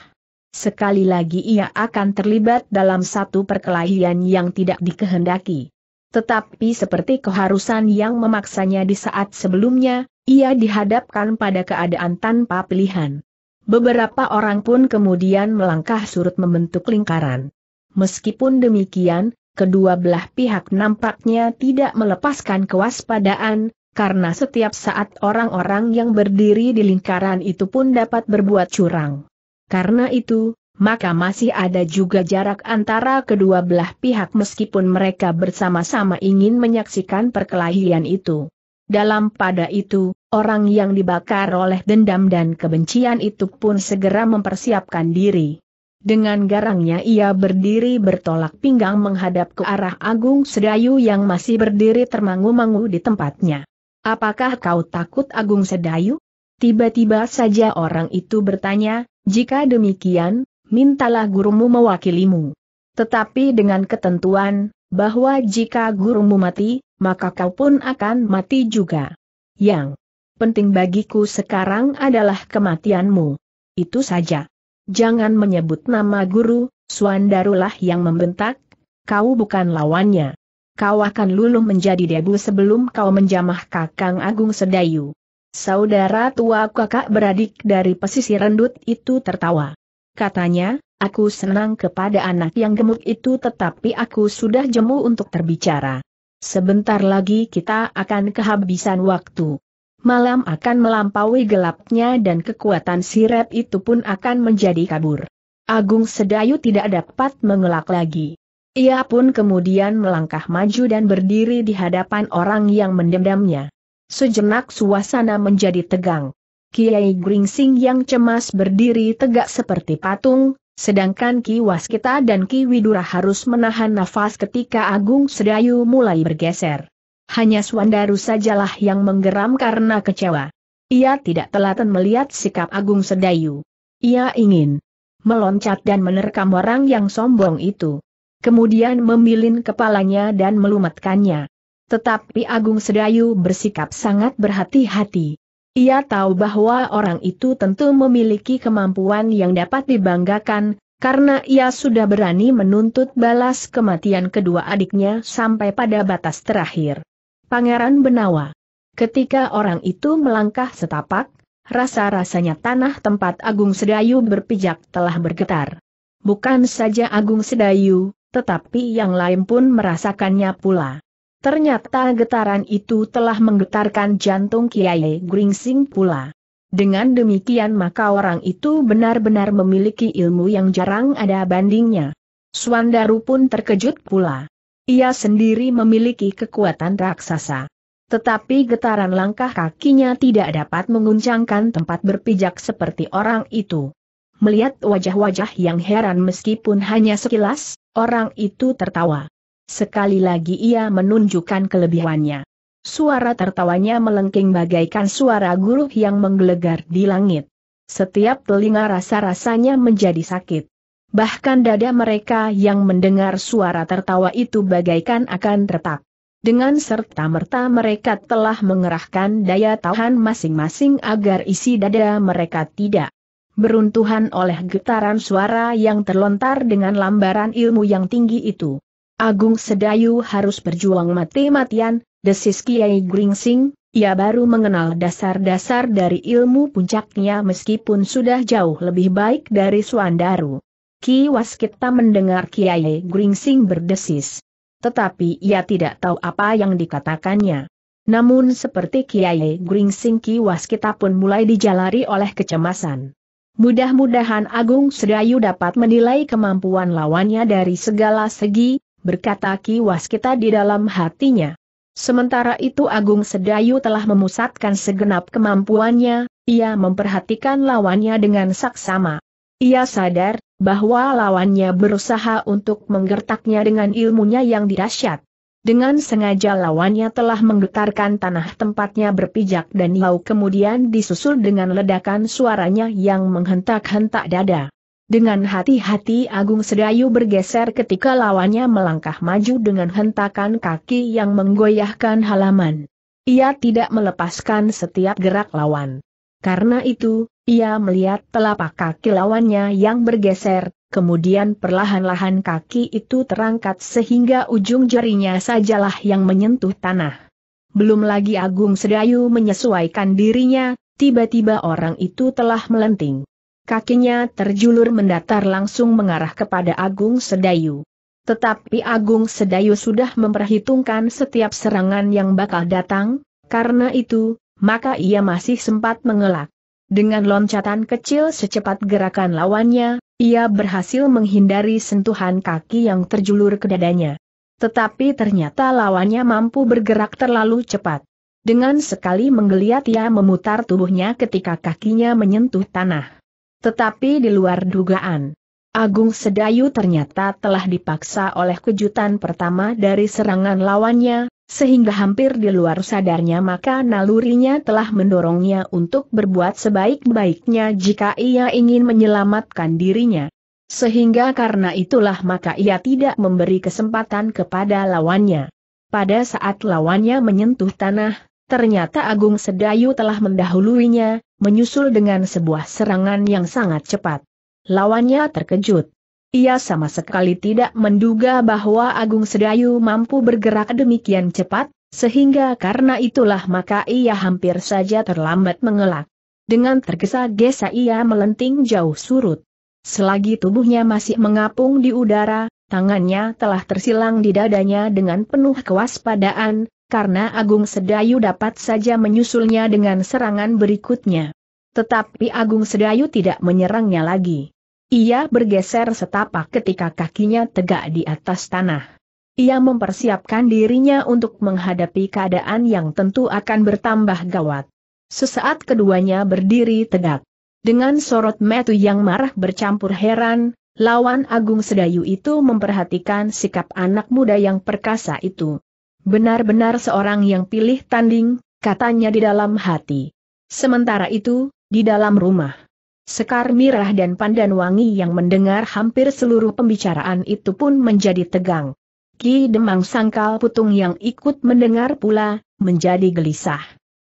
S1: Sekali lagi ia akan terlibat dalam satu perkelahian yang tidak dikehendaki. Tetapi seperti keharusan yang memaksanya di saat sebelumnya, ia dihadapkan pada keadaan tanpa pilihan. Beberapa orang pun kemudian melangkah surut membentuk lingkaran. Meskipun demikian, kedua belah pihak nampaknya tidak melepaskan kewaspadaan, karena setiap saat orang-orang yang berdiri di lingkaran itu pun dapat berbuat curang. Karena itu, maka masih ada juga jarak antara kedua belah pihak meskipun mereka bersama-sama ingin menyaksikan perkelahian itu. Dalam pada itu, orang yang dibakar oleh dendam dan kebencian itu pun segera mempersiapkan diri. Dengan garangnya ia berdiri bertolak pinggang menghadap ke arah Agung Sedayu yang masih berdiri termangu-mangu di tempatnya. Apakah kau takut Agung Sedayu? Tiba-tiba saja orang itu bertanya, jika demikian, mintalah gurumu mewakilimu. Tetapi dengan ketentuan, bahwa jika gurumu mati, maka kau pun akan mati juga. Yang penting bagiku sekarang adalah kematianmu. Itu saja. Jangan menyebut nama guru, Suandarulah yang membentak, kau bukan lawannya. Kau akan luluh menjadi debu sebelum kau menjamah Kakang Agung Sedayu. Saudara tua kakak beradik dari pesisir rendut itu tertawa. Katanya, aku senang kepada anak yang gemuk itu tetapi aku sudah jemu untuk terbicara. Sebentar lagi kita akan kehabisan waktu. Malam akan melampaui gelapnya dan kekuatan sirep itu pun akan menjadi kabur. Agung Sedayu tidak dapat mengelak lagi. Ia pun kemudian melangkah maju dan berdiri di hadapan orang yang mendendamnya. Sejenak suasana menjadi tegang. Kiai Gringsing yang cemas berdiri tegak seperti patung, Sedangkan Ki Waskita dan Ki Widura harus menahan nafas ketika Agung Sedayu mulai bergeser. Hanya Swandaru sajalah yang menggeram karena kecewa. Ia tidak telaten melihat sikap Agung Sedayu. Ia ingin meloncat dan menerkam orang yang sombong itu. Kemudian memilin kepalanya dan melumatkannya. Tetapi Agung Sedayu bersikap sangat berhati-hati. Ia tahu bahwa orang itu tentu memiliki kemampuan yang dapat dibanggakan, karena ia sudah berani menuntut balas kematian kedua adiknya sampai pada batas terakhir. Pangeran Benawa. Ketika orang itu melangkah setapak, rasa-rasanya tanah tempat Agung Sedayu berpijak telah bergetar. Bukan saja Agung Sedayu, tetapi yang lain pun merasakannya pula. Ternyata getaran itu telah menggetarkan jantung Kiai Gringsing pula. Dengan demikian maka orang itu benar-benar memiliki ilmu yang jarang ada bandingnya. Suandaru pun terkejut pula. Ia sendiri memiliki kekuatan raksasa. Tetapi getaran langkah kakinya tidak dapat menguncangkan tempat berpijak seperti orang itu. Melihat wajah-wajah yang heran meskipun hanya sekilas, orang itu tertawa. Sekali lagi ia menunjukkan kelebihannya. Suara tertawanya melengking bagaikan suara guruh yang menggelegar di langit. Setiap telinga rasa-rasanya menjadi sakit. Bahkan dada mereka yang mendengar suara tertawa itu bagaikan akan retak. Dengan serta-merta mereka telah mengerahkan daya tahan masing-masing agar isi dada mereka tidak beruntuhan oleh getaran suara yang terlontar dengan lambaran ilmu yang tinggi itu. Agung Sedayu harus berjuang mati-matian, desis Kiai Gringsing, ia baru mengenal dasar-dasar dari ilmu puncaknya meskipun sudah jauh lebih baik dari Suandaru. Ki Waskita mendengar Kiai Gringsing berdesis. Tetapi ia tidak tahu apa yang dikatakannya. Namun seperti Kiai Gringsing Ki Waskita pun mulai dijalari oleh kecemasan. Mudah-mudahan Agung Sedayu dapat menilai kemampuan lawannya dari segala segi, berkata Ki Waskita di dalam hatinya. Sementara itu Agung Sedayu telah memusatkan segenap kemampuannya, ia memperhatikan lawannya dengan saksama. Ia sadar, bahwa lawannya berusaha untuk menggertaknya dengan ilmunya yang dirasyat. Dengan sengaja lawannya telah menggetarkan tanah tempatnya berpijak dan lau kemudian disusul dengan ledakan suaranya yang menghentak-hentak dada. Dengan hati-hati Agung Sedayu bergeser ketika lawannya melangkah maju dengan hentakan kaki yang menggoyahkan halaman. Ia tidak melepaskan setiap gerak lawan. Karena itu, ia melihat telapak kaki lawannya yang bergeser, kemudian perlahan-lahan kaki itu terangkat sehingga ujung jarinya sajalah yang menyentuh tanah. Belum lagi Agung Sedayu menyesuaikan dirinya, tiba-tiba orang itu telah melenting kakinya terjulur mendatar langsung mengarah kepada Agung Sedayu. Tetapi Agung Sedayu sudah memperhitungkan setiap serangan yang bakal datang, karena itu, maka ia masih sempat mengelak. Dengan loncatan kecil secepat gerakan lawannya, ia berhasil menghindari sentuhan kaki yang terjulur ke dadanya. Tetapi ternyata lawannya mampu bergerak terlalu cepat. Dengan sekali menggeliat ia memutar tubuhnya ketika kakinya menyentuh tanah. Tetapi di luar dugaan, Agung Sedayu ternyata telah dipaksa oleh kejutan pertama dari serangan lawannya, sehingga hampir di luar sadarnya maka nalurinya telah mendorongnya untuk berbuat sebaik-baiknya jika ia ingin menyelamatkan dirinya. Sehingga karena itulah maka ia tidak memberi kesempatan kepada lawannya. Pada saat lawannya menyentuh tanah, Ternyata Agung Sedayu telah mendahuluinya, menyusul dengan sebuah serangan yang sangat cepat. Lawannya terkejut. Ia sama sekali tidak menduga bahwa Agung Sedayu mampu bergerak demikian cepat, sehingga karena itulah maka ia hampir saja terlambat mengelak. Dengan tergesa-gesa ia melenting jauh surut. Selagi tubuhnya masih mengapung di udara, tangannya telah tersilang di dadanya dengan penuh kewaspadaan, karena Agung Sedayu dapat saja menyusulnya dengan serangan berikutnya. Tetapi Agung Sedayu tidak menyerangnya lagi. Ia bergeser setapak ketika kakinya tegak di atas tanah. Ia mempersiapkan dirinya untuk menghadapi keadaan yang tentu akan bertambah gawat. Sesaat keduanya berdiri tegak. Dengan sorot metu yang marah bercampur heran, lawan Agung Sedayu itu memperhatikan sikap anak muda yang perkasa itu. Benar-benar seorang yang pilih tanding, katanya di dalam hati. Sementara itu, di dalam rumah. Sekar Mirah dan Pandan Wangi yang mendengar hampir seluruh pembicaraan itu pun menjadi tegang. Ki Demang Sangkal Putung yang ikut mendengar pula, menjadi gelisah.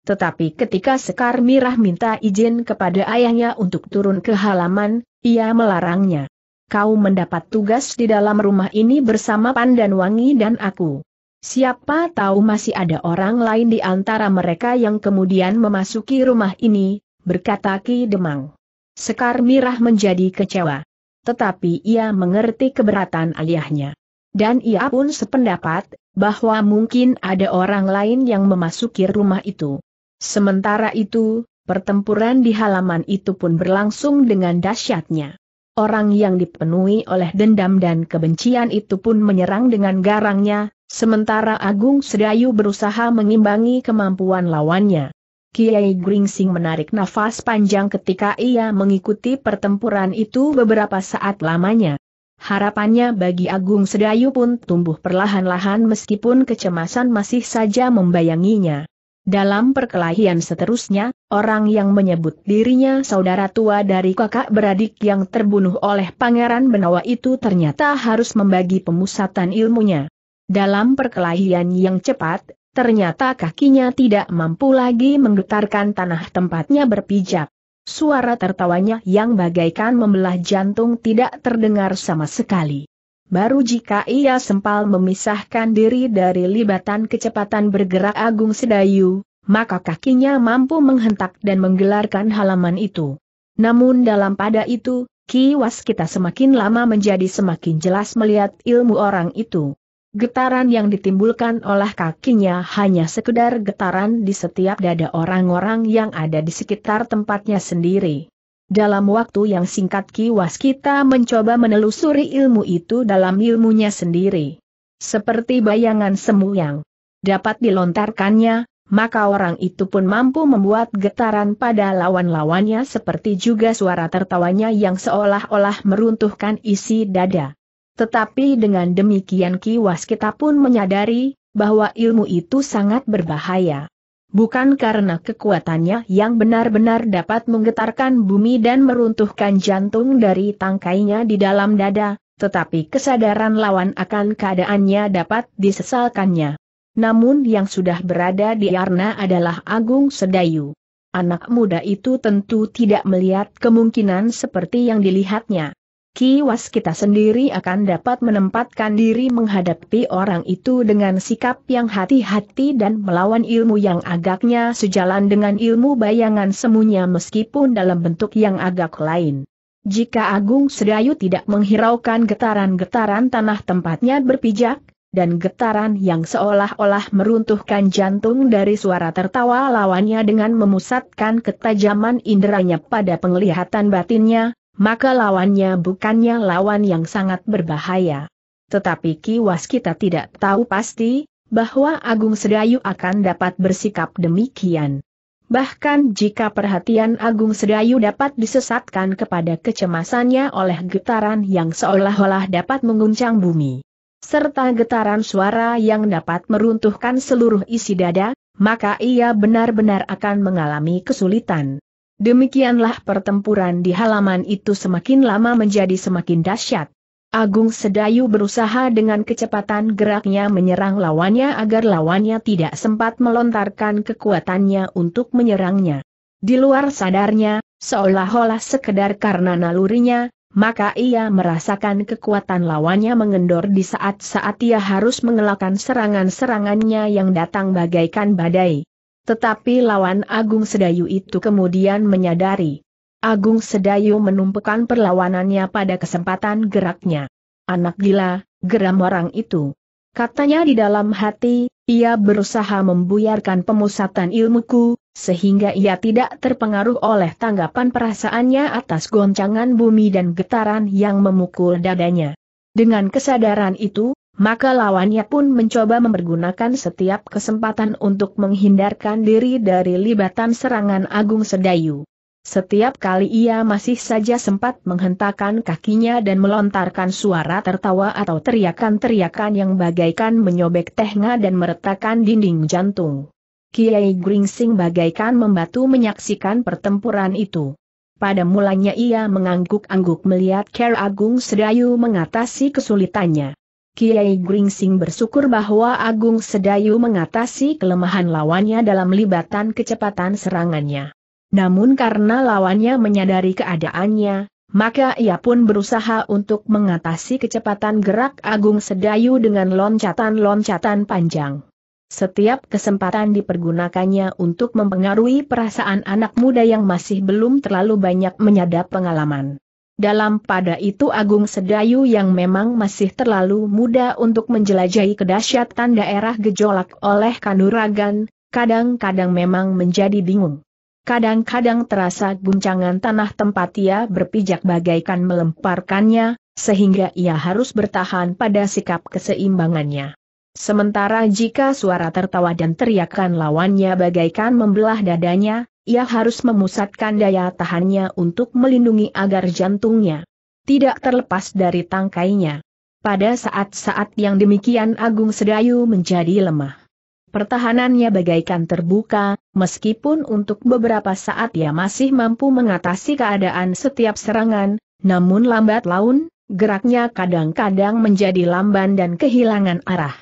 S1: Tetapi ketika Sekar Mirah minta izin kepada ayahnya untuk turun ke halaman, ia melarangnya. Kau mendapat tugas di dalam rumah ini bersama Pandan Wangi dan aku. Siapa tahu masih ada orang lain di antara mereka yang kemudian memasuki rumah ini, berkata Ki Demang. Sekar Mirah menjadi kecewa. Tetapi ia mengerti keberatan ayahnya. Dan ia pun sependapat, bahwa mungkin ada orang lain yang memasuki rumah itu. Sementara itu, pertempuran di halaman itu pun berlangsung dengan dahsyatnya. Orang yang dipenuhi oleh dendam dan kebencian itu pun menyerang dengan garangnya, Sementara Agung Sedayu berusaha mengimbangi kemampuan lawannya. Kiai Gringsing menarik nafas panjang ketika ia mengikuti pertempuran itu beberapa saat lamanya. Harapannya bagi Agung Sedayu pun tumbuh perlahan-lahan meskipun kecemasan masih saja membayanginya. Dalam perkelahian seterusnya, orang yang menyebut dirinya saudara tua dari kakak beradik yang terbunuh oleh Pangeran Benawa itu ternyata harus membagi pemusatan ilmunya. Dalam perkelahian yang cepat, ternyata kakinya tidak mampu lagi menggetarkan tanah tempatnya berpijak. Suara tertawanya yang bagaikan membelah jantung tidak terdengar sama sekali. Baru jika ia sempal memisahkan diri dari libatan kecepatan bergerak Agung Sedayu, maka kakinya mampu menghentak dan menggelarkan halaman itu. Namun dalam pada itu, kiwas kita semakin lama menjadi semakin jelas melihat ilmu orang itu. Getaran yang ditimbulkan oleh kakinya hanya sekedar getaran di setiap dada orang-orang yang ada di sekitar tempatnya sendiri. Dalam waktu yang singkat kiwas kita mencoba menelusuri ilmu itu dalam ilmunya sendiri. Seperti bayangan semu yang dapat dilontarkannya, maka orang itu pun mampu membuat getaran pada lawan-lawannya seperti juga suara tertawanya yang seolah-olah meruntuhkan isi dada. Tetapi dengan demikian Ki Waskita pun menyadari, bahwa ilmu itu sangat berbahaya. Bukan karena kekuatannya yang benar-benar dapat menggetarkan bumi dan meruntuhkan jantung dari tangkainya di dalam dada, tetapi kesadaran lawan akan keadaannya dapat disesalkannya. Namun yang sudah berada di Arna adalah Agung Sedayu. Anak muda itu tentu tidak melihat kemungkinan seperti yang dilihatnya kiwas kita sendiri akan dapat menempatkan diri menghadapi orang itu dengan sikap yang hati-hati dan melawan ilmu yang agaknya sejalan dengan ilmu bayangan semunya meskipun dalam bentuk yang agak lain. Jika Agung Sedayu tidak menghiraukan getaran-getaran tanah tempatnya berpijak, dan getaran yang seolah-olah meruntuhkan jantung dari suara tertawa lawannya dengan memusatkan ketajaman inderanya pada penglihatan batinnya, maka lawannya bukannya lawan yang sangat berbahaya. Tetapi kiwas kita tidak tahu pasti, bahwa Agung Sedayu akan dapat bersikap demikian. Bahkan jika perhatian Agung Sedayu dapat disesatkan kepada kecemasannya oleh getaran yang seolah-olah dapat menguncang bumi, serta getaran suara yang dapat meruntuhkan seluruh isi dada, maka ia benar-benar akan mengalami kesulitan. Demikianlah pertempuran di halaman itu semakin lama menjadi semakin dahsyat. Agung Sedayu berusaha dengan kecepatan geraknya menyerang lawannya agar lawannya tidak sempat melontarkan kekuatannya untuk menyerangnya. Di luar sadarnya, seolah-olah sekedar karena nalurinya, maka ia merasakan kekuatan lawannya mengendor di saat-saat ia harus mengelakkan serangan-serangannya yang datang bagaikan badai. Tetapi lawan Agung Sedayu itu kemudian menyadari. Agung Sedayu menumpukan perlawanannya pada kesempatan geraknya. Anak gila, geram orang itu. Katanya di dalam hati, ia berusaha membuyarkan pemusatan ilmuku, sehingga ia tidak terpengaruh oleh tanggapan perasaannya atas goncangan bumi dan getaran yang memukul dadanya. Dengan kesadaran itu, maka lawannya pun mencoba mempergunakan setiap kesempatan untuk menghindarkan diri dari libatan serangan Agung Sedayu. Setiap kali ia masih saja sempat menghentakkan kakinya dan melontarkan suara tertawa atau teriakan-teriakan yang bagaikan menyobek tehnga dan meretakkan dinding jantung. Kiai Gringsing bagaikan membatu menyaksikan pertempuran itu. Pada mulanya ia mengangguk-angguk melihat Ker Agung Sedayu mengatasi kesulitannya. Kiai Gringsing bersyukur bahwa Agung Sedayu mengatasi kelemahan lawannya dalam libatan kecepatan serangannya. Namun karena lawannya menyadari keadaannya, maka ia pun berusaha untuk mengatasi kecepatan gerak Agung Sedayu dengan loncatan-loncatan panjang. Setiap kesempatan dipergunakannya untuk mempengaruhi perasaan anak muda yang masih belum terlalu banyak menyadap pengalaman. Dalam pada itu Agung Sedayu yang memang masih terlalu muda untuk menjelajahi kedahsyatan daerah gejolak oleh kanuragan, kadang-kadang memang menjadi bingung. Kadang-kadang terasa guncangan tanah tempat ia berpijak bagaikan melemparkannya, sehingga ia harus bertahan pada sikap keseimbangannya. Sementara jika suara tertawa dan teriakan lawannya bagaikan membelah dadanya, ia harus memusatkan daya tahannya untuk melindungi agar jantungnya tidak terlepas dari tangkainya. Pada saat-saat yang demikian Agung Sedayu menjadi lemah. Pertahanannya bagaikan terbuka, meskipun untuk beberapa saat ia masih mampu mengatasi keadaan setiap serangan, namun lambat laun, geraknya kadang-kadang menjadi lamban dan kehilangan arah.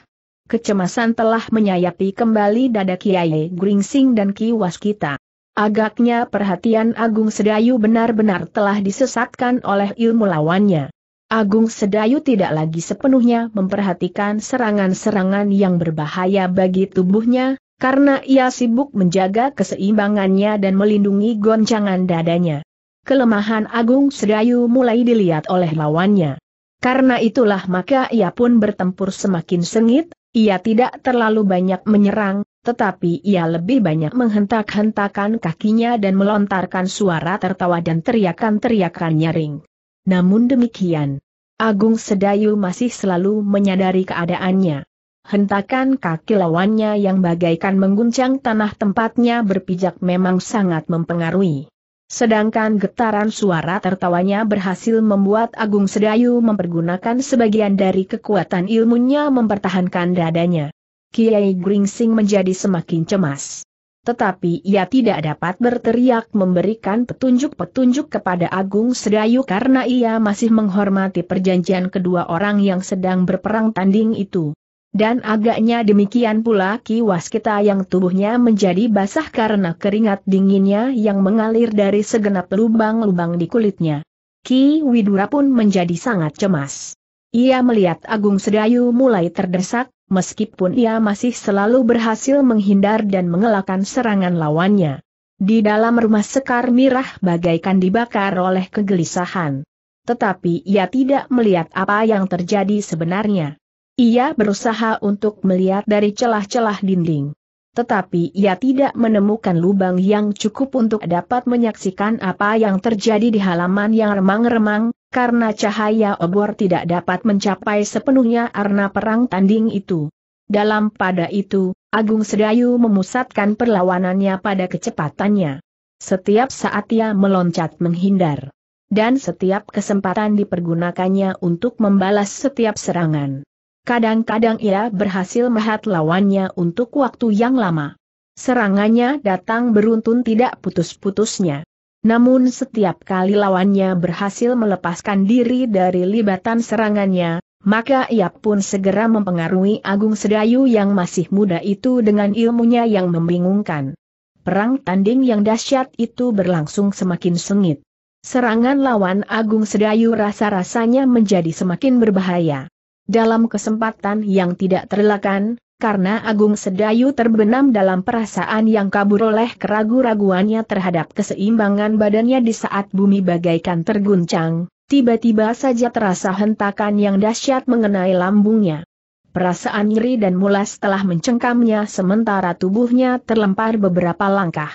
S1: Kecemasan telah menyayapi kembali dada Kiai Gringsing dan Ki Waskita. Agaknya perhatian Agung Sedayu benar-benar telah disesatkan oleh ilmu lawannya. Agung Sedayu tidak lagi sepenuhnya memperhatikan serangan-serangan yang berbahaya bagi tubuhnya, karena ia sibuk menjaga keseimbangannya dan melindungi goncangan dadanya. Kelemahan Agung Sedayu mulai dilihat oleh lawannya. Karena itulah maka ia pun bertempur semakin sengit, ia tidak terlalu banyak menyerang, tetapi ia lebih banyak menghentak-hentakan kakinya dan melontarkan suara tertawa dan teriakan-teriakan nyaring. Namun demikian, Agung Sedayu masih selalu menyadari keadaannya. Hentakan kaki lawannya yang bagaikan mengguncang tanah tempatnya berpijak memang sangat mempengaruhi. Sedangkan getaran suara tertawanya berhasil membuat Agung Sedayu mempergunakan sebagian dari kekuatan ilmunya mempertahankan dadanya. Kiai Gringsing menjadi semakin cemas. Tetapi ia tidak dapat berteriak memberikan petunjuk-petunjuk kepada Agung Sedayu karena ia masih menghormati perjanjian kedua orang yang sedang berperang tanding itu. Dan agaknya demikian pula Ki Waskita yang tubuhnya menjadi basah karena keringat dinginnya yang mengalir dari segenap lubang-lubang di kulitnya. Ki Widura pun menjadi sangat cemas. Ia melihat Agung Sedayu mulai terdesak, meskipun ia masih selalu berhasil menghindar dan mengelakkan serangan lawannya. Di dalam rumah Sekar Mirah bagaikan dibakar oleh kegelisahan. Tetapi ia tidak melihat apa yang terjadi sebenarnya. Ia berusaha untuk melihat dari celah-celah dinding tetapi ia tidak menemukan lubang yang cukup untuk dapat menyaksikan apa yang terjadi di halaman yang remang-remang, karena cahaya obor tidak dapat mencapai sepenuhnya arna perang tanding itu. Dalam pada itu, Agung Sedayu memusatkan perlawanannya pada kecepatannya. Setiap saat ia meloncat menghindar. Dan setiap kesempatan dipergunakannya untuk membalas setiap serangan. Kadang-kadang ia berhasil mehat lawannya untuk waktu yang lama. Serangannya datang beruntun tidak putus-putusnya. Namun setiap kali lawannya berhasil melepaskan diri dari libatan serangannya, maka ia pun segera mempengaruhi Agung Sedayu yang masih muda itu dengan ilmunya yang membingungkan. Perang tanding yang dahsyat itu berlangsung semakin sengit. Serangan lawan Agung Sedayu rasa-rasanya menjadi semakin berbahaya dalam kesempatan yang tidak terelakkan, karena Agung Sedayu terbenam dalam perasaan yang kabur oleh keragu-raguannya terhadap keseimbangan badannya di saat bumi bagaikan terguncang, tiba-tiba saja terasa hentakan yang dahsyat mengenai lambungnya. Perasaan nyeri dan mulas telah mencengkamnya sementara tubuhnya terlempar beberapa langkah.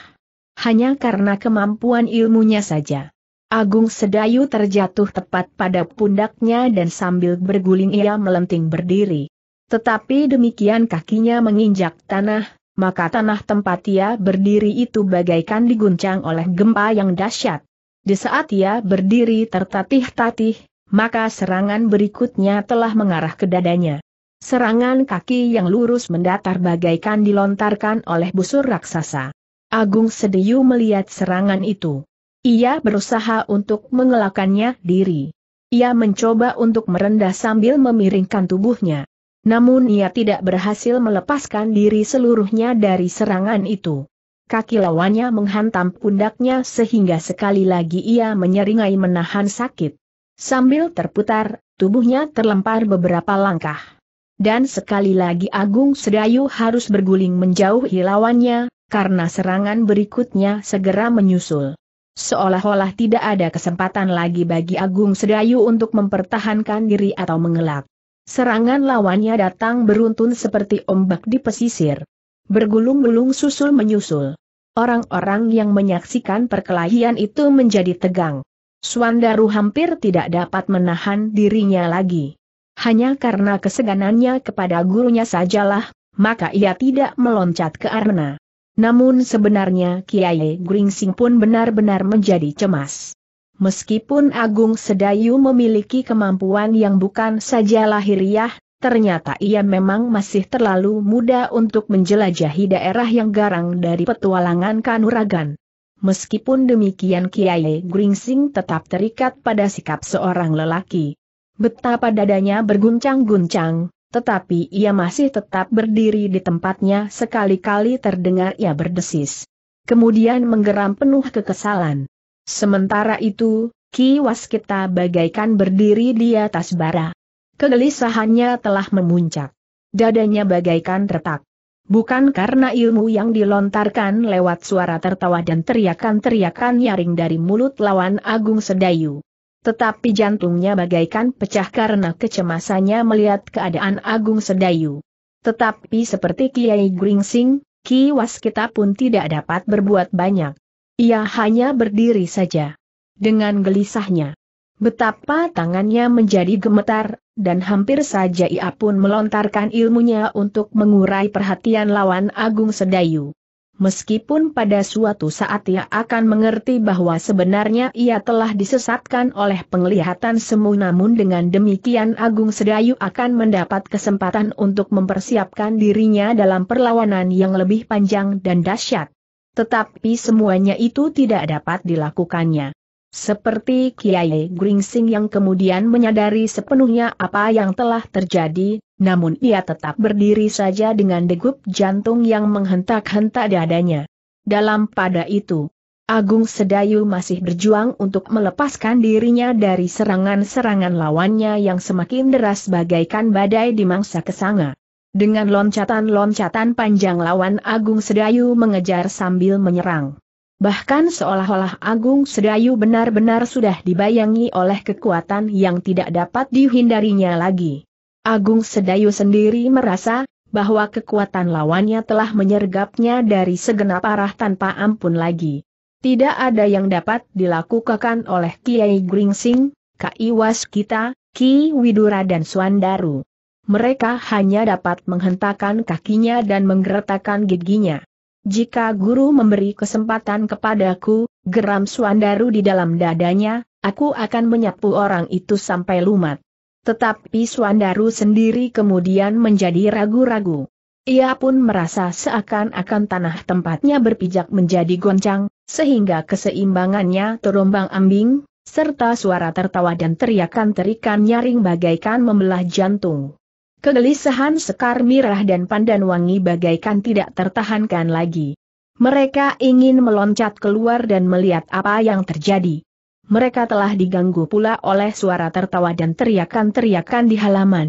S1: Hanya karena kemampuan ilmunya saja. Agung Sedayu terjatuh tepat pada pundaknya dan sambil berguling ia melenting berdiri. Tetapi demikian kakinya menginjak tanah, maka tanah tempat ia berdiri itu bagaikan diguncang oleh gempa yang dahsyat. Di saat ia berdiri tertatih-tatih, maka serangan berikutnya telah mengarah ke dadanya. Serangan kaki yang lurus mendatar bagaikan dilontarkan oleh busur raksasa. Agung Sedayu melihat serangan itu. Ia berusaha untuk mengelakannya diri. Ia mencoba untuk merendah sambil memiringkan tubuhnya. Namun ia tidak berhasil melepaskan diri seluruhnya dari serangan itu. Kaki lawannya menghantam pundaknya sehingga sekali lagi ia menyeringai menahan sakit. Sambil terputar, tubuhnya terlempar beberapa langkah. Dan sekali lagi Agung Sedayu harus berguling menjauhi lawannya, karena serangan berikutnya segera menyusul. Seolah-olah tidak ada kesempatan lagi bagi Agung Sedayu untuk mempertahankan diri atau mengelak. Serangan lawannya datang beruntun seperti ombak di pesisir. Bergulung-gulung susul menyusul. Orang-orang yang menyaksikan perkelahian itu menjadi tegang. Swandaru hampir tidak dapat menahan dirinya lagi. Hanya karena keseganannya kepada gurunya sajalah, maka ia tidak meloncat ke arena. Namun sebenarnya Kiai Gringsing pun benar-benar menjadi cemas. Meskipun Agung Sedayu memiliki kemampuan yang bukan saja lahiriah, ternyata ia memang masih terlalu muda untuk menjelajahi daerah yang garang dari petualangan kanuragan. Meskipun demikian Kiai Gringsing tetap terikat pada sikap seorang lelaki. Betapa dadanya berguncang-guncang, tetapi ia masih tetap berdiri di tempatnya sekali-kali terdengar ia berdesis. Kemudian menggeram penuh kekesalan. Sementara itu, Ki Waskita bagaikan berdiri di atas bara. Kegelisahannya telah memuncak. Dadanya bagaikan retak. Bukan karena ilmu yang dilontarkan lewat suara tertawa dan teriakan-teriakan nyaring dari mulut lawan Agung Sedayu. Tetapi jantungnya bagaikan pecah karena kecemasannya melihat keadaan Agung Sedayu. Tetapi seperti Kiai Gringsing, Ki Waskita pun tidak dapat berbuat banyak. Ia hanya berdiri saja. Dengan gelisahnya. Betapa tangannya menjadi gemetar, dan hampir saja ia pun melontarkan ilmunya untuk mengurai perhatian lawan Agung Sedayu. Meskipun pada suatu saat ia akan mengerti bahwa sebenarnya ia telah disesatkan oleh penglihatan semu namun dengan demikian Agung Sedayu akan mendapat kesempatan untuk mempersiapkan dirinya dalam perlawanan yang lebih panjang dan dahsyat. Tetapi semuanya itu tidak dapat dilakukannya. Seperti Kiai Gringsing yang kemudian menyadari sepenuhnya apa yang telah terjadi, namun ia tetap berdiri saja dengan degup jantung yang menghentak-hentak dadanya. Dalam pada itu, Agung Sedayu masih berjuang untuk melepaskan dirinya dari serangan-serangan lawannya yang semakin deras bagaikan badai di mangsa kesanga. Dengan loncatan-loncatan panjang lawan Agung Sedayu mengejar sambil menyerang. Bahkan seolah-olah Agung Sedayu benar-benar sudah dibayangi oleh kekuatan yang tidak dapat dihindarinya lagi. Agung Sedayu sendiri merasa bahwa kekuatan lawannya telah menyergapnya dari segenap arah tanpa ampun lagi. Tidak ada yang dapat dilakukan oleh Kiai Gringsing, Kai Waskita, Ki Widura dan Suandaru. Mereka hanya dapat menghentakkan kakinya dan menggeretakkan giginya. Jika guru memberi kesempatan kepadaku, geram Suandaru di dalam dadanya, aku akan menyapu orang itu sampai lumat. Tetapi Suandaru sendiri kemudian menjadi ragu-ragu. Ia pun merasa seakan-akan tanah tempatnya berpijak menjadi goncang, sehingga keseimbangannya terombang ambing, serta suara tertawa dan teriakan terikan nyaring bagaikan membelah jantung. Kegelisahan sekar mirah dan pandan wangi bagaikan tidak tertahankan lagi. Mereka ingin meloncat keluar dan melihat apa yang terjadi. Mereka telah diganggu pula oleh suara tertawa dan teriakan-teriakan di halaman.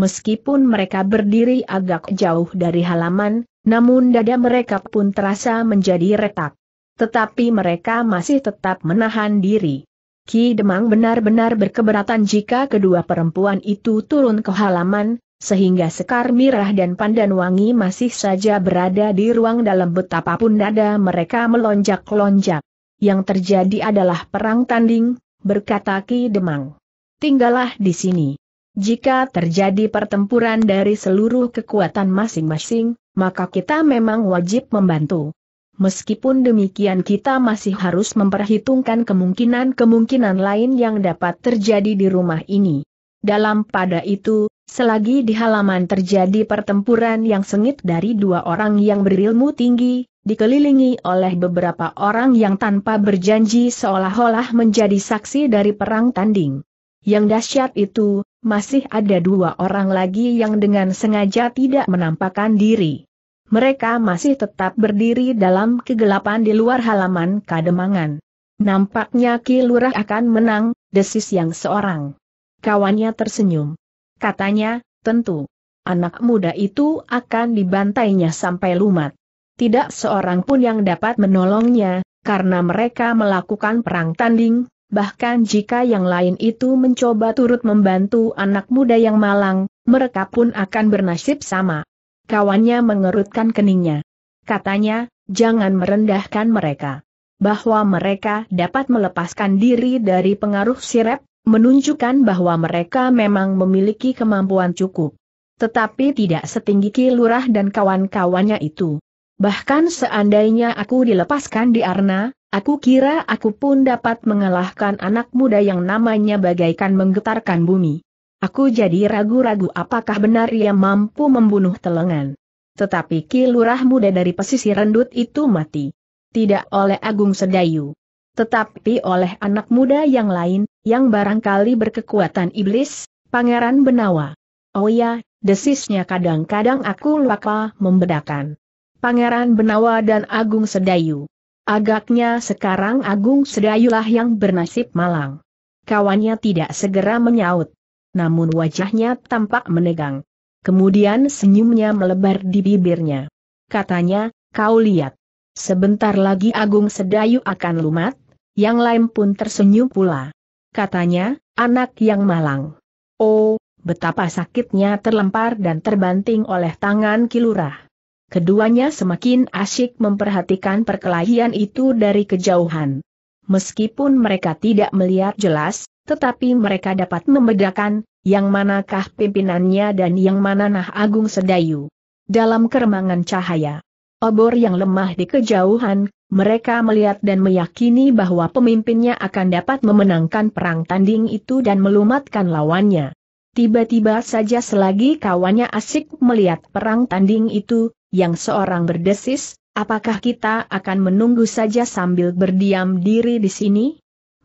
S1: Meskipun mereka berdiri agak jauh dari halaman, namun dada mereka pun terasa menjadi retak. Tetapi mereka masih tetap menahan diri. Ki Demang benar-benar berkeberatan jika kedua perempuan itu turun ke halaman, sehingga Sekar Mirah dan Pandan Wangi masih saja berada di ruang dalam betapapun dada mereka melonjak-lonjak. Yang terjadi adalah perang tanding, berkata Ki Demang. Tinggallah di sini. Jika terjadi pertempuran dari seluruh kekuatan masing-masing, maka kita memang wajib membantu. Meskipun demikian kita masih harus memperhitungkan kemungkinan-kemungkinan lain yang dapat terjadi di rumah ini. Dalam pada itu, selagi di halaman terjadi pertempuran yang sengit dari dua orang yang berilmu tinggi, dikelilingi oleh beberapa orang yang tanpa berjanji seolah-olah menjadi saksi dari perang tanding. Yang dahsyat itu, masih ada dua orang lagi yang dengan sengaja tidak menampakkan diri mereka masih tetap berdiri dalam kegelapan di luar halaman kademangan. Nampaknya Ki Lurah akan menang, desis yang seorang. Kawannya tersenyum. Katanya, tentu. Anak muda itu akan dibantainya sampai lumat. Tidak seorang pun yang dapat menolongnya, karena mereka melakukan perang tanding, bahkan jika yang lain itu mencoba turut membantu anak muda yang malang, mereka pun akan bernasib sama. Kawannya mengerutkan keningnya. Katanya, jangan merendahkan mereka. Bahwa mereka dapat melepaskan diri dari pengaruh sirep, menunjukkan bahwa mereka memang memiliki kemampuan cukup. Tetapi tidak setinggi kilurah dan kawan-kawannya itu. Bahkan seandainya aku dilepaskan di Arna, aku kira aku pun dapat mengalahkan anak muda yang namanya bagaikan menggetarkan bumi. Aku jadi ragu-ragu apakah benar ia mampu membunuh telengan. Tetapi kilurah muda dari pesisir rendut itu mati. Tidak oleh Agung Sedayu. Tetapi oleh anak muda yang lain, yang barangkali berkekuatan iblis, Pangeran Benawa. Oh ya, desisnya kadang-kadang aku lupa membedakan. Pangeran Benawa dan Agung Sedayu. Agaknya sekarang Agung Sedayulah yang bernasib malang. Kawannya tidak segera menyaut namun wajahnya tampak menegang. Kemudian senyumnya melebar di bibirnya. Katanya, kau lihat. Sebentar lagi Agung Sedayu akan lumat, yang lain pun tersenyum pula. Katanya, anak yang malang. Oh, betapa sakitnya terlempar dan terbanting oleh tangan kilurah. Keduanya semakin asyik memperhatikan perkelahian itu dari kejauhan. Meskipun mereka tidak melihat jelas, tetapi mereka dapat membedakan, yang manakah pimpinannya dan yang mana Nah Agung Sedayu. Dalam keremangan cahaya obor yang lemah di kejauhan, mereka melihat dan meyakini bahwa pemimpinnya akan dapat memenangkan perang tanding itu dan melumatkan lawannya. Tiba-tiba saja selagi kawannya asik melihat perang tanding itu, yang seorang berdesis, apakah kita akan menunggu saja sambil berdiam diri di sini?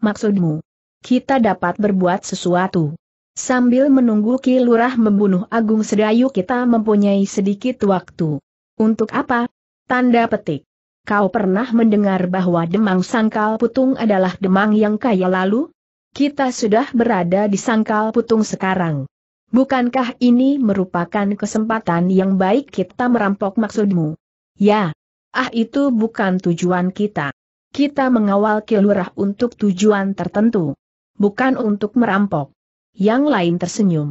S1: Maksudmu? kita dapat berbuat sesuatu. Sambil menunggu Ki Lurah membunuh Agung Sedayu kita mempunyai sedikit waktu. Untuk apa? Tanda petik. Kau pernah mendengar bahwa Demang Sangkal Putung adalah Demang yang kaya lalu? Kita sudah berada di Sangkal Putung sekarang. Bukankah ini merupakan kesempatan yang baik kita merampok maksudmu? Ya. Ah itu bukan tujuan kita. Kita mengawal Kilurah untuk tujuan tertentu bukan untuk merampok. Yang lain tersenyum.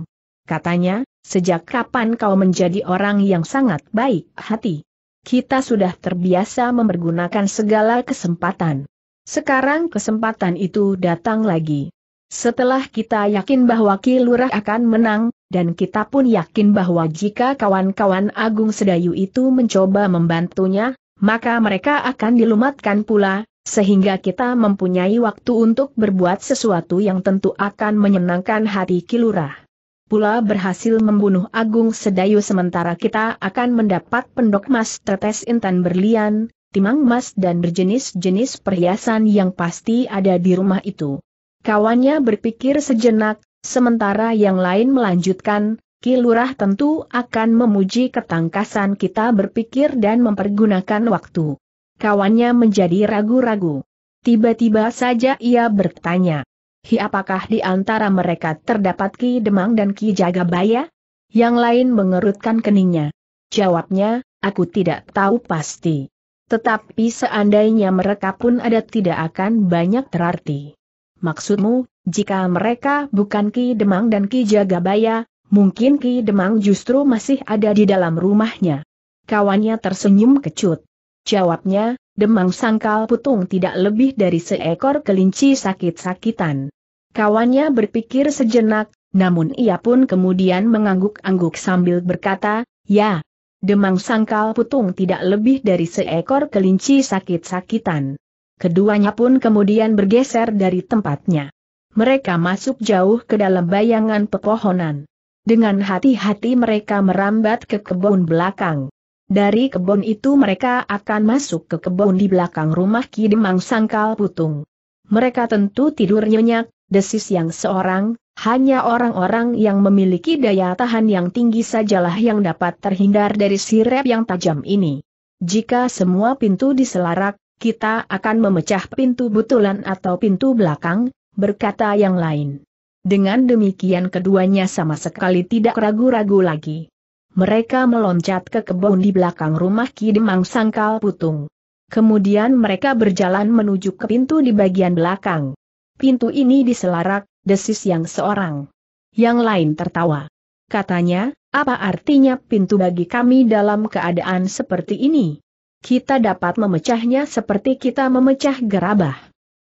S1: Katanya, sejak kapan kau menjadi orang yang sangat baik hati? Kita sudah terbiasa mempergunakan segala kesempatan. Sekarang kesempatan itu datang lagi. Setelah kita yakin bahwa Ki Lurah akan menang, dan kita pun yakin bahwa jika kawan-kawan Agung Sedayu itu mencoba membantunya, maka mereka akan dilumatkan pula, sehingga kita mempunyai waktu untuk berbuat sesuatu yang tentu akan menyenangkan hati Kilurah. Pula berhasil membunuh Agung Sedayu sementara kita akan mendapat pendok mas tetes intan berlian, timang emas dan berjenis-jenis perhiasan yang pasti ada di rumah itu. Kawannya berpikir sejenak, sementara yang lain melanjutkan, Kilurah tentu akan memuji ketangkasan kita berpikir dan mempergunakan waktu kawannya menjadi ragu-ragu. Tiba-tiba saja ia bertanya, Hi apakah di antara mereka terdapat Ki Demang dan Ki Jagabaya? Yang lain mengerutkan keningnya. Jawabnya, aku tidak tahu pasti. Tetapi seandainya mereka pun ada tidak akan banyak terarti. Maksudmu, jika mereka bukan Ki Demang dan Ki Jagabaya, mungkin Ki Demang justru masih ada di dalam rumahnya. Kawannya tersenyum kecut. Jawabnya, demang sangkal putung tidak lebih dari seekor kelinci sakit-sakitan. Kawannya berpikir sejenak, namun ia pun kemudian mengangguk-angguk sambil berkata, ya, demang sangkal putung tidak lebih dari seekor kelinci sakit-sakitan. Keduanya pun kemudian bergeser dari tempatnya. Mereka masuk jauh ke dalam bayangan pepohonan. Dengan hati-hati mereka merambat ke kebun belakang. Dari kebun itu mereka akan masuk ke kebun di belakang rumah Ki Demang Sangkal Putung. Mereka tentu tidur nyenyak, desis yang seorang, hanya orang-orang yang memiliki daya tahan yang tinggi sajalah yang dapat terhindar dari sirep yang tajam ini. Jika semua pintu diselarak, kita akan memecah pintu butulan atau pintu belakang, berkata yang lain. Dengan demikian keduanya sama sekali tidak ragu-ragu lagi mereka meloncat ke kebun di belakang rumah Ki Demang Sangkal Putung. Kemudian mereka berjalan menuju ke pintu di bagian belakang. Pintu ini diselarak, desis yang seorang. Yang lain tertawa. Katanya, apa artinya pintu bagi kami dalam keadaan seperti ini? Kita dapat memecahnya seperti kita memecah gerabah.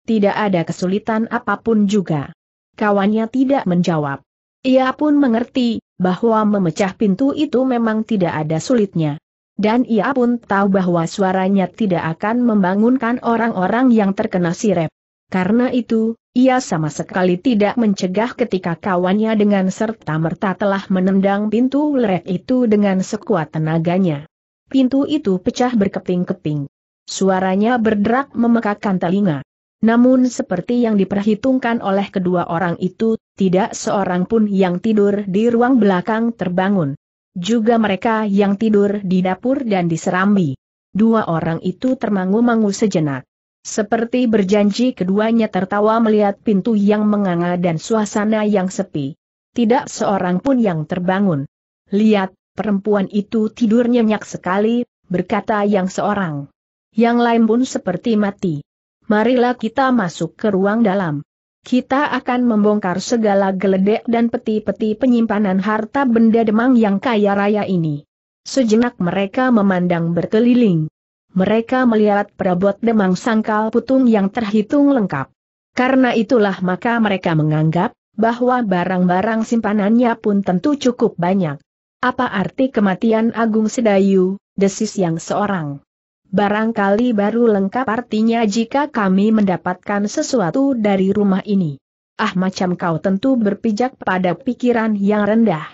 S1: Tidak ada kesulitan apapun juga. Kawannya tidak menjawab. Ia pun mengerti, bahwa memecah pintu itu memang tidak ada sulitnya. Dan ia pun tahu bahwa suaranya tidak akan membangunkan orang-orang yang terkena sirep. Karena itu, ia sama sekali tidak mencegah ketika kawannya dengan serta-merta telah menendang pintu lerek itu dengan sekuat tenaganya. Pintu itu pecah berkeping-keping. Suaranya berderak memekakkan telinga. Namun seperti yang diperhitungkan oleh kedua orang itu, tidak seorang pun yang tidur di ruang belakang terbangun. Juga mereka yang tidur di dapur dan di serambi. Dua orang itu termangu-mangu sejenak. Seperti berjanji keduanya tertawa melihat pintu yang menganga dan suasana yang sepi. Tidak seorang pun yang terbangun. Lihat, perempuan itu tidur nyenyak sekali, berkata yang seorang. Yang lain pun seperti mati marilah kita masuk ke ruang dalam. Kita akan membongkar segala geledek dan peti-peti penyimpanan harta benda demang yang kaya raya ini. Sejenak mereka memandang berkeliling. Mereka melihat perabot demang sangkal putung yang terhitung lengkap. Karena itulah maka mereka menganggap bahwa barang-barang simpanannya pun tentu cukup banyak. Apa arti kematian Agung Sedayu, desis yang seorang Barangkali baru lengkap artinya jika kami mendapatkan sesuatu dari rumah ini. Ah macam kau tentu berpijak pada pikiran yang rendah.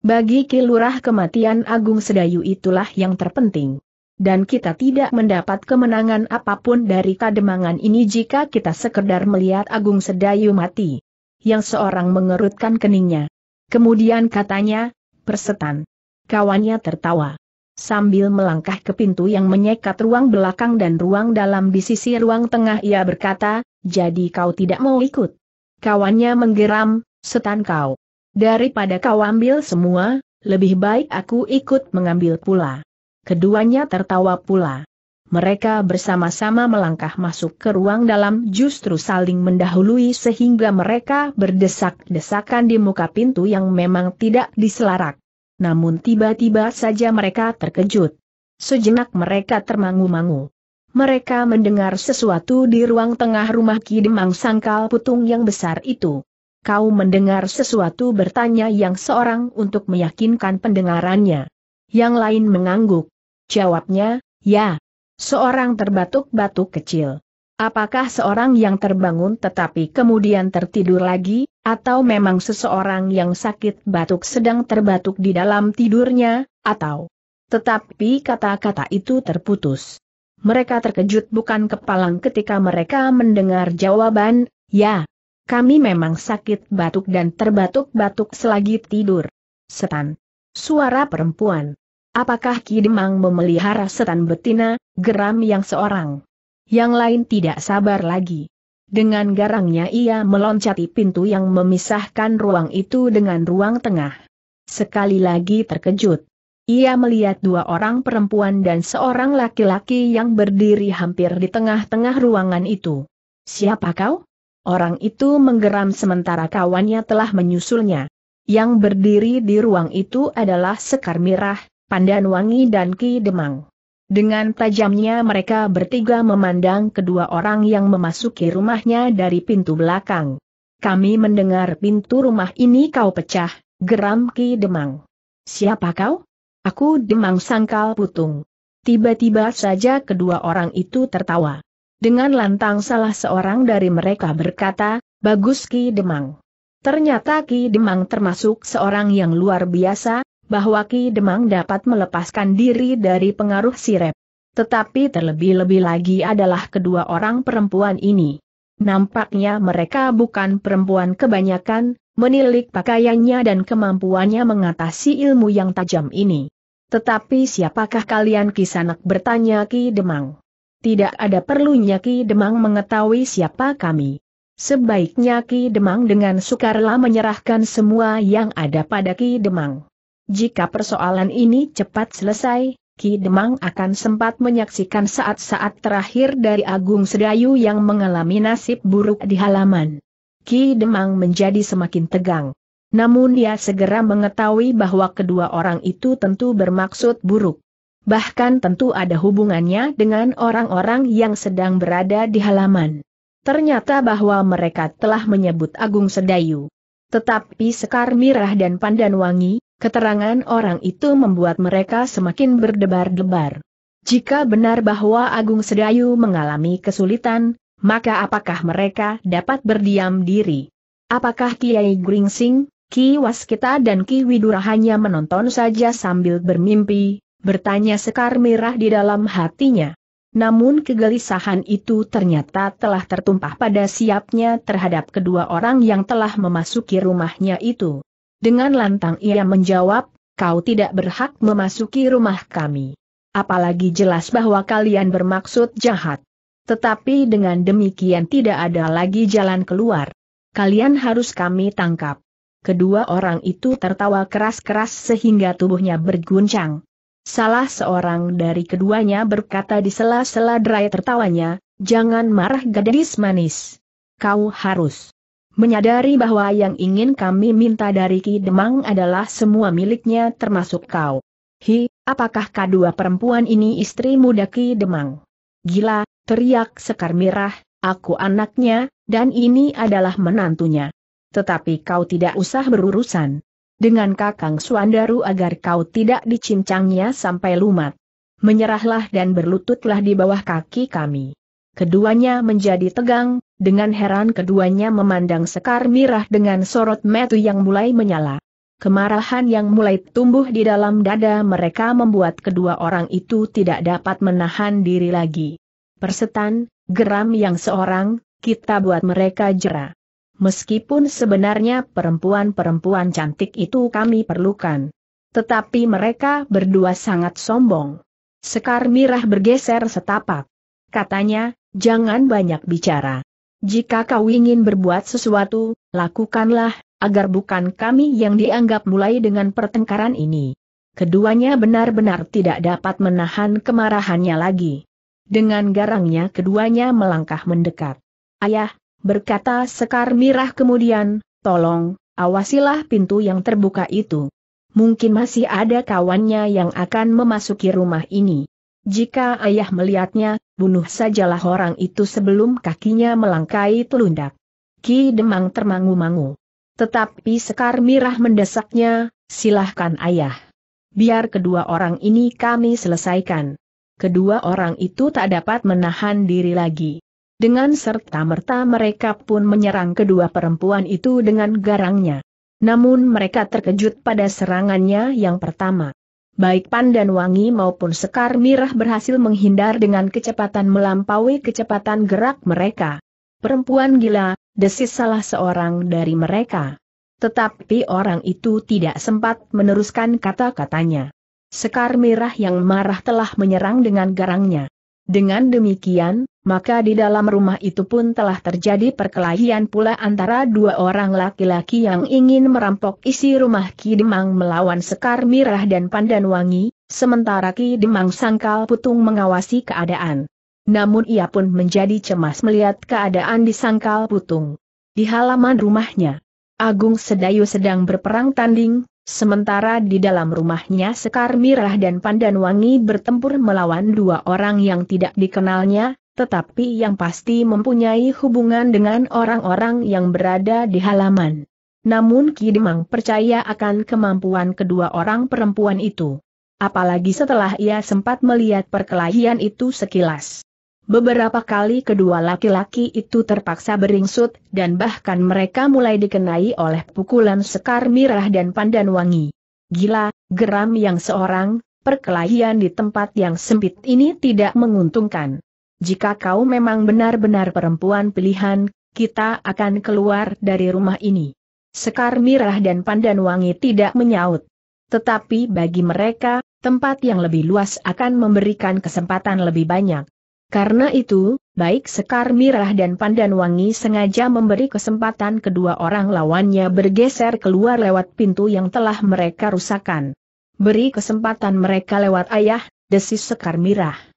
S1: Bagi Kilurah kematian Agung Sedayu itulah yang terpenting. Dan kita tidak mendapat kemenangan apapun dari kademangan ini jika kita sekedar melihat Agung Sedayu mati. Yang seorang mengerutkan keningnya. Kemudian katanya, persetan. Kawannya tertawa. Sambil melangkah ke pintu yang menyekat ruang belakang dan ruang dalam di sisi ruang tengah ia berkata, jadi kau tidak mau ikut. Kawannya menggeram, setan kau. Daripada kau ambil semua, lebih baik aku ikut mengambil pula. Keduanya tertawa pula. Mereka bersama-sama melangkah masuk ke ruang dalam justru saling mendahului sehingga mereka berdesak-desakan di muka pintu yang memang tidak diselarak. Namun tiba-tiba saja mereka terkejut. Sejenak mereka termangu-mangu. Mereka mendengar sesuatu di ruang tengah rumah Kidemang Sangkal Putung yang besar itu. Kau mendengar sesuatu bertanya yang seorang untuk meyakinkan pendengarannya. Yang lain mengangguk. Jawabnya, ya. Seorang terbatuk-batuk kecil. Apakah seorang yang terbangun tetapi kemudian tertidur lagi, atau memang seseorang yang sakit batuk sedang terbatuk di dalam tidurnya, atau... Tetapi kata-kata itu terputus. Mereka terkejut bukan kepalang ketika mereka mendengar jawaban, ya, kami memang sakit batuk dan terbatuk-batuk selagi tidur. Setan. Suara perempuan. Apakah Kidemang memelihara setan betina, geram yang seorang? yang lain tidak sabar lagi. Dengan garangnya ia meloncati pintu yang memisahkan ruang itu dengan ruang tengah. Sekali lagi terkejut. Ia melihat dua orang perempuan dan seorang laki-laki yang berdiri hampir di tengah-tengah ruangan itu. Siapa kau? Orang itu menggeram sementara kawannya telah menyusulnya. Yang berdiri di ruang itu adalah Sekar Mirah, Pandan Wangi dan Ki Demang. Dengan tajamnya mereka bertiga memandang kedua orang yang memasuki rumahnya dari pintu belakang. Kami mendengar pintu rumah ini kau pecah, geram Ki Demang. Siapa kau? Aku Demang Sangkal Putung. Tiba-tiba saja kedua orang itu tertawa. Dengan lantang salah seorang dari mereka berkata, Bagus Ki Demang. Ternyata Ki Demang termasuk seorang yang luar biasa, bahwa Ki Demang dapat melepaskan diri dari pengaruh sirep. Tetapi terlebih-lebih lagi adalah kedua orang perempuan ini. Nampaknya mereka bukan perempuan kebanyakan, menilik pakaiannya dan kemampuannya mengatasi ilmu yang tajam ini. Tetapi siapakah kalian kisanak bertanya Ki Demang? Tidak ada perlunya Ki Demang mengetahui siapa kami. Sebaiknya Ki Demang dengan sukarela menyerahkan semua yang ada pada Ki Demang. Jika persoalan ini cepat selesai, Ki Demang akan sempat menyaksikan saat-saat terakhir dari Agung Sedayu yang mengalami nasib buruk di halaman. Ki Demang menjadi semakin tegang. Namun dia segera mengetahui bahwa kedua orang itu tentu bermaksud buruk. Bahkan tentu ada hubungannya dengan orang-orang yang sedang berada di halaman. Ternyata bahwa mereka telah menyebut Agung Sedayu. Tetapi Sekar Mirah dan Pandanwangi, Keterangan orang itu membuat mereka semakin berdebar-debar. Jika benar bahwa Agung Sedayu mengalami kesulitan, maka apakah mereka dapat berdiam diri? Apakah Kiai Gringsing, Ki Waskita dan Ki Widura hanya menonton saja sambil bermimpi, bertanya Sekar Mirah di dalam hatinya. Namun kegelisahan itu ternyata telah tertumpah pada siapnya terhadap kedua orang yang telah memasuki rumahnya itu. Dengan lantang ia menjawab, kau tidak berhak memasuki rumah kami. Apalagi jelas bahwa kalian bermaksud jahat. Tetapi dengan demikian tidak ada lagi jalan keluar. Kalian harus kami tangkap. Kedua orang itu tertawa keras-keras sehingga tubuhnya berguncang. Salah seorang dari keduanya berkata di sela-sela derai tertawanya, jangan marah gadis manis. Kau harus menyadari bahwa yang ingin kami minta dari Ki Demang adalah semua miliknya termasuk kau. Hi, apakah kedua perempuan ini istri muda Ki Demang? Gila, teriak Sekar Mirah, aku anaknya, dan ini adalah menantunya. Tetapi kau tidak usah berurusan dengan Kakang Suandaru agar kau tidak dicincangnya sampai lumat. Menyerahlah dan berlututlah di bawah kaki kami. Keduanya menjadi tegang, dengan heran keduanya memandang Sekar Mirah dengan sorot metu yang mulai menyala. Kemarahan yang mulai tumbuh di dalam dada mereka membuat kedua orang itu tidak dapat menahan diri lagi. Persetan, geram yang seorang, kita buat mereka jera. Meskipun sebenarnya perempuan-perempuan cantik itu kami perlukan. Tetapi mereka berdua sangat sombong. Sekar Mirah bergeser setapak. Katanya, jangan banyak bicara. Jika kau ingin berbuat sesuatu, lakukanlah, agar bukan kami yang dianggap mulai dengan pertengkaran ini. Keduanya benar-benar tidak dapat menahan kemarahannya lagi. Dengan garangnya keduanya melangkah mendekat. Ayah, berkata Sekar Mirah kemudian, tolong, awasilah pintu yang terbuka itu. Mungkin masih ada kawannya yang akan memasuki rumah ini. Jika ayah melihatnya, bunuh sajalah orang itu sebelum kakinya melangkai telundak. Ki Demang termangu-mangu. Tetapi Sekar Mirah mendesaknya, silahkan ayah. Biar kedua orang ini kami selesaikan. Kedua orang itu tak dapat menahan diri lagi. Dengan serta-merta mereka pun menyerang kedua perempuan itu dengan garangnya. Namun mereka terkejut pada serangannya yang pertama baik Pandan Wangi maupun Sekar Mirah berhasil menghindar dengan kecepatan melampaui kecepatan gerak mereka. Perempuan gila, desis salah seorang dari mereka. Tetapi orang itu tidak sempat meneruskan kata-katanya. Sekar Mirah yang marah telah menyerang dengan garangnya. Dengan demikian, maka di dalam rumah itu pun telah terjadi perkelahian pula antara dua orang laki-laki yang ingin merampok isi rumah Ki Demang melawan Sekar Mirah dan Pandan Wangi, sementara Ki Demang sangkal putung mengawasi keadaan. Namun ia pun menjadi cemas melihat keadaan di sangkal putung. Di halaman rumahnya, Agung Sedayu sedang berperang tanding, sementara di dalam rumahnya Sekar Mirah dan Pandan Wangi bertempur melawan dua orang yang tidak dikenalnya, tetapi yang pasti mempunyai hubungan dengan orang-orang yang berada di halaman. Namun Kidemang percaya akan kemampuan kedua orang perempuan itu. Apalagi setelah ia sempat melihat perkelahian itu sekilas. Beberapa kali kedua laki-laki itu terpaksa beringsut dan bahkan mereka mulai dikenai oleh pukulan sekar mirah dan pandan wangi. Gila, geram yang seorang, perkelahian di tempat yang sempit ini tidak menguntungkan jika kau memang benar-benar perempuan pilihan, kita akan keluar dari rumah ini. Sekar Mirah dan Pandan Wangi tidak menyaut. Tetapi bagi mereka, tempat yang lebih luas akan memberikan kesempatan lebih banyak. Karena itu, baik Sekar Mirah dan Pandan Wangi sengaja memberi kesempatan kedua orang lawannya bergeser keluar lewat pintu yang telah mereka rusakkan. Beri kesempatan mereka lewat ayah, desis Sekar Mirah.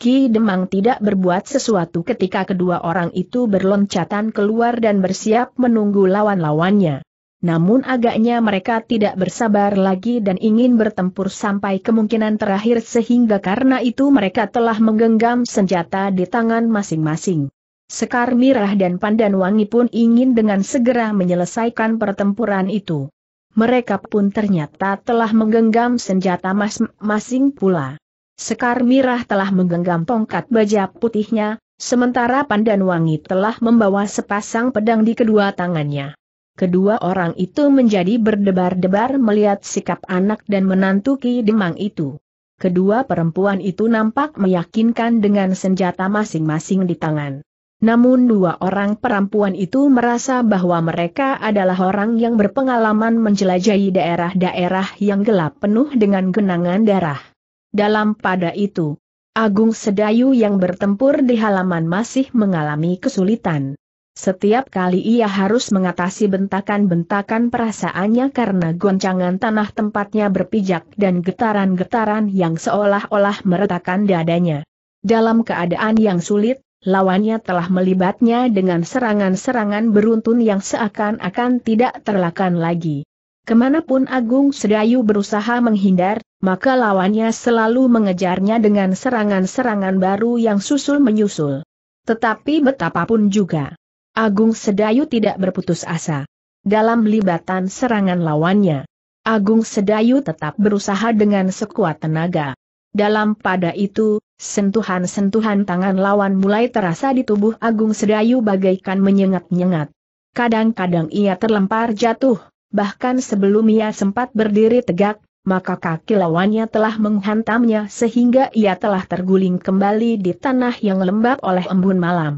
S1: Ki Demang tidak berbuat sesuatu ketika kedua orang itu berloncatan keluar dan bersiap menunggu lawan-lawannya. Namun agaknya mereka tidak bersabar lagi dan ingin bertempur sampai kemungkinan terakhir sehingga karena itu mereka telah menggenggam senjata di tangan masing-masing. Sekar Mirah dan Pandan Wangi pun ingin dengan segera menyelesaikan pertempuran itu. Mereka pun ternyata telah menggenggam senjata masing-masing pula. Sekar Mirah telah menggenggam tongkat baja putihnya, sementara Pandan Wangi telah membawa sepasang pedang di kedua tangannya. Kedua orang itu menjadi berdebar-debar melihat sikap anak dan menantu Ki Demang itu. Kedua perempuan itu nampak meyakinkan dengan senjata masing-masing di tangan. Namun dua orang perempuan itu merasa bahwa mereka adalah orang yang berpengalaman menjelajahi daerah-daerah yang gelap penuh dengan genangan darah. Dalam pada itu, Agung Sedayu yang bertempur di halaman masih mengalami kesulitan. Setiap kali ia harus mengatasi bentakan-bentakan perasaannya karena goncangan tanah tempatnya berpijak dan getaran-getaran yang seolah-olah meretakkan dadanya. Dalam keadaan yang sulit, lawannya telah melibatnya dengan serangan-serangan beruntun yang seakan-akan tidak terlakan lagi. Kemanapun Agung Sedayu berusaha menghindar, maka lawannya selalu mengejarnya dengan serangan-serangan baru yang susul-menyusul. Tetapi betapapun juga, Agung Sedayu tidak berputus asa. Dalam libatan serangan lawannya, Agung Sedayu tetap berusaha dengan sekuat tenaga. Dalam pada itu, sentuhan-sentuhan tangan lawan mulai terasa di tubuh Agung Sedayu bagaikan menyengat-nyengat. Kadang-kadang ia terlempar jatuh, bahkan sebelum ia sempat berdiri tegak, maka kaki lawannya telah menghantamnya sehingga ia telah terguling kembali di tanah yang lembab oleh embun malam.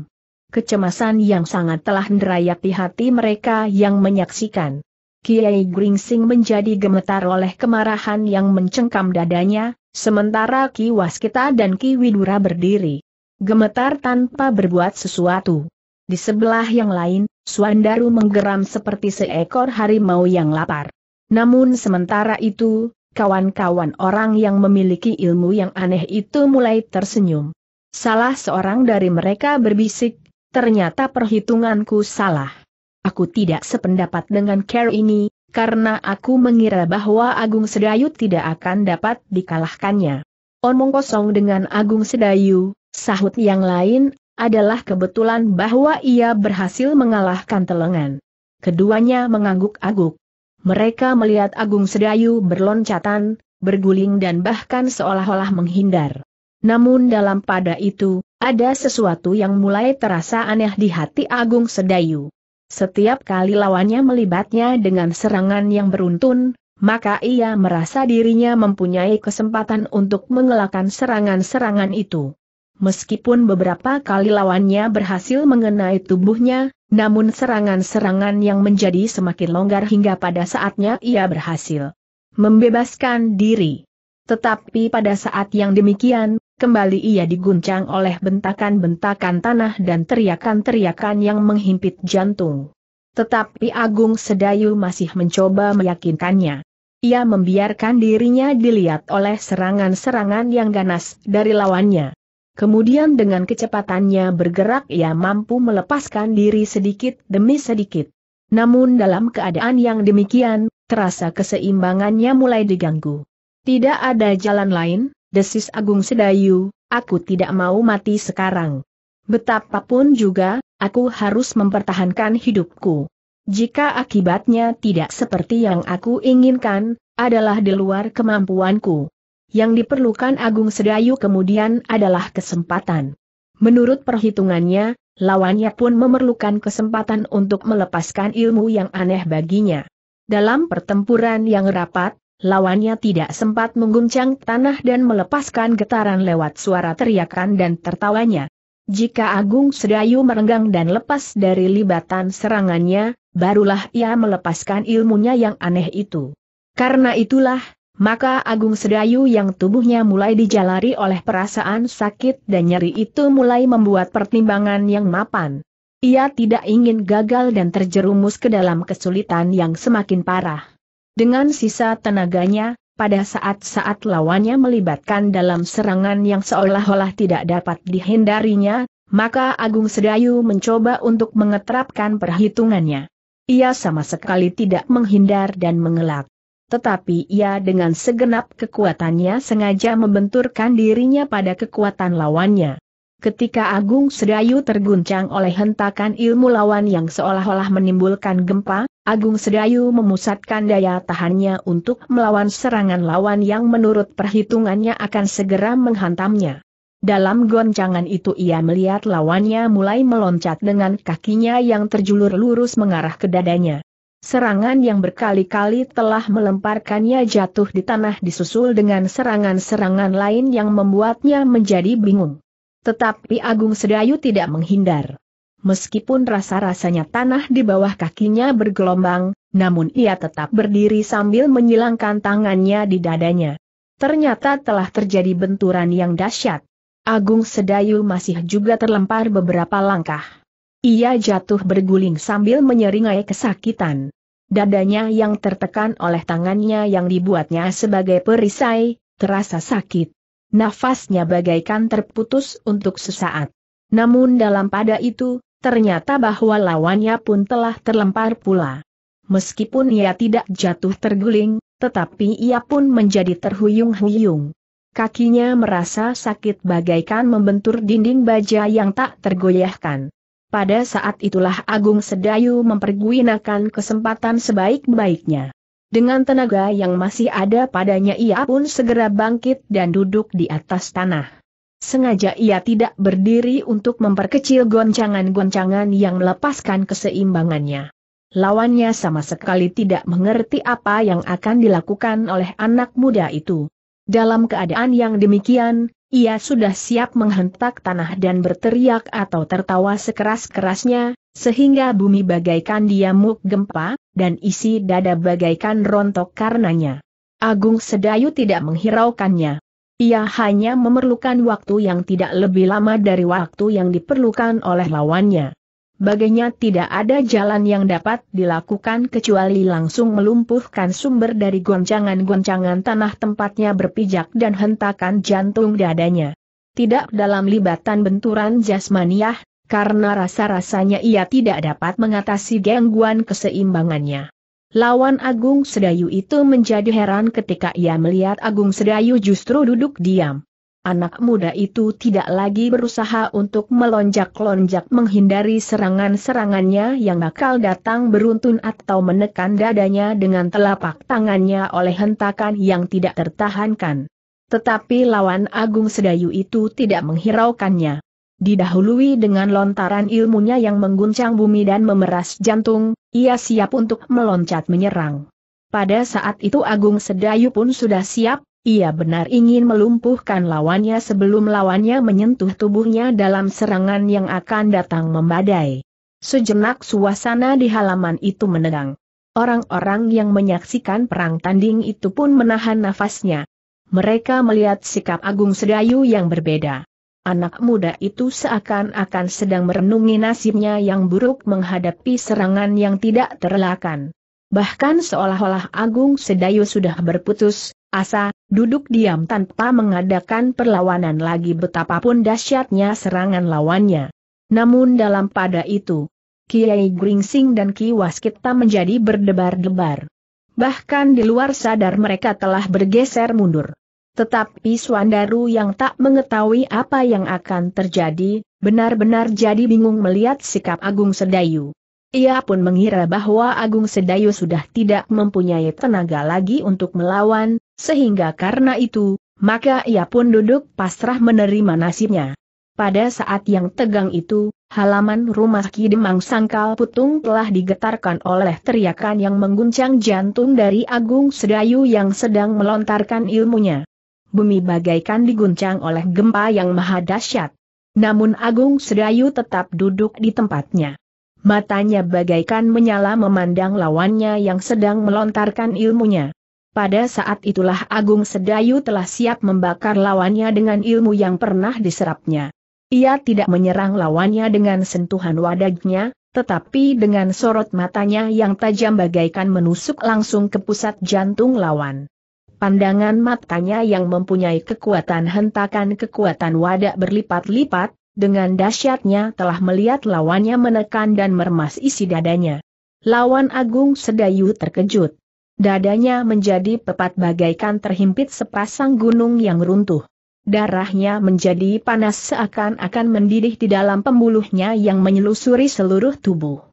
S1: Kecemasan yang sangat telah nerayati hati mereka yang menyaksikan. Kiai Gringsing menjadi gemetar oleh kemarahan yang mencengkam dadanya, sementara Ki Waskita dan Ki Widura berdiri. Gemetar tanpa berbuat sesuatu. Di sebelah yang lain, Suandaru menggeram seperti seekor harimau yang lapar. Namun sementara itu, kawan-kawan orang yang memiliki ilmu yang aneh itu mulai tersenyum. Salah seorang dari mereka berbisik, ternyata perhitunganku salah. Aku tidak sependapat dengan care ini, karena aku mengira bahwa Agung Sedayu tidak akan dapat dikalahkannya. Omong kosong dengan Agung Sedayu, sahut yang lain, adalah kebetulan bahwa ia berhasil mengalahkan telengan. Keduanya mengangguk angguk Mereka melihat Agung Sedayu berloncatan, berguling dan bahkan seolah-olah menghindar. Namun dalam pada itu, ada sesuatu yang mulai terasa aneh di hati Agung Sedayu. Setiap kali lawannya melibatnya dengan serangan yang beruntun, maka ia merasa dirinya mempunyai kesempatan untuk mengelakkan serangan-serangan itu. Meskipun beberapa kali lawannya berhasil mengenai tubuhnya, namun serangan-serangan yang menjadi semakin longgar hingga pada saatnya ia berhasil membebaskan diri. Tetapi pada saat yang demikian, kembali ia diguncang oleh bentakan-bentakan tanah dan teriakan-teriakan yang menghimpit jantung. Tetapi Agung Sedayu masih mencoba meyakinkannya. Ia membiarkan dirinya dilihat oleh serangan-serangan yang ganas dari lawannya. Kemudian dengan kecepatannya bergerak ia mampu melepaskan diri sedikit demi sedikit. Namun dalam keadaan yang demikian, terasa keseimbangannya mulai diganggu. Tidak ada jalan lain, desis Agung Sedayu, aku tidak mau mati sekarang. Betapapun juga, aku harus mempertahankan hidupku. Jika akibatnya tidak seperti yang aku inginkan, adalah di luar kemampuanku. Yang diperlukan Agung Sedayu kemudian adalah kesempatan. Menurut perhitungannya, lawannya pun memerlukan kesempatan untuk melepaskan ilmu yang aneh baginya. Dalam pertempuran yang rapat, lawannya tidak sempat mengguncang tanah dan melepaskan getaran lewat suara teriakan dan tertawanya. Jika Agung Sedayu merenggang dan lepas dari libatan serangannya, barulah ia melepaskan ilmunya yang aneh itu. Karena itulah, maka Agung Sedayu yang tubuhnya mulai dijalari oleh perasaan sakit dan nyeri itu mulai membuat pertimbangan yang mapan. Ia tidak ingin gagal dan terjerumus ke dalam kesulitan yang semakin parah. Dengan sisa tenaganya, pada saat-saat lawannya melibatkan dalam serangan yang seolah-olah tidak dapat dihindarinya, maka Agung Sedayu mencoba untuk mengetrapkan perhitungannya. Ia sama sekali tidak menghindar dan mengelak tetapi ia dengan segenap kekuatannya sengaja membenturkan dirinya pada kekuatan lawannya. Ketika Agung Sedayu terguncang oleh hentakan ilmu lawan yang seolah-olah menimbulkan gempa, Agung Sedayu memusatkan daya tahannya untuk melawan serangan lawan yang menurut perhitungannya akan segera menghantamnya. Dalam goncangan itu ia melihat lawannya mulai meloncat dengan kakinya yang terjulur lurus mengarah ke dadanya. Serangan yang berkali-kali telah melemparkannya jatuh di tanah disusul dengan serangan-serangan lain yang membuatnya menjadi bingung. Tetapi Agung Sedayu tidak menghindar. Meskipun rasa-rasanya tanah di bawah kakinya bergelombang, namun ia tetap berdiri sambil menyilangkan tangannya di dadanya. Ternyata telah terjadi benturan yang dahsyat. Agung Sedayu masih juga terlempar beberapa langkah. Ia jatuh berguling sambil menyeringai kesakitan. Dadanya yang tertekan oleh tangannya yang dibuatnya sebagai perisai, terasa sakit. Nafasnya bagaikan terputus untuk sesaat. Namun dalam pada itu, ternyata bahwa lawannya pun telah terlempar pula. Meskipun ia tidak jatuh terguling, tetapi ia pun menjadi terhuyung-huyung. Kakinya merasa sakit bagaikan membentur dinding baja yang tak tergoyahkan. Pada saat itulah Agung Sedayu mempergunakan kesempatan sebaik-baiknya. Dengan tenaga yang masih ada padanya ia pun segera bangkit dan duduk di atas tanah. Sengaja ia tidak berdiri untuk memperkecil goncangan-goncangan yang melepaskan keseimbangannya. Lawannya sama sekali tidak mengerti apa yang akan dilakukan oleh anak muda itu. Dalam keadaan yang demikian, ia sudah siap menghentak tanah dan berteriak atau tertawa sekeras-kerasnya, sehingga bumi bagaikan diamuk gempa, dan isi dada bagaikan rontok karenanya. Agung Sedayu tidak menghiraukannya. Ia hanya memerlukan waktu yang tidak lebih lama dari waktu yang diperlukan oleh lawannya. Baginya tidak ada jalan yang dapat dilakukan kecuali langsung melumpuhkan sumber dari goncangan-goncangan tanah tempatnya berpijak dan hentakan jantung dadanya. Tidak dalam libatan benturan jasmaniah, karena rasa-rasanya ia tidak dapat mengatasi gangguan keseimbangannya. Lawan Agung Sedayu itu menjadi heran ketika ia melihat Agung Sedayu justru duduk diam anak muda itu tidak lagi berusaha untuk melonjak-lonjak menghindari serangan-serangannya yang bakal datang beruntun atau menekan dadanya dengan telapak tangannya oleh hentakan yang tidak tertahankan. Tetapi lawan Agung Sedayu itu tidak menghiraukannya. Didahului dengan lontaran ilmunya yang mengguncang bumi dan memeras jantung, ia siap untuk meloncat menyerang. Pada saat itu Agung Sedayu pun sudah siap, ia benar ingin melumpuhkan lawannya sebelum lawannya menyentuh tubuhnya dalam serangan yang akan datang membadai. Sejenak suasana di halaman itu menegang. Orang-orang yang menyaksikan perang tanding itu pun menahan nafasnya. Mereka melihat sikap Agung Sedayu yang berbeda. Anak muda itu seakan-akan sedang merenungi nasibnya yang buruk menghadapi serangan yang tidak terelakkan. Bahkan seolah-olah Agung Sedayu sudah berputus, Asa, duduk diam tanpa mengadakan perlawanan lagi betapapun dahsyatnya serangan lawannya. Namun dalam pada itu, Kiai Gringsing dan Ki Waskita menjadi berdebar-debar. Bahkan di luar sadar mereka telah bergeser mundur. Tetapi Swandaru yang tak mengetahui apa yang akan terjadi, benar-benar jadi bingung melihat sikap Agung Sedayu. Ia pun mengira bahwa Agung Sedayu sudah tidak mempunyai tenaga lagi untuk melawan, sehingga karena itu, maka ia pun duduk pasrah menerima nasibnya. Pada saat yang tegang itu, halaman rumah Ki Demang Sangkal Putung telah digetarkan oleh teriakan yang mengguncang jantung dari Agung Sedayu yang sedang melontarkan ilmunya. Bumi bagaikan diguncang oleh gempa yang maha dahsyat. Namun Agung Sedayu tetap duduk di tempatnya. Matanya bagaikan menyala memandang lawannya yang sedang melontarkan ilmunya. Pada saat itulah Agung Sedayu telah siap membakar lawannya dengan ilmu yang pernah diserapnya. Ia tidak menyerang lawannya dengan sentuhan wadagnya, tetapi dengan sorot matanya yang tajam bagaikan menusuk langsung ke pusat jantung lawan. Pandangan matanya yang mempunyai kekuatan hentakan kekuatan wadah berlipat-lipat, dengan dahsyatnya telah melihat lawannya menekan dan meremas isi dadanya. Lawan Agung Sedayu terkejut. Dadanya menjadi pepat bagaikan terhimpit sepasang gunung yang runtuh. Darahnya menjadi panas seakan-akan mendidih di dalam pembuluhnya yang menyelusuri seluruh tubuh.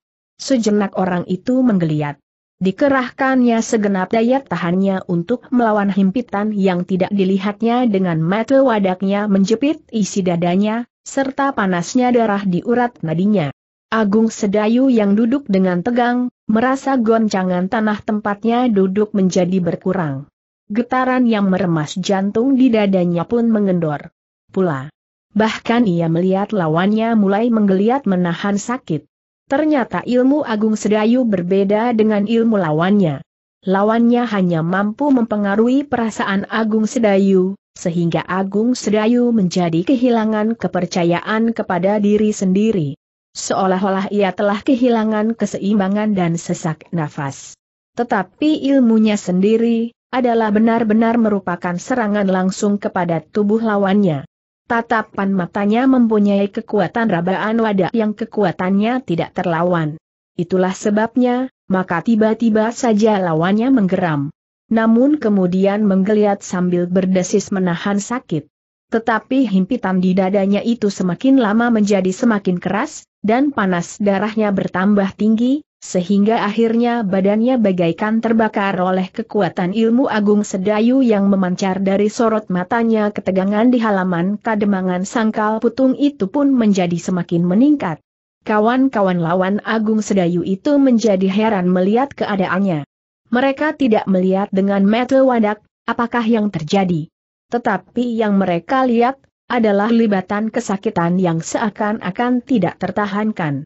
S1: Sejenak orang itu menggeliat. Dikerahkannya segenap daya tahannya untuk melawan himpitan yang tidak dilihatnya dengan mata wadaknya menjepit isi dadanya, serta panasnya darah di urat nadinya. Agung Sedayu yang duduk dengan tegang, Merasa goncangan tanah tempatnya duduk menjadi berkurang. Getaran yang meremas jantung di dadanya pun mengendor. Pula. Bahkan ia melihat lawannya mulai menggeliat menahan sakit. Ternyata ilmu Agung Sedayu berbeda dengan ilmu lawannya. Lawannya hanya mampu mempengaruhi perasaan Agung Sedayu, sehingga Agung Sedayu menjadi kehilangan kepercayaan kepada diri sendiri seolah-olah ia telah kehilangan keseimbangan dan sesak nafas. Tetapi ilmunya sendiri, adalah benar-benar merupakan serangan langsung kepada tubuh lawannya. Tatapan matanya mempunyai kekuatan rabaan wadah yang kekuatannya tidak terlawan. Itulah sebabnya, maka tiba-tiba saja lawannya menggeram. Namun kemudian menggeliat sambil berdesis menahan sakit. Tetapi himpitan di dadanya itu semakin lama menjadi semakin keras, dan panas darahnya bertambah tinggi, sehingga akhirnya badannya bagaikan terbakar oleh kekuatan ilmu agung sedayu yang memancar dari sorot matanya ketegangan di halaman kademangan sangkal putung itu pun menjadi semakin meningkat. Kawan-kawan lawan Agung Sedayu itu menjadi heran melihat keadaannya. Mereka tidak melihat dengan metal wadak, apakah yang terjadi. Tetapi yang mereka lihat, adalah libatan kesakitan yang seakan-akan tidak tertahankan.